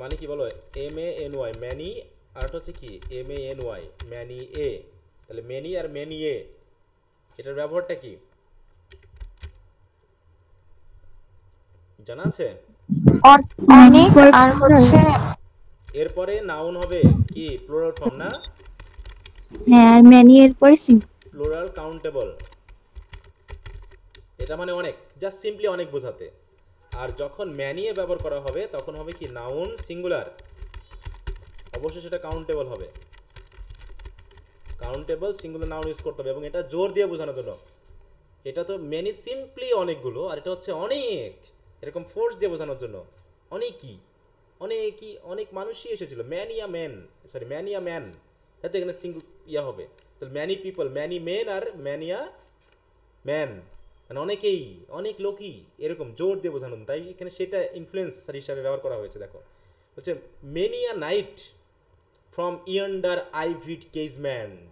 মানে কি বলো M A N Y many আর হচ্ছে কি M A N Y many a তাহলে ম্যানি আর ম্যানি এ এটার ব্যবহারটা কি জানা আছে অনেক আর হচ্ছে এরপরে নাউন হবে কি প্লুরাল ফর্ম না হ্যাঁ ম্যানি এর পরে সি প্লুরাল কাউন্টেবল এটা মানে অনেক জাস্ট সিম্পলি অনেক বোঝাতে আর যখন ম্যানিয়ে ব্যবহার করা হবে তখন হবে কি নাউন সিঙ্গুলার অবশ্যই সেটা কাউন্টেবল হবে কাউন্টেবল সিঙ্গুলার নাউন ইউজ করতে হবে এবং এটা জোর দিয়ে বোঝানোর জন্য এটা তো ম্যানি সিম্পলি অনেকগুলো আর এটা হচ্ছে অনেক এরকম ফোর্স দিয়ে বোঝানোর জন্য অনেকই অনেকই অনেক মানুষই এসেছিল many a man sorry many a man তাতে এখানে সিঙ্গুল ইয়া হবে তাহলে ম্যানি পিপল ম্যানি মেন আর ম্যানিয়া ম্যান মানে অনেকেই অনেক লোকই এরকম জোর দিয়ে বোঝানো তাই এখানে সেটা ইনফ্লুয়েন্সার হিসাবে ব্যবহার করা হয়েছে দেখো বলছে many a night from yonder ivied casement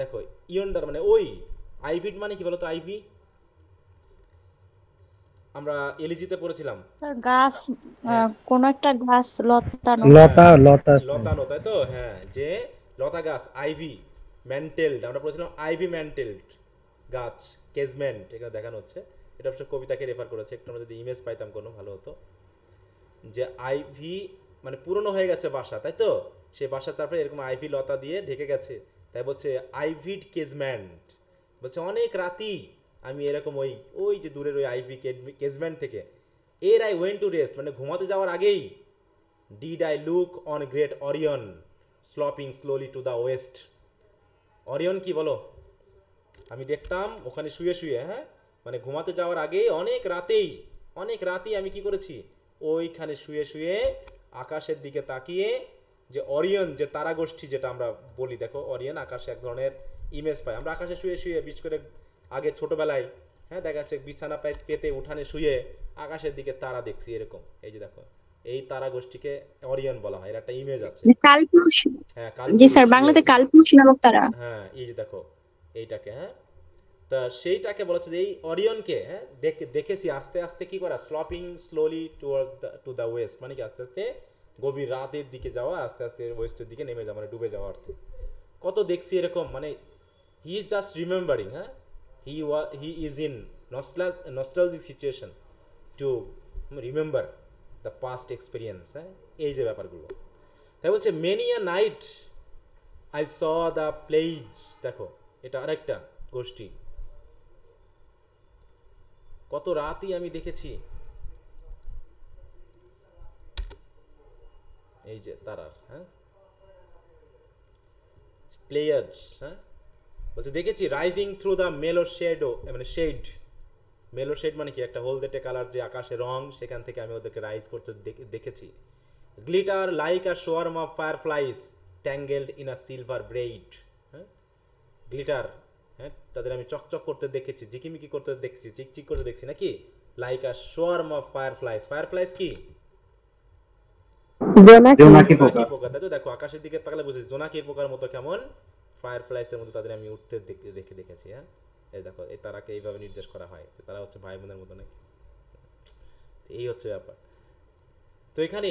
দেখো ইয়ন্ডার মানে ওই আইভিড মানে কি বলতো আইভি আমরা এলিজিতে পড়েছিলাম স্যার গাছ হ্যাঁ। কোন একটা গাছ লতানো লতা লতা লতানো তাই তো হ্যাঁ যে লতা গাছ আইভি ম্যান্টেলড আমরা পড়েছিলাম আইভি ম্যান্টেলড গাছ কেজমেন্ট এখানে দেখানো হচ্ছে এটা অবশ্য কবিতাকে রেফার করেছে একটু আমরা যদি ইমেজ পাইতাম কোনো ভালো হতো যে আইভি মানে পুরনো হয়ে গেছে বাসা তাই তো সে বাসা তারপরে এরকম আইভি লতা দিয়ে ঢেকে গেছে তাই বলছে আইভিড কেজম্যান্ট বলছে অনেক রাতি আমি এরকম ওই ওই যে দূরের ওই আইভি কেজম্যান্ট থেকে এর আই ওয়েন টু রেস্ট মানে ঘুমাতে যাওয়ার আগেই did I look on great Orion sloping slowly to the west Orion কি বলো আমি দেখতাম ওখানে শুয়ে শুয়ে হ্যাঁ মানে ঘুমাতে যাওয়ার আগে অনেক রাতেই অনেক রাতেই আমি কি করেছি ওইখানে শুয়ে শুয়ে আকাশের দিকে তাকিয়ে যে অরিয়ন যে তারা গোষ্ঠী যেটা আমরা বলি দেখো অরিয়ন আকাশে এক ধরনের ইমেজ পাই আমরা আকাশে শুয়ে শুয়ে বিশেষ করে আগে ছোটোবেলায় হ্যাঁ দেখা যাচ্ছে বিছানা পেতে উঠানে শুয়ে আকাশের দিকে তারা দেখছি এরকম এই যে দেখো এই তারা গোষ্ঠীকে অরিয়ন বলা হয় এর একটা ইমেজ আছে কালপুরুষ হ্যাঁ জি স্যার বাংলাতে কালপুরুষ নামক তারা হ্যাঁ এই যে দেখো এইটাকে হ্যাঁ তা সেইটাকে বলা হচ্ছে যে এই অরিয়নকে হ্যাঁ দেখে দেখেছি আস্তে আস্তে কী করা sloping slowly toward to the west মানে কি আস্তে আস্তে গভীর রাতের দিকে যাওয়া আস্তে আস্তে ওয়েস্টের দিকে নেমে যাওয়া মানে ডুবে যাওয়া অর্থে কত দেখছি এরকম মানে হি ইজ জাস্ট রিমেম্বারিং হ্যাঁ he was he is in nostal nostalgic situation to remember the past experience হ্যাঁ এই যে ব্যাপারগুলো তাই বলছে many a night I saw the Pleiads দেখো এটা আরেকটা গোষ্ঠী কত রাতই আমি দেখেছি এই যে তারার হ্যাঁ প্লেয়ার্স হ্যাঁ বলছে দেখেছি রাইজিং থ্রু দ্য মেলো শেডও মানে শেড মেলো শেড মানে কি একটা হোলদেটে কালার যে আকাশে রং সেখান থেকে আমি ওদেরকে রাইজ করতে দেখেছি glitter like a swarm of fireflies tangled in a silver braid glitter হ্যাঁ তাদের আমি চকচক করতে দেখেছি জিকিমিকি করতে দেখেছি চিকচিক করতে দেখছি নাকি like a swarm of fireflies fireflies কি জোনাকি তো দেখো আকাশের দিকে তাকালে বুঝেছি জোনাকি পোকার মতো কেমন ফায়ারফ্লাইসের মতো তাদের আমি উঠতে দেখে দেখেছি হ্যাঁ এই দেখো এই তারাকে এইভাবে নির্দেশ করা হয় তারা হচ্ছে ভাই বোনের মতো নাকি এই হচ্ছে ব্যাপার তো এখানে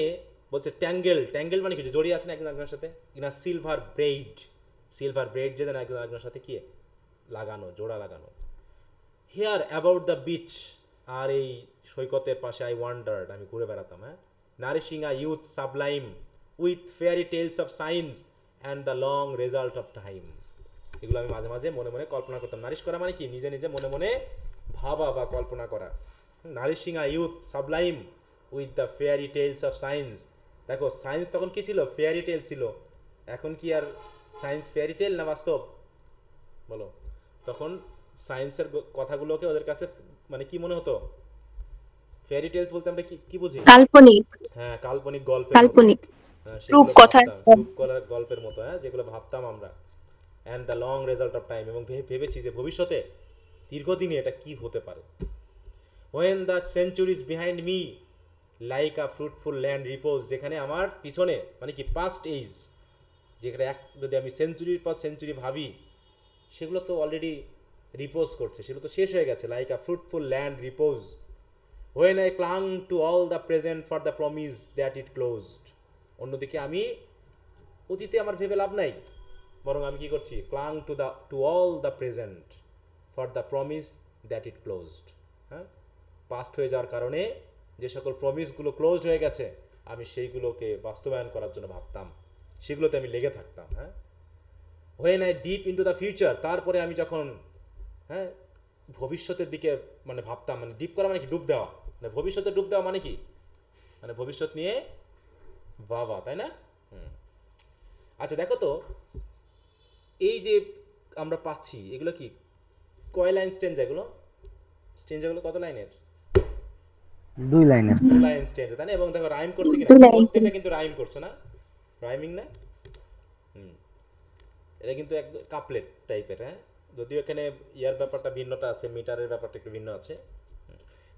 বলছে ট্যাঙ্গেল ট্যাঙ্গেল মানে কিছু জড়িয়ে আছে আছেন একজন একজনের সাথে in a silver braid silver braid যে একজন আরেকজনের সাথে কি লাগানো জোড়া লাগানো হেয়ার অ্যাবাউট দ্য বিচ আর এই সৈকতের পাশে আই ওয়ান্ডার্ড আমি ঘুরে বেড়াতাম হ্যাঁ nourishing a youth sublime with fairy tales of science and the long result of time এগুলো আমি মাঝে মাঝে মনে মনে কল্পনা করতাম নারিশ করা মানে কি নিজে নিজে মনে মনে ভাবা বা কল্পনা করা nourishing a youth sublime with the fairy tales of science দেখো সায়েন্স তখন কী ছিল ফেয়ারি টেল ছিল এখন কি আর সায়েন্স ফেয়ারি টেল না বাস্তব বলো তখন সায়েন্সের কথাগুলোকে ওদের কাছে মানে কি মনে হতো ফেয়ারি টেলস বলতে আমরা কি কি বুঝি কাল্পনিক হ্যাঁ কাল্পনিক গল্প কাল্পনিক হ্যাঁ, রূপকথার রূপকথার গল্পের মতো হ্যাঁ যেগুলো ভাবতাম আমরা and the long result of time এবং ভেবেছি যে ভবিষ্যতে দীর্ঘদিনে এটা কি হতে পারে when the centuries behind me like a fruitful land repose যেখানে আমার পিছনে মানে কি পাস্ট এইজ যেখানে এক যদি আমি সেঞ্চুরির পর সেঞ্চুরি ভাবি সেগুলো তো অলরেডি রিপোজ করছে সেগুলো তো শেষ হয়ে গেছে like a fruitful land repose when I clung to all the present for the promise that it closed অন্যদিকে আমি অতীতে আমার ভেবে লাভ নাই বরং আমি কি করছি clung to the to all the present for the promise that it closed হ্যাঁ পাস্ট হয়ে যাওয়ার কারণে যে সকল প্রমিসগুলো ক্লোজড হয়ে গেছে আমি সেইগুলোকে বাস্তবায়ন করার জন্য ভাবতাম সেগুলোতে আমি লেগে থাকতাম হ্যাঁ হয়ে নেয় ডিপ ইন্টু দ্য ফিউচার তারপরে আমি যখন হ্যাঁ ভবিষ্যতের দিকে মানে ভাবতাম মানে ডিপ করা মানে কি ডুব দেওয়া মানে ভবিষ্যতে ডুব দেওয়া মানে কি মানে ভবিষ্যৎ নিয়ে বাবা তাই না আচ্ছা দেখো তো এই যে আমরা পাচ্ছি এগুলো কি কয় লাইন স্টেঞ্জাগুলো স্টেঞ্জাগুলো কত লাইনের দুই লাইনের দুই লাইন স্টেঞ্জা তাই না এবং দেখো রাইম করছে কিনা প্রত্যেকটা কিন্তু রাইম করছে না রাইমিং না হুম এটা কিন্তু এক কাপলেট টাইপের হ্যাঁ যদিও এখানে ইয়ার ব্যাপারটা ভিন্নটা আছে মিটারের ব্যাপারটা একটু ভিন্ন আছে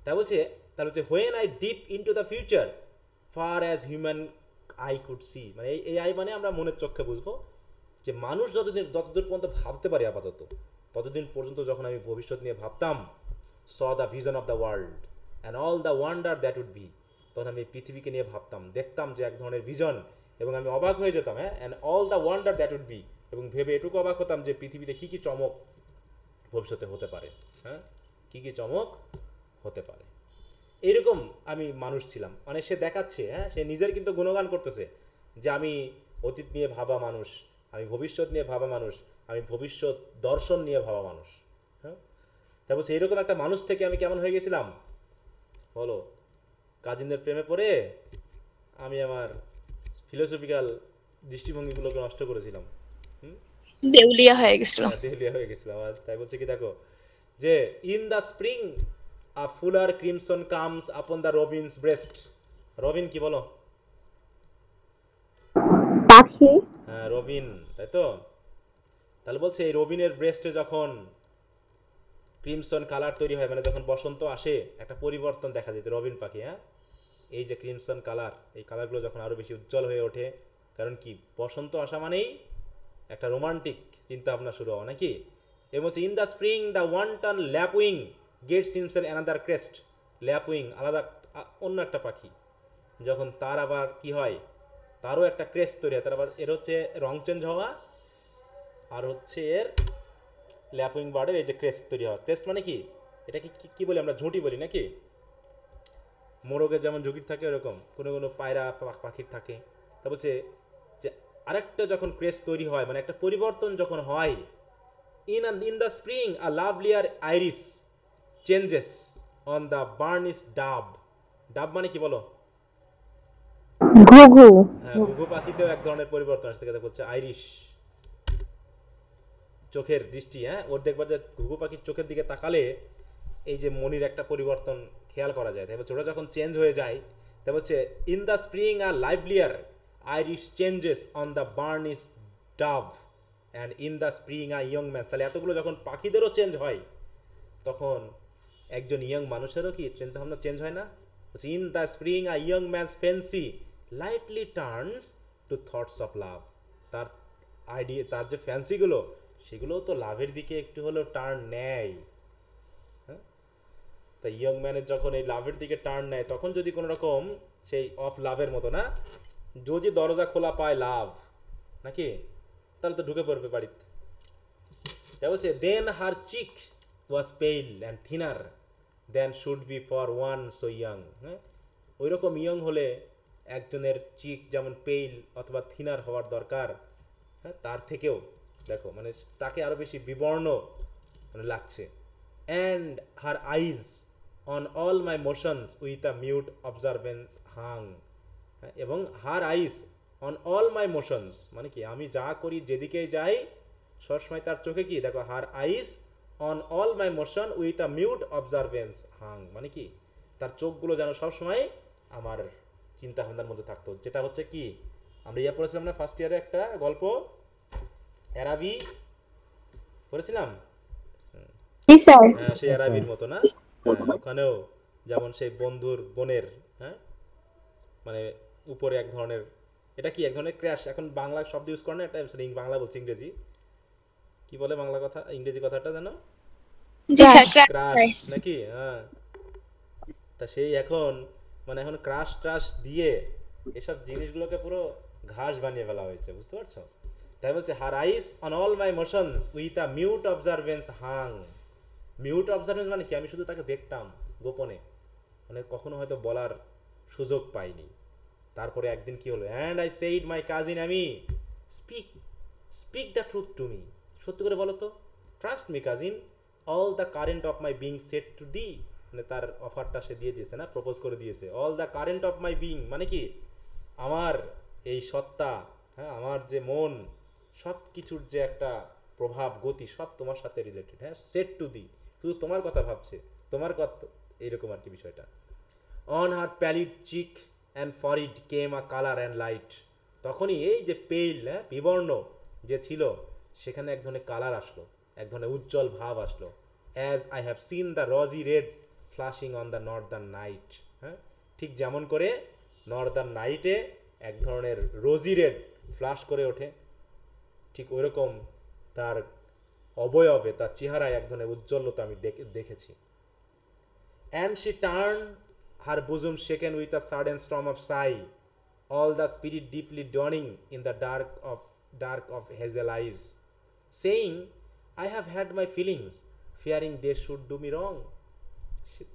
তা বলছে তাহলে হচ্ছে when I dip into the future far as human eye could see মানে এই এই আই মানে আমরা মনের চক্ষে বুঝবো যে মানুষ যতদিন যতদূর পর্যন্ত ভাবতে পারি আপাতত ততদিন পর্যন্ত যখন আমি ভবিষ্যৎ নিয়ে ভাবতাম saw the vision of the world and all the wonder that would be তখন আমি পৃথিবীকে নিয়ে ভাবতাম দেখতাম যে এক ধরনের ভিজন এবং আমি অবাক হয়ে যেতাম হ্যাঁ and all the wonder that would be এবং ভেবে এটুকু অবাক হতাম যে পৃথিবীতে কী কী চমক ভবিষ্যতে হতে পারে হ্যাঁ কী কী চমক হতে পারে এরকম আমি মানুষ ছিলাম মানে সে দেখাচ্ছে হ্যাঁ সে নিজের কিন্তু গুণগান করতেছে যে আমি অতীত নিয়ে ভাবা মানুষ আমি ভবিষ্যৎ নিয়ে ভাবা মানুষ আমি ভবিষ্যৎ দর্শন নিয়ে ভাবা মানুষ হ্যাঁ তারপর এইরকম একটা মানুষ থেকে আমি কেমন হয়ে গেছিলাম বলো কাজিনদের প্রেমে পড়ে আমি আমার ফিলোসফিক্যাল দৃষ্টিভঙ্গিগুলোকে নষ্ট করেছিলাম দেউলিয়া হয়ে গেছিলাম হ্যাঁ, দেউলিয়া হয়ে গেছিলাম আর তাই বলছে কি দেখো যে in the spring a fuller crimson comes upon the robin's breast robin কি বলো পাখি হ্যাঁ রবিন তাই তো তাহলে বলছে এই রবিনের ব্রেস্টে যখন ক্রিমসন কালার তৈরি হয় মানে যখন বসন্ত আসে একটা পরিবর্তন দেখা যায় রবিন পাখি হ্যাঁ এই যে ক্রিমসন কালার এই কালারগুলো যখন আরও বেশি উজ্জ্বল হয়ে ওঠে কারণ কি বসন্ত আসা মানেই একটা রোমান্টিক চিন্তাভাবনা শুরু হওয়া নাকি এবং হচ্ছে in the spring the wanton lapwing get himself another crest lapwing আলাদা অন্য একটা পাখি যখন তার আবার কি হয় তারও একটা ক্রেস্ট তৈরি হয় তার আবার এর হচ্ছে রং চেঞ্জ হওয়া আর হচ্ছে এর ল্যাপুইং বার্ডের এই যে ক্রেস্ট তৈরি হওয়া ক্রেস্ট মানে কি এটাকে কি বলি আমরা ঝুঁটি বলি নাকি মোরগের যেমন ঝুঁকির থাকে ওরকম কোনো কোনো পায়রা পাখির থাকে তা বলছে যে আরেকটা যখন ক্রেস তৈরি হয় মানে একটা পরিবর্তন যখন হয় in in the spring a lovelier iris changes on the burnished dove dove মানে কি বলো ঘুঘু হ্যাঁ ঘুঘু পাখিতেও এক ধরনের পরিবর্তন আসতে কথা বলছে আইরিশ চোখের দৃষ্টি হ্যাঁ ওর দেখবা যে ঘুঘু পাখির চোখের দিকে তাকালে এই যে মনির একটা পরিবর্তন খেয়াল করা যায় তারপর ওটা যখন চেঞ্জ হয়ে যায় তারপর হচ্ছে in the spring a livelier iris changes on the burnished dove and in the spring a young match তাহলে এতগুলো যখন পাখিদেরও চেঞ্জ হয় তখন একজন ইয়ং মানুষেরও কি ভাবনা চেঞ্জ হয় না হচ্ছে in the spring a young man's fancy lightly turns to thoughts of love তার আইডিয়া তার যে ফ্যান্সিগুলো সেগুলোও তো লাভের দিকে একটু হলেও টার্ন নেয় তাই ইয়ং ম্যানের যখন এই লাভের দিকে টার্ন নেয় তখন যদি কোনো রকম সেই অফ লাভের মতো না যদি দরজা খোলা পায় লাভ নাকি তাহলে তো ঢুকে পড়বে বাড়িতে তাই বলছে then her cheek was pale and thinner than should be for one so young হ্যাঁ ওই রকম ইয়ং হলে একজনের চিক যেমন পেইল অথবা থিনার হওয়ার দরকার হ্যাঁ তার থেকেও দেখো মানে তাকে আরও বেশি বিবর্ণ মানে লাগছে and her eyes on all my motions with a mute observance hung এবং her eyes on all my motions মানে কি আমি যা করি যেদিকে যাই সবসময় তার চোখে কি দেখো her eyes on all my motion with a mute observance hung মানে কি তার চোখগুলো যেন সবসময় আমার চিন্তা ভাবনার মধ্যে থাকতো যেটা হচ্ছে কি আমরা ইয়া পড়েছিলাম না ফার্স্ট ইয়ারে একটা গল্প অ্যারাবি পড়েছিলাম হ্যাঁ সেই অ্যারাবির মতো না ওখানেও যেমন সেই বন্ধুর বোনের হ্যাঁ মানে উপরে এক ধরনের এটা কি এক ধরনের ক্র্যাশ এখন বাংলা শব্দ ইউজ করে না এটা সরি বাংলা বলছি ইংরেজি কি বলে বাংলা কথা ইংরেজি কথাটা জানো ক্রাশ নাকি হ্যাঁ তা সেই এখন মানে এখন ক্রাশ ট্রাশ দিয়ে এসব জিনিসগুলোকে পুরো ঘাস বানিয়ে ফেলা হয়েছে বুঝতে পারছো তাই বলছে her eyes on all my motions with a mute observance hung mute observance মানে কি আমি শুধু তাকে দেখতাম গোপনে মানে কখনো হয়তো বলার সুযোগ পাইনি তারপরে একদিন কি হলো and I said my cousin Amy speak speak the truth to me সত্যি করে বলো তো trust me cousin all the current of my being set to thee মানে তার অফারটা সে দিয়ে দিয়েছে না প্রপোজ করে দিয়েছে all the current of my being মানে কি আমার এই সত্তা হ্যাঁ আমার যে মন সব কিছুর যে একটা প্রভাব গতি সব তোমার সাথে রিলেটেড হ্যাঁ সেট টু দি শুধু তোমার কথা ভাবছে তোমার কথা এইরকম আর কি বিষয়টা on her pallid cheek and forehead came a colour and light তখনই এই যে পেইল হ্যাঁ বিবর্ণ যে ছিল সেখানে এক ধরনের কালার আসলো এক ধরনের উজ্জ্বল ভাব আসলো as I have seen the rosy red flushing on the northern night হ্যাঁ ঠিক যেমন করে নর্দার্ন নাইটে এক ধরনের রোজি রেড ফ্লাশ করে ওঠে ঠিক ওইরকম তার অবয়বে তার চেহারায় এক ধরনের উজ্জ্বলতা আমি দেখেছি and she turn her bosom shaken with a sudden storm of sigh all the spirit deeply dawning in the dark of dark of hazel eyes saying I have had my feelings fearing they should do me wrong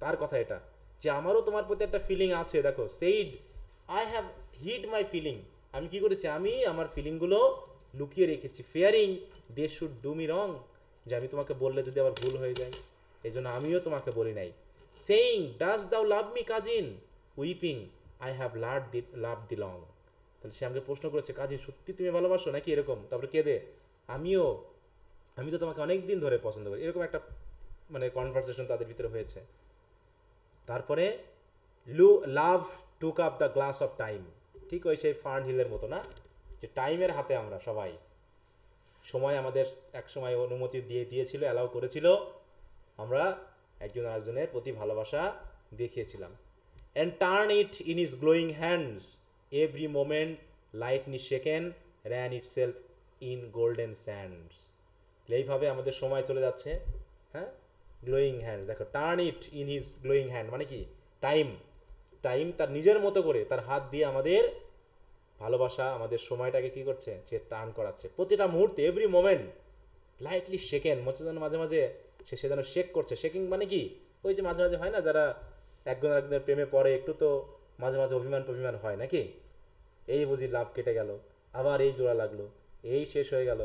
তার কথা এটা যে আমারও তোমার প্রতি একটা ফিলিং আছে দেখো said I have hid my feeling আমি কি করেছি আমি আমার ফিলিংগুলো লুকিয়ে রেখেছি fearing they should do me wrong যে আমি তোমাকে বললে যদি আবার ভুল হয়ে যায় এই জন্য আমিও তোমাকে বলি নাই saying does thou love me cousin weeping I have love thee love thee long তাহলে সে আমাকে প্রশ্ন করেছে কাজিন সত্যি তুমি ভালোবাসো নাকি এরকম তারপরে কেঁদে আমিও আমি তো তোমাকে অনেক দিন ধরে পছন্দ করি এরকম একটা মানে কনভারসেশন তাদের ভিতরে হয়েছে তারপরে লু love took up the glass of time ঠিক ওই সেই ফার্ন হিলের মতো না যে টাইমের হাতে আমরা সবাই সময় আমাদের এক সময় অনুমতি দিয়ে দিয়েছিল অ্যালাউ করেছিল আমরা একজন আরেকজনের প্রতি ভালোবাসা দেখিয়েছিলাম and turn it in his glowing hands every moment lightly second ran itself in golden sands এইভাবে আমাদের সময় চলে যাচ্ছে হ্যাঁ গ্লোয়িং হ্যান্ডস দেখো turn it in his glowing hand মানে কি টাইম টাইম তার নিজের মতো করে তার হাত দিয়ে আমাদের ভালোবাসা আমাদের সময়টাকে কি করছে সে টার্ন করাচ্ছে প্রতিটা মুহূর্তে এভরি মোমেন্ট লাইটলি শেকেন মধ্যে যেন মাঝে মাঝে সে সে যেন শেক করছে শেকিং মানে কি ওই যে মাঝে মাঝে হয় না যারা একজন একজনের প্রেমে পড়ে একটু তো মাঝে মাঝে অভিমান টভিমান হয় নাকি এই বুঝি লাভ কেটে গেল আবার এই জোড়া লাগলো এই শেষ হয়ে গেল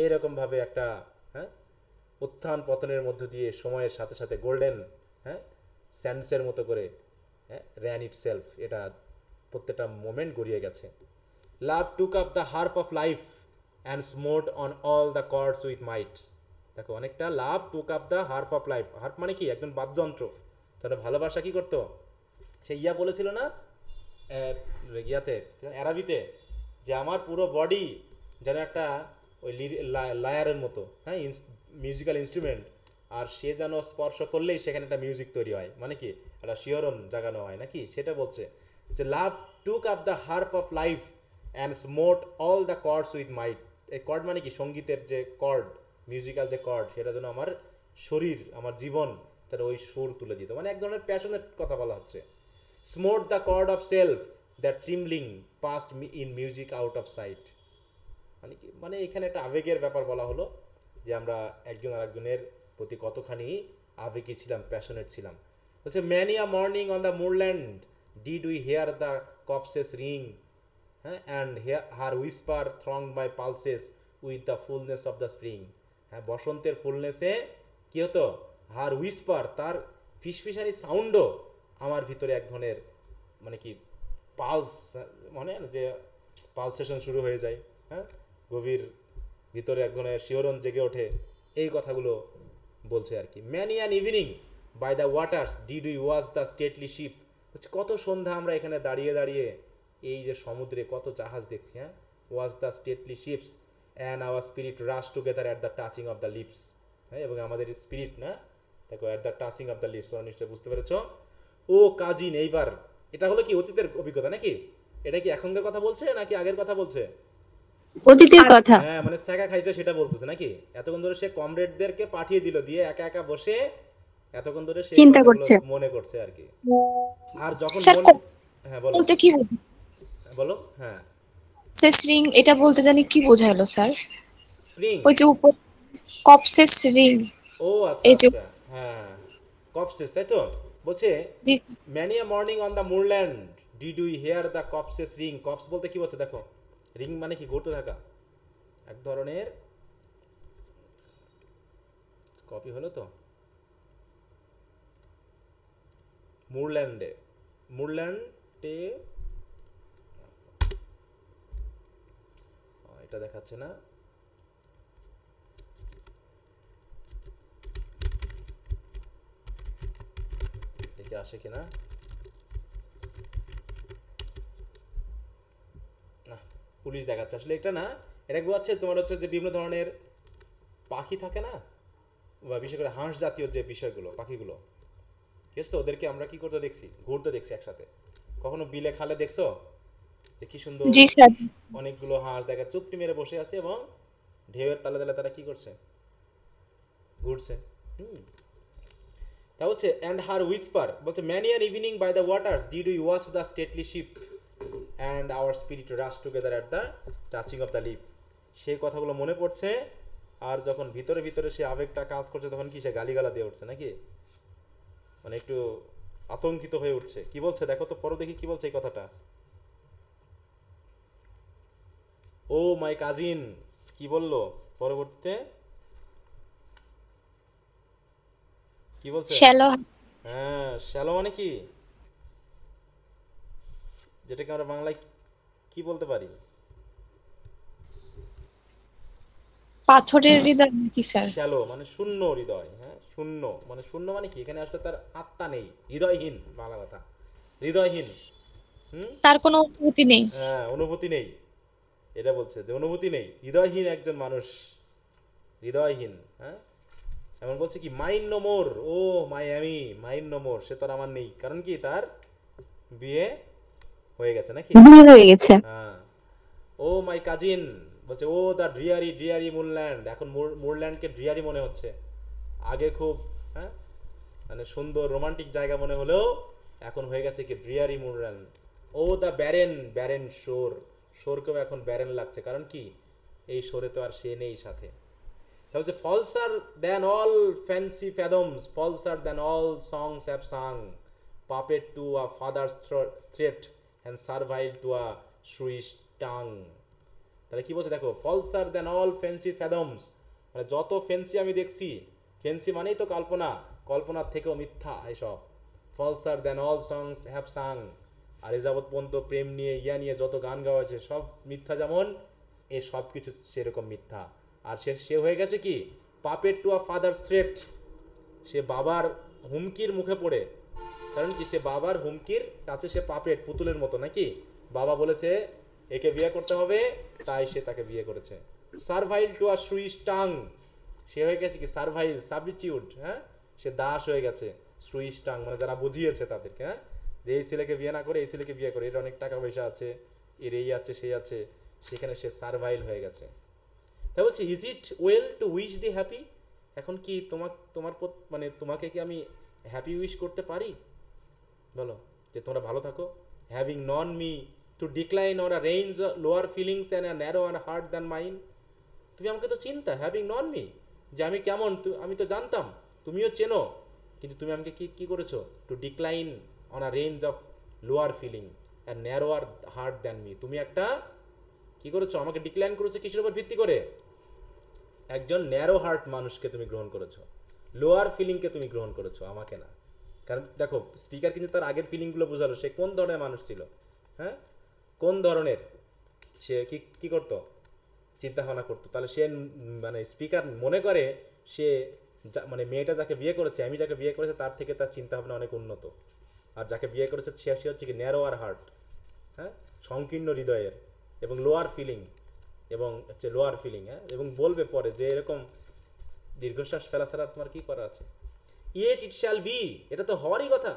এইরকমভাবে একটা হ্যাঁ উত্থান পতনের মধ্য দিয়ে সময়ের সাথে সাথে গোল্ডেন হ্যাঁ স্যান্ডসের মতো করে হ্যাঁ র্যান ইট সেলফ এটা প্রত্যেকটা মোমেন্ট গড়িয়ে গেছে love took up the harp of life and smote on all the chords with might দেখো অনেকটা love took up the harp of life harp মানে কি একজন বাদ্যযন্ত্র তাহলে ভালোবাসা কী করতো সে ইয়া বলেছিল না ইয়াতে অ্যারাবিতে যে আমার পুরো বডি যেন একটা ওই লায়ারের মতো হ্যাঁ মিউজিক্যাল ইনস্ট্রুমেন্ট আর সে যেন স্পর্শ করলেই সেখানে একটা মিউজিক তৈরি হয় মানে কি একটা শিওরন জাগানো হয় নাকি সেটা বলছে So love took up the harp of life and smote all the chords with might. এই কর্ড মানে কি সঙ্গীতের যে কর্ড মিউজিক্যাল যে কর্ড সেটা যেন আমার শরীর আমার জীবন তার ওই সুর তুলে দিত মানে এক ধরনের প্যাশনের কথা বলা হচ্ছে smote the chord of self the trembling passed in music out of sight মানে কি মানে এখানে একটা আবেগের ব্যাপার বলা হলো যে আমরা একজন আরেকজনের প্রতি কতখানি আবেগে ছিলাম প্যাশনেট ছিলাম হচ্ছে many a morning on the moorland Did we hear the corpses ring হ্যাঁ and her whisper throng by pulses with the fullness of the spring হ্যাঁ বসন্তের ফুলনেসে কী হতো হার উইসপার তার ফিসফিসারি সাউন্ডও আমার ভিতরে এক ধরনের মানে কি পালস মানে যে পালসেশন শুরু হয়ে যায় হ্যাঁ গভীর ভিতরে এক ধরনের শিহরণ জেগে ওঠে এই কথাগুলো বলছে আর কি many an evening by the waters did we was the stately ship কত সন্ধ্যা আমরা এখানে দাঁড়িয়ে দাঁড়িয়ে এই যে সমুদ্রে কত জাহাজ দেখছি হ্যাঁ was the stately ships and our spirit rush together at the touching of the lips হ্যাঁ এবং আমাদের স্পিরিট না দেখো at the touching of the lips তোমরা নিশ্চয়ই বুঝতে পেরেছ ও কাজিন নেইবার এটা হলো কি অতীতের অভিজ্ঞতা নাকি এটা কি এখনকার কথা বলছে নাকি আগের কথা বলছে অতীতের হ্যাঁ। কথা হ্যাঁ মানে স্যাকা খাইছে সেটা বলতেছে নাকি এতক্ষণ ধরে সে কমরেডদেরকে পাঠিয়ে দিল দিয়ে একা একা বসে এতক্ষণ ধরে চিন্তা করছে মনে করছে আর কি আর যখন হ্যাঁ বলো বলতে কি হ্যাঁ, বলো হ্যাঁ সেসরিং এটা বলতে জানি কি বোঝালো স্যার স্প্রিং ওই যে উপর কপসেস রিং ও আচ্ছা আচ্ছা হ্যাঁ কপসেস তাই তো বলছে many a morning on the moorland did we hear the copses ring copse বলতে কি বলছে দেখো রিং মানে কি ঘুরতে থাকা এক ধরনের কপি হলো তো মুরল্যান্ডে মুরল্যান্ডে oh, এটা দেখাচ্ছে না দেখে আসে কিনা পুলিশ দেখাচ্ছে আসলে এটা না এটা আছে তোমার হচ্ছে যে বিভিন্ন ধরনের পাখি থাকে না বা বিশেষ করে হাঁস জাতীয় যে বিষয়গুলো পাখিগুলো ঠিক আছে ওদেরকে আমরা কি করতে দেখছি ঘুরতে দেখছি একসাথে কখনো বিলে খালে দেখছো যে কি সুন্দর অনেকগুলো হাঁস দেখা চুপটি মেরে বসে আছে এবং ঢেউয়ের তালে তালে তারা কি করছে ঘুরছে তা বলছে অ্যান্ড হার উইসপার বলছে many an evening by the waters did we watch the stately ship and our spirit rush together at the touching of the lip সেই কথাগুলো মনে পড়ছে আর যখন ভিতরে ভিতরে সে আবেগটা কাজ করছে তখন কি সে গালিগালা দিয়ে উঠছে নাকি মানে একটু আতঙ্কিত হয়ে উঠছে কি বলছে দেখো তো পরে দেখি কি বলছে এই কথাটা ও মাই কাজিন কি বলল পরবর্তীতে কি বলছে শ্যালো হ্যাঁ শ্যালো মানে কি যেটাকে আমরা বাংলায় কি বলতে পারি পাথরের হৃদয় নাকি স্যার শ্যালো মানে শূন্য হৃদয় হ্যাঁ শূন্য মানে শূন্য মানে কি এখানে আসলে তার আত্মা নেই হৃদয়হীন বাংলা কথা হৃদয়হীন তার কোনো অনুভূতি নেই হ্যাঁ অনুভূতি নেই এটা বলছে যে অনুভূতি নেই হৃদয়হীন একজন মানুষ হৃদয়হীন হ্যাঁ এমন বলছে কি মাইন নো মোর ও মাই আমি মাইন নো মোর সে তো আমার নেই কারণ কি তার বিয়ে হয়ে গেছে নাকি বিয়ে হয়ে গেছে হ্যাঁ ও মাই কাজিন বলছে ও দ্য ড্রিয়ারি ড্রিয়ারি মুরল্যান্ড এখন মুরল্যান্ডকে ড্রিয়ারি মনে হচ্ছে আগে খুব হ্যাঁ মানে সুন্দর রোমান্টিক জায়গা মনে হলেও এখন হয়ে গেছে কি dreary moorland oh the barren barren shore শোরকেও এখন ব্যারেন লাগছে কারণ কি এই শোরে তো আর সে নেই সাথে হচ্ছে falser than all fancy fathoms falser all songs have sung puppet to a father's threat অ্যান্ড servile টু আ সুইস টাং তাহলে কী বলছে দেখো ফলসার দেন অল ফেন্সি ফ্যাদমস মানে যত ফেন্সি আমি দেখছি ফেন্সি মানেই তো কল্পনা কল্পনার থেকেও মিথ্যা এসব falser than all songs have sung আর এ পন্ত প্রেম নিয়ে ইয়া নিয়ে যত গান গাওয়া হয়েছে সব মিথ্যা যেমন এ সব কিছু সেরকম মিথ্যা আর সে সে হয়ে গেছে কি পাপের টু আ ফাদার স্ট্রেট সে বাবার হুমকির মুখে পড়ে কারণ কি সে বাবার হুমকির কাছে সে পাপেট পুতুলের মতো নাকি বাবা বলেছে একে বিয়ে করতে হবে তাই সে তাকে বিয়ে করেছে সার্ভাইল টু আর সুই স্টাং সে হয়ে গেছে কি সার্ভাইল সাবস্টিটিউট হ্যাঁ সে দাস হয়ে গেছে সুই স্টাং মানে যারা বুঝিয়েছে তাদেরকে হ্যাঁ যে এই ছেলেকে বিয়ে না করে এই ছেলেকে বিয়ে করে এর অনেক টাকা পয়সা আছে এর এই আছে সেই আছে সেখানে সে সার্ভাইল হয়ে গেছে তা বলছি is it well to wish thee happy এখন কি তোমার তোমার মানে তোমাকে কি আমি হ্যাপি উইশ করতে পারি বলো যে তোমরা ভালো থাকো having known me to decline on a range lower feelings and a narrow and hard than mine তুমি আমাকে তো চিন্তা হ্যাভিং নন মি যে আমি কেমন আমি তো জানতাম তুমিও চেনো কিন্তু তুমি আমাকে কি কী করেছো to decline on a range of lower feeling and a heart than me তুমি একটা কী করেছো আমাকে ডিক্লাইন করেছো কিসের উপর ভিত্তি করে একজন ন্যারো হার্ট মানুষকে তুমি গ্রহণ করেছো লোয়ার ফিলিংকে তুমি গ্রহণ করেছো আমাকে না কারণ দেখো স্পিকার কিন্তু তার আগের ফিলিংগুলো বোঝালো সে কোন ধরনের মানুষ ছিল হ্যাঁ কোন ধরনের সে কি কী করতো চিন্তাভাবনা করতো তাহলে সে মানে স্পিকার মনে করে সে মানে মেয়েটা যাকে বিয়ে করেছে আমি যাকে বিয়ে করেছে তার থেকে তার চিন্তাভাবনা অনেক উন্নত আর যাকে বিয়ে করেছে সে সে হচ্ছে কি ন্যারোয়ার হার্ট হ্যাঁ সংকীর্ণ হৃদয়ের এবং লোয়ার ফিলিং এবং হচ্ছে লোয়ার ফিলিং হ্যাঁ এবং বলবে পরে যে এরকম দীর্ঘশ্বাস ফেলা ছাড়া তোমার কী করা আছে ইয়েট ইট শ্যাল বি এটা তো হওয়ারই কথা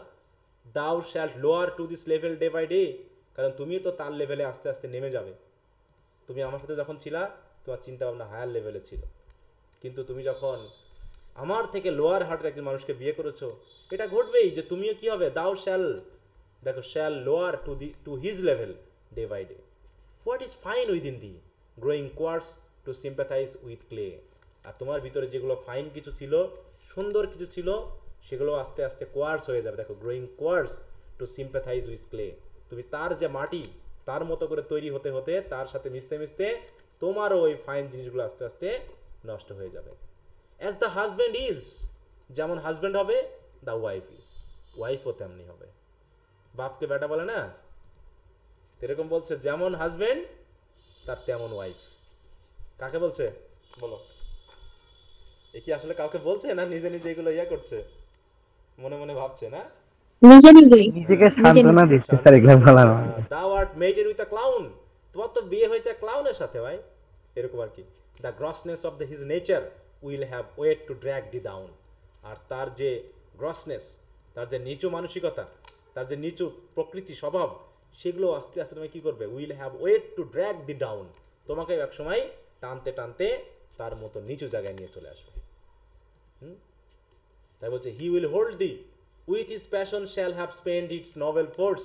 thou shall lower to this level day by day কারণ তুমিও তো তার লেভেলে আস্তে আস্তে নেমে যাবে তুমি আমার সাথে যখন ছিলা তোমার চিন্তা ভাবনা হায়ার লেভেলে ছিল কিন্তু তুমি যখন আমার থেকে লোয়ার হার্টের একজন মানুষকে বিয়ে করেছো এটা ঘটবেই যে তুমিও কি হবে দাও শ্যাল দেখো shall lower to the to his level day by day what is fine within thee growing coarse to sympathize with clay আর তোমার ভিতরে যেগুলো ফাইন কিছু ছিল সুন্দর কিছু ছিল সেগুলো আস্তে আস্তে কোয়ার্স হয়ে যাবে দেখো growing coarse to sympathize with clay তুমি তার যে মাটি তার মতো করে তৈরি হতে হতে তার সাথে মিশতে মিশতে তোমারও ওই ফাইন জিনিসগুলো আস্তে আস্তে নষ্ট হয়ে যাবে অ্যাজ দ্য হাজব্যান্ড ইজ যেমন হাজব্যান্ড হবে দ্য ওয়াইফ ইজ ওয়াইফও তেমনি হবে বাপকে বেটা বলে না এরকম বলছে যেমন হাজব্যান্ড তার তেমন ওয়াইফ কাকে বলছে বলো এ কি আসলে কাউকে বলছে না নিজে নিজে এগুলো ইয়া করছে মনে মনে ভাবছে না নিজে নিজেই নিজেকে সান্ত্বনা দিচ্ছে স্যার বলার thou art mated with a clown তোমার তো বিয়ে হয়েছে ক্লাউনের সাথে ভাই এরকম আর কি the grossness of the his nature will have weight to drag thee down আর তার যে গ্রসনেস তার যে নিচু মানসিকতা তার যে নিচু প্রকৃতি স্বভাব সেগুলো আস্তে আস্তে তুমি কী করবে will have weight to drag thee down তোমাকে এক সময় টানতে টানতে তার মতো নিচু জায়গায় নিয়ে চলে আসবে তাই বলছে he will hold thee with his passion shall have spend its novel force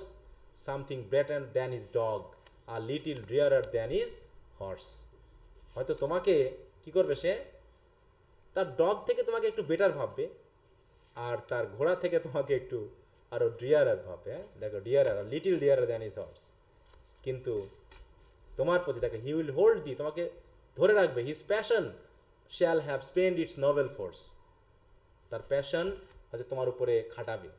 something better than his dog a little dearer than his horse হয়তো তোমাকে কি করবে সে তার ডগ থেকে তোমাকে একটু বেটার ভাববে আর তার ঘোড়া থেকে তোমাকে একটু আরও ডিয়ারার ভাববে হ্যাঁ দেখো dearer little dearer than his horse কিন্তু তোমার প্রতি দেখো হি উইল হোল্ড দি তোমাকে ধরে রাখবে his passion shall have spend its novel force তার প্যাশন হয়তো তোমার উপরে খাটাবে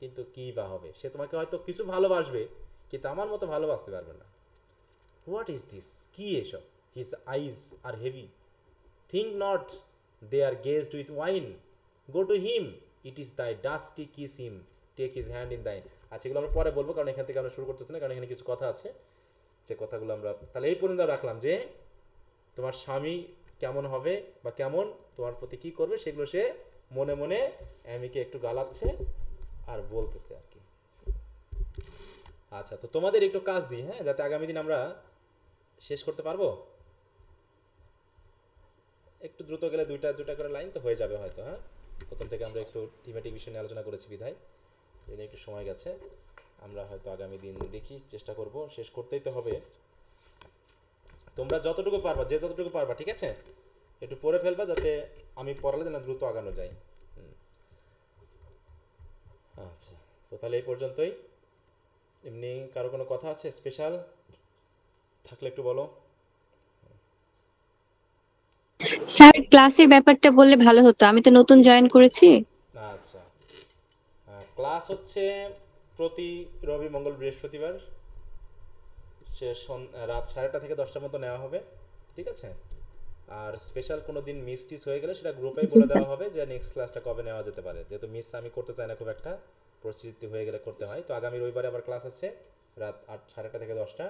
কিন্তু কী বা হবে সে তোমাকে হয়তো কিছু ভালোবাসবে কিন্তু আমার মতো ভালোবাসতে পারবে না হোয়াট ইজ দিস কী এসব his eyes are heavy think not they are gazed with wine go to him it is thy ডাস্টি kiss him take his hand in thy আচ্ছা এগুলো আমরা পরে বলবো কারণ এখান থেকে আমরা শুরু করতেছি না কারণ এখানে কিছু কথা আছে যে কথাগুলো আমরা তাহলে এই পর্যন্ত রাখলাম যে তোমার স্বামী কেমন হবে বা কেমন তোমার প্রতি কী করবে সেগুলো সে মনে মনে অ্যামিকে একটু গালাচ্ছে আর বলতেছে আর কি আচ্ছা তো তোমাদের একটু কাজ দিই হ্যাঁ যাতে আগামী দিন আমরা শেষ করতে পারবো একটু দ্রুত গেলে দুইটা দুইটা করে লাইন তো হয়ে যাবে হয়তো হ্যাঁ প্রথম থেকে আমরা একটু থিমেটিক বিষয় নিয়ে আলোচনা করেছি বিধায় এদিন একটু সময় গেছে আমরা হয়তো আগামী দিন দেখি চেষ্টা করব শেষ করতেই তো হবে তোমরা যতটুকু পারবা যে যতটুকু পারবা ঠিক আছে একটু পড়ে ফেলবা যাতে আমি পড়ালে যেন দ্রুত আগানো যায় আচ্ছা তো তাহলে এই পর্যন্তই এমনি কারো কোনো কথা আছে স্পেশাল থাকলে একটু বলো স্যার ক্লাসের ব্যাপারটা বললে ভালো হতো আমি তো নতুন জয়েন করেছি আচ্ছা ক্লাস হচ্ছে প্রতি রবি মঙ্গল বৃহস্পতিবার সে রাত সাড়েটা থেকে দশটার মতো নেওয়া হবে ঠিক আছে আর স্পেশাল কোনো দিন মিস টিস হয়ে গেলে সেটা গ্রুপেই বলে দেওয়া হবে যে নেক্সট ক্লাসটা কবে নেওয়া যেতে পারে যেহেতু মিস আমি করতে চাই না খুব একটা পরিস্থিতি হয়ে গেলে করতে হয় তো আগামী রবিবারে আবার ক্লাস আছে রাত আট সাড়ে আটটা থেকে দশটা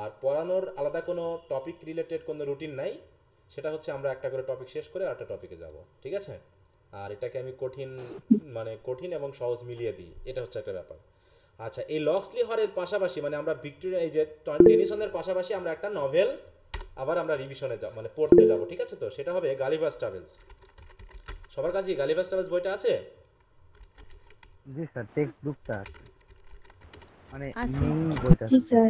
আর পড়ানোর আলাদা কোনো টপিক রিলেটেড কোনো রুটিন নাই সেটা হচ্ছে আমরা একটা করে টপিক শেষ করে আরেকটা টপিকে যাব ঠিক আছে আর এটাকে আমি কঠিন মানে কঠিন এবং সহজ মিলিয়ে দিই এটা হচ্ছে একটা ব্যাপার আচ্ছা এই লক্সলি হরের পাশাপাশি মানে আমরা ভিক্টোরিয়া এই যে টেনিসনের পাশাপাশি আমরা একটা নভেল আবার আমরা রিভিশনে যাব মানে পড়তে যাব ঠিক আছে তো সেটা হবে গালিবাস ট্রাভেলস সবার কাছে গালিবাস ট্রাভেলস বইটা আছে জি স্যার টেক্সট বুকটা আছে মানে আছে আচ্ছা। বইটা জি স্যার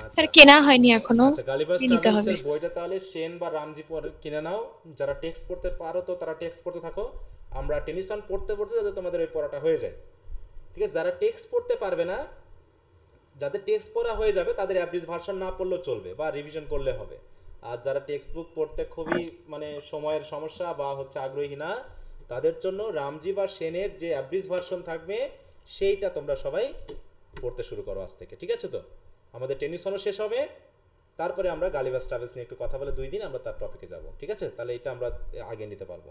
আচ্ছা। স্যার কেনা হয়নি এখনো আচ্ছা গালিবাস ট্রাভেলস বইটা তাহলে সেন বা রামজি পর কিনে নাও যারা টেক্সট পড়তে পারো তো তারা টেক্সট পড়তে থাকো আমরা টেনিসন পড়তে পড়তে যাতে তোমাদের ওই পড়াটা হয়ে যায় ঠিক আছে যারা টেক্সট পড়তে পারবে না যাদের টেক্সট পড়া হয়ে যাবে তাদের অ্যাভারেজ ভার্সন না পড়লেও চলবে বা রিভিশন করলে হবে আর যারা টেক্সট বুক পড়তে খুবই মানে সময়ের সমস্যা বা হচ্ছে আগ্রহী না তাদের জন্য রামজি বা সেনের যে অ্যাব্রিজ ভার্সন থাকবে সেইটা তোমরা সবাই পড়তে শুরু করো আজ থেকে ঠিক আছে তো আমাদের টেনিসনও শেষ হবে তারপরে আমরা গালিবাস ট্রাভেলস নিয়ে একটু কথা বলে দুই দিন আমরা তার টপিকে যাব ঠিক আছে তাহলে এটা আমরা আগে নিতে পারবো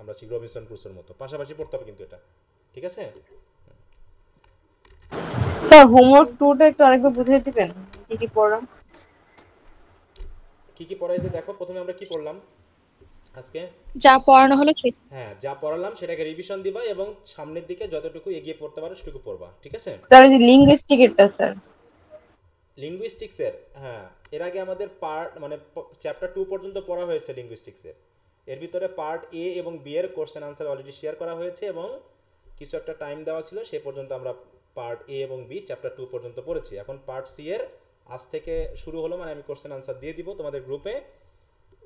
আমরা শীঘ্র রবিনসন ক্রুসের মতো পাশাপাশি পড়তে হবে কিন্তু এটা ঠিক আছে স্যার হোমওয়ার্ক টুটা একটু আরেকবার বুঝিয়ে দিবেন কি কি পড়া কি কি পড়াইছে দেখো প্রথমে আমরা কি করলাম আজকে যা পড়ানো হলো হ্যাঁ যা পড়ালাম সেটাকে রিভিশন দিবা এবং সামনের দিকে যতটুকু এগিয়ে পড়তে পারো সেটুকু পড়বা ঠিক আছে স্যার এই লিঙ্গুইস্টিক এটা স্যার লিঙ্গুইস্টিক্স এর হ্যাঁ এর আগে আমাদের পার্ট মানে চ্যাপ্টার 2 পর্যন্ত পড়া হয়েছে লিঙ্গুইস্টিক্স এর এর ভিতরে পার্ট এ এবং বি এর কোশ্চেন আনসার অলরেডি শেয়ার করা হয়েছে এবং কিছু একটা টাইম দেওয়া ছিল সে পর্যন্ত আমরা পার্ট এ এবং বি চ্যাপ্টার 2 পর্যন্ত পড়েছি এখন পার্ট সি এর আজ থেকে শুরু হলো মানে আমি কোশ্চেন আনসার দিয়ে দিব তোমাদের গ্রুপে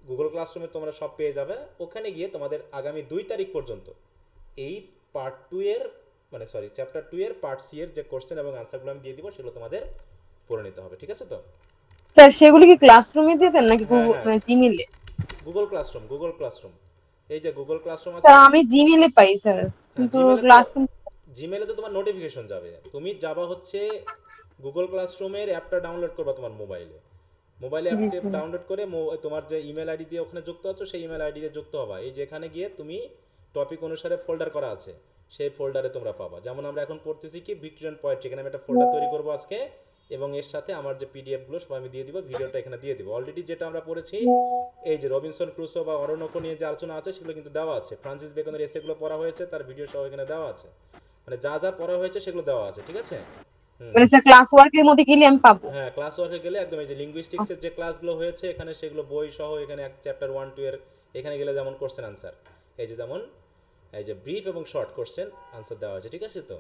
গুগল ক্লাসরুমে তোমরা সব পেয়ে যাবে ওখানে গিয়ে তোমাদের আগামী দুই তারিখ পর্যন্ত এই পার্ট টু এর মানে সরি চ্যাপ্টার টু এর পার্ট সি এর যে কোশ্চেন এবং আনসারগুলো আমি দিয়ে দিব সেগুলো তোমাদের পড়ে নিতে হবে ঠিক আছে তো স্যার সেগুলো কি ক্লাসরুমে দিয়ে দেন নাকি জিমেইলে গুগল ক্লাসরুম গুগল ক্লাসরুম এই যে গুগল ক্লাসরুম আছে স্যার আমি জিমেইলে পাই স্যার হ্যাঁ, কিন্তু ক্লাসরুম জিমেইলে তো তোমার নোটিফিকেশন যাবে তুমি যাবা হচ্ছে গুগল ক্লাসরুমের অ্যাপটা ডাউনলোড করবা তোমার মোবাইলে মোবাইলে অ্যাপটি ডাউনলোড করে তোমার যে ইমেল আইডি দিয়ে ওখানে যুক্ত আছো সেই ইমেল আইডি দিয়ে যুক্ত হবা এই যেখানে গিয়ে তুমি টপিক অনুসারে ফোল্ডার করা আছে সেই ফোল্ডারে তোমরা পাবা যেমন আমরা এখন পড়তেছি কি ভিক্টোরিয়ান পয়েট্রি এখানে আমি একটা ফোল্ডার তৈরি করবো আজকে এবং এর সাথে আমার যে পিডিএফ গুলো সব আমি দিয়ে দিব ভিডিওটা এখানে দিয়ে দিব অলরেডি যেটা আমরা পড়েছি এই যে রবিনসন ক্রুসো বা অরণ্যক নিয়ে যে আলোচনা আছে সেগুলো কিন্তু দেওয়া আছে ফ্রান্সিস বেকনের গুলো পড়া হয়েছে তার ভিডিও সব এখানে দেওয়া আছে মানে যা যা পড়া হয়েছে সেগুলো দেওয়া আছে ঠিক আছে হ্যাঁ। মানে স্যার ক্লাস ওয়ার্কের মধ্যে গেলে আমি পাবো হ্যাঁ ক্লাস ওয়ার্কে গেলে একদম এই যে এর যে ক্লাসগুলো হয়েছে এখানে সেগুলো বই সহ এখানে এক চ্যাপ্টার 1 2 এর এখানে গেলে যেমন কোশ্চেন আনসার এই যে যেমন এই যে ব্রিফ এবং শর্ট কোশ্চেন দেওয়া আছে ঠিক আছে তো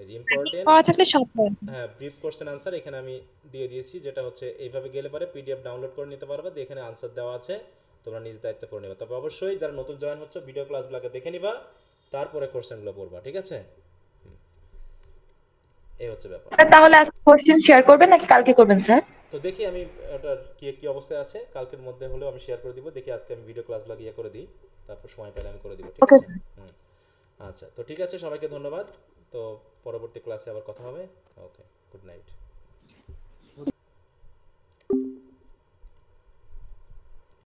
এই যে ইম্পর্টেন্ট শর্ট হ্যাঁ ব্রিফ হ্যাঁ, কোশ্চেন এখানে আমি দিয়ে দিয়েছি যেটা হচ্ছে এইভাবে গেলে পরে পিডিএফ ডাউনলোড করে নিতে পারবে এখানে দেওয়া আছে তোমরা নিজ দায়িত্ব পড়ে নেবে তবে অবশ্যই যারা নতুন জয়েন হচ্ছে ভিডিও ক্লাসগুলোকে দেখে নিবা তারপরে কোশ্চেনগুলো পড়বা ঠিক আছে এই হচ্ছে ব্যাপার তাহলে আজকে কোশ্চেন শেয়ার করবেন নাকি কালকে করবেন স্যার তো দেখি আমি ওটার কি কি অবস্থায় আছে কালকের মধ্যে হলেও আমি শেয়ার করে দিব দেখি আজকে আমি ভিডিও ক্লাসগুলো ইয়ে করে দিই তারপর সময় পেলে আমি করে দিব ঠিক আছে আচ্ছা তো ঠিক আছে সবাইকে ধন্যবাদ তো পরবর্তী ক্লাসে আবার কথা হবে ওকে গুড নাইট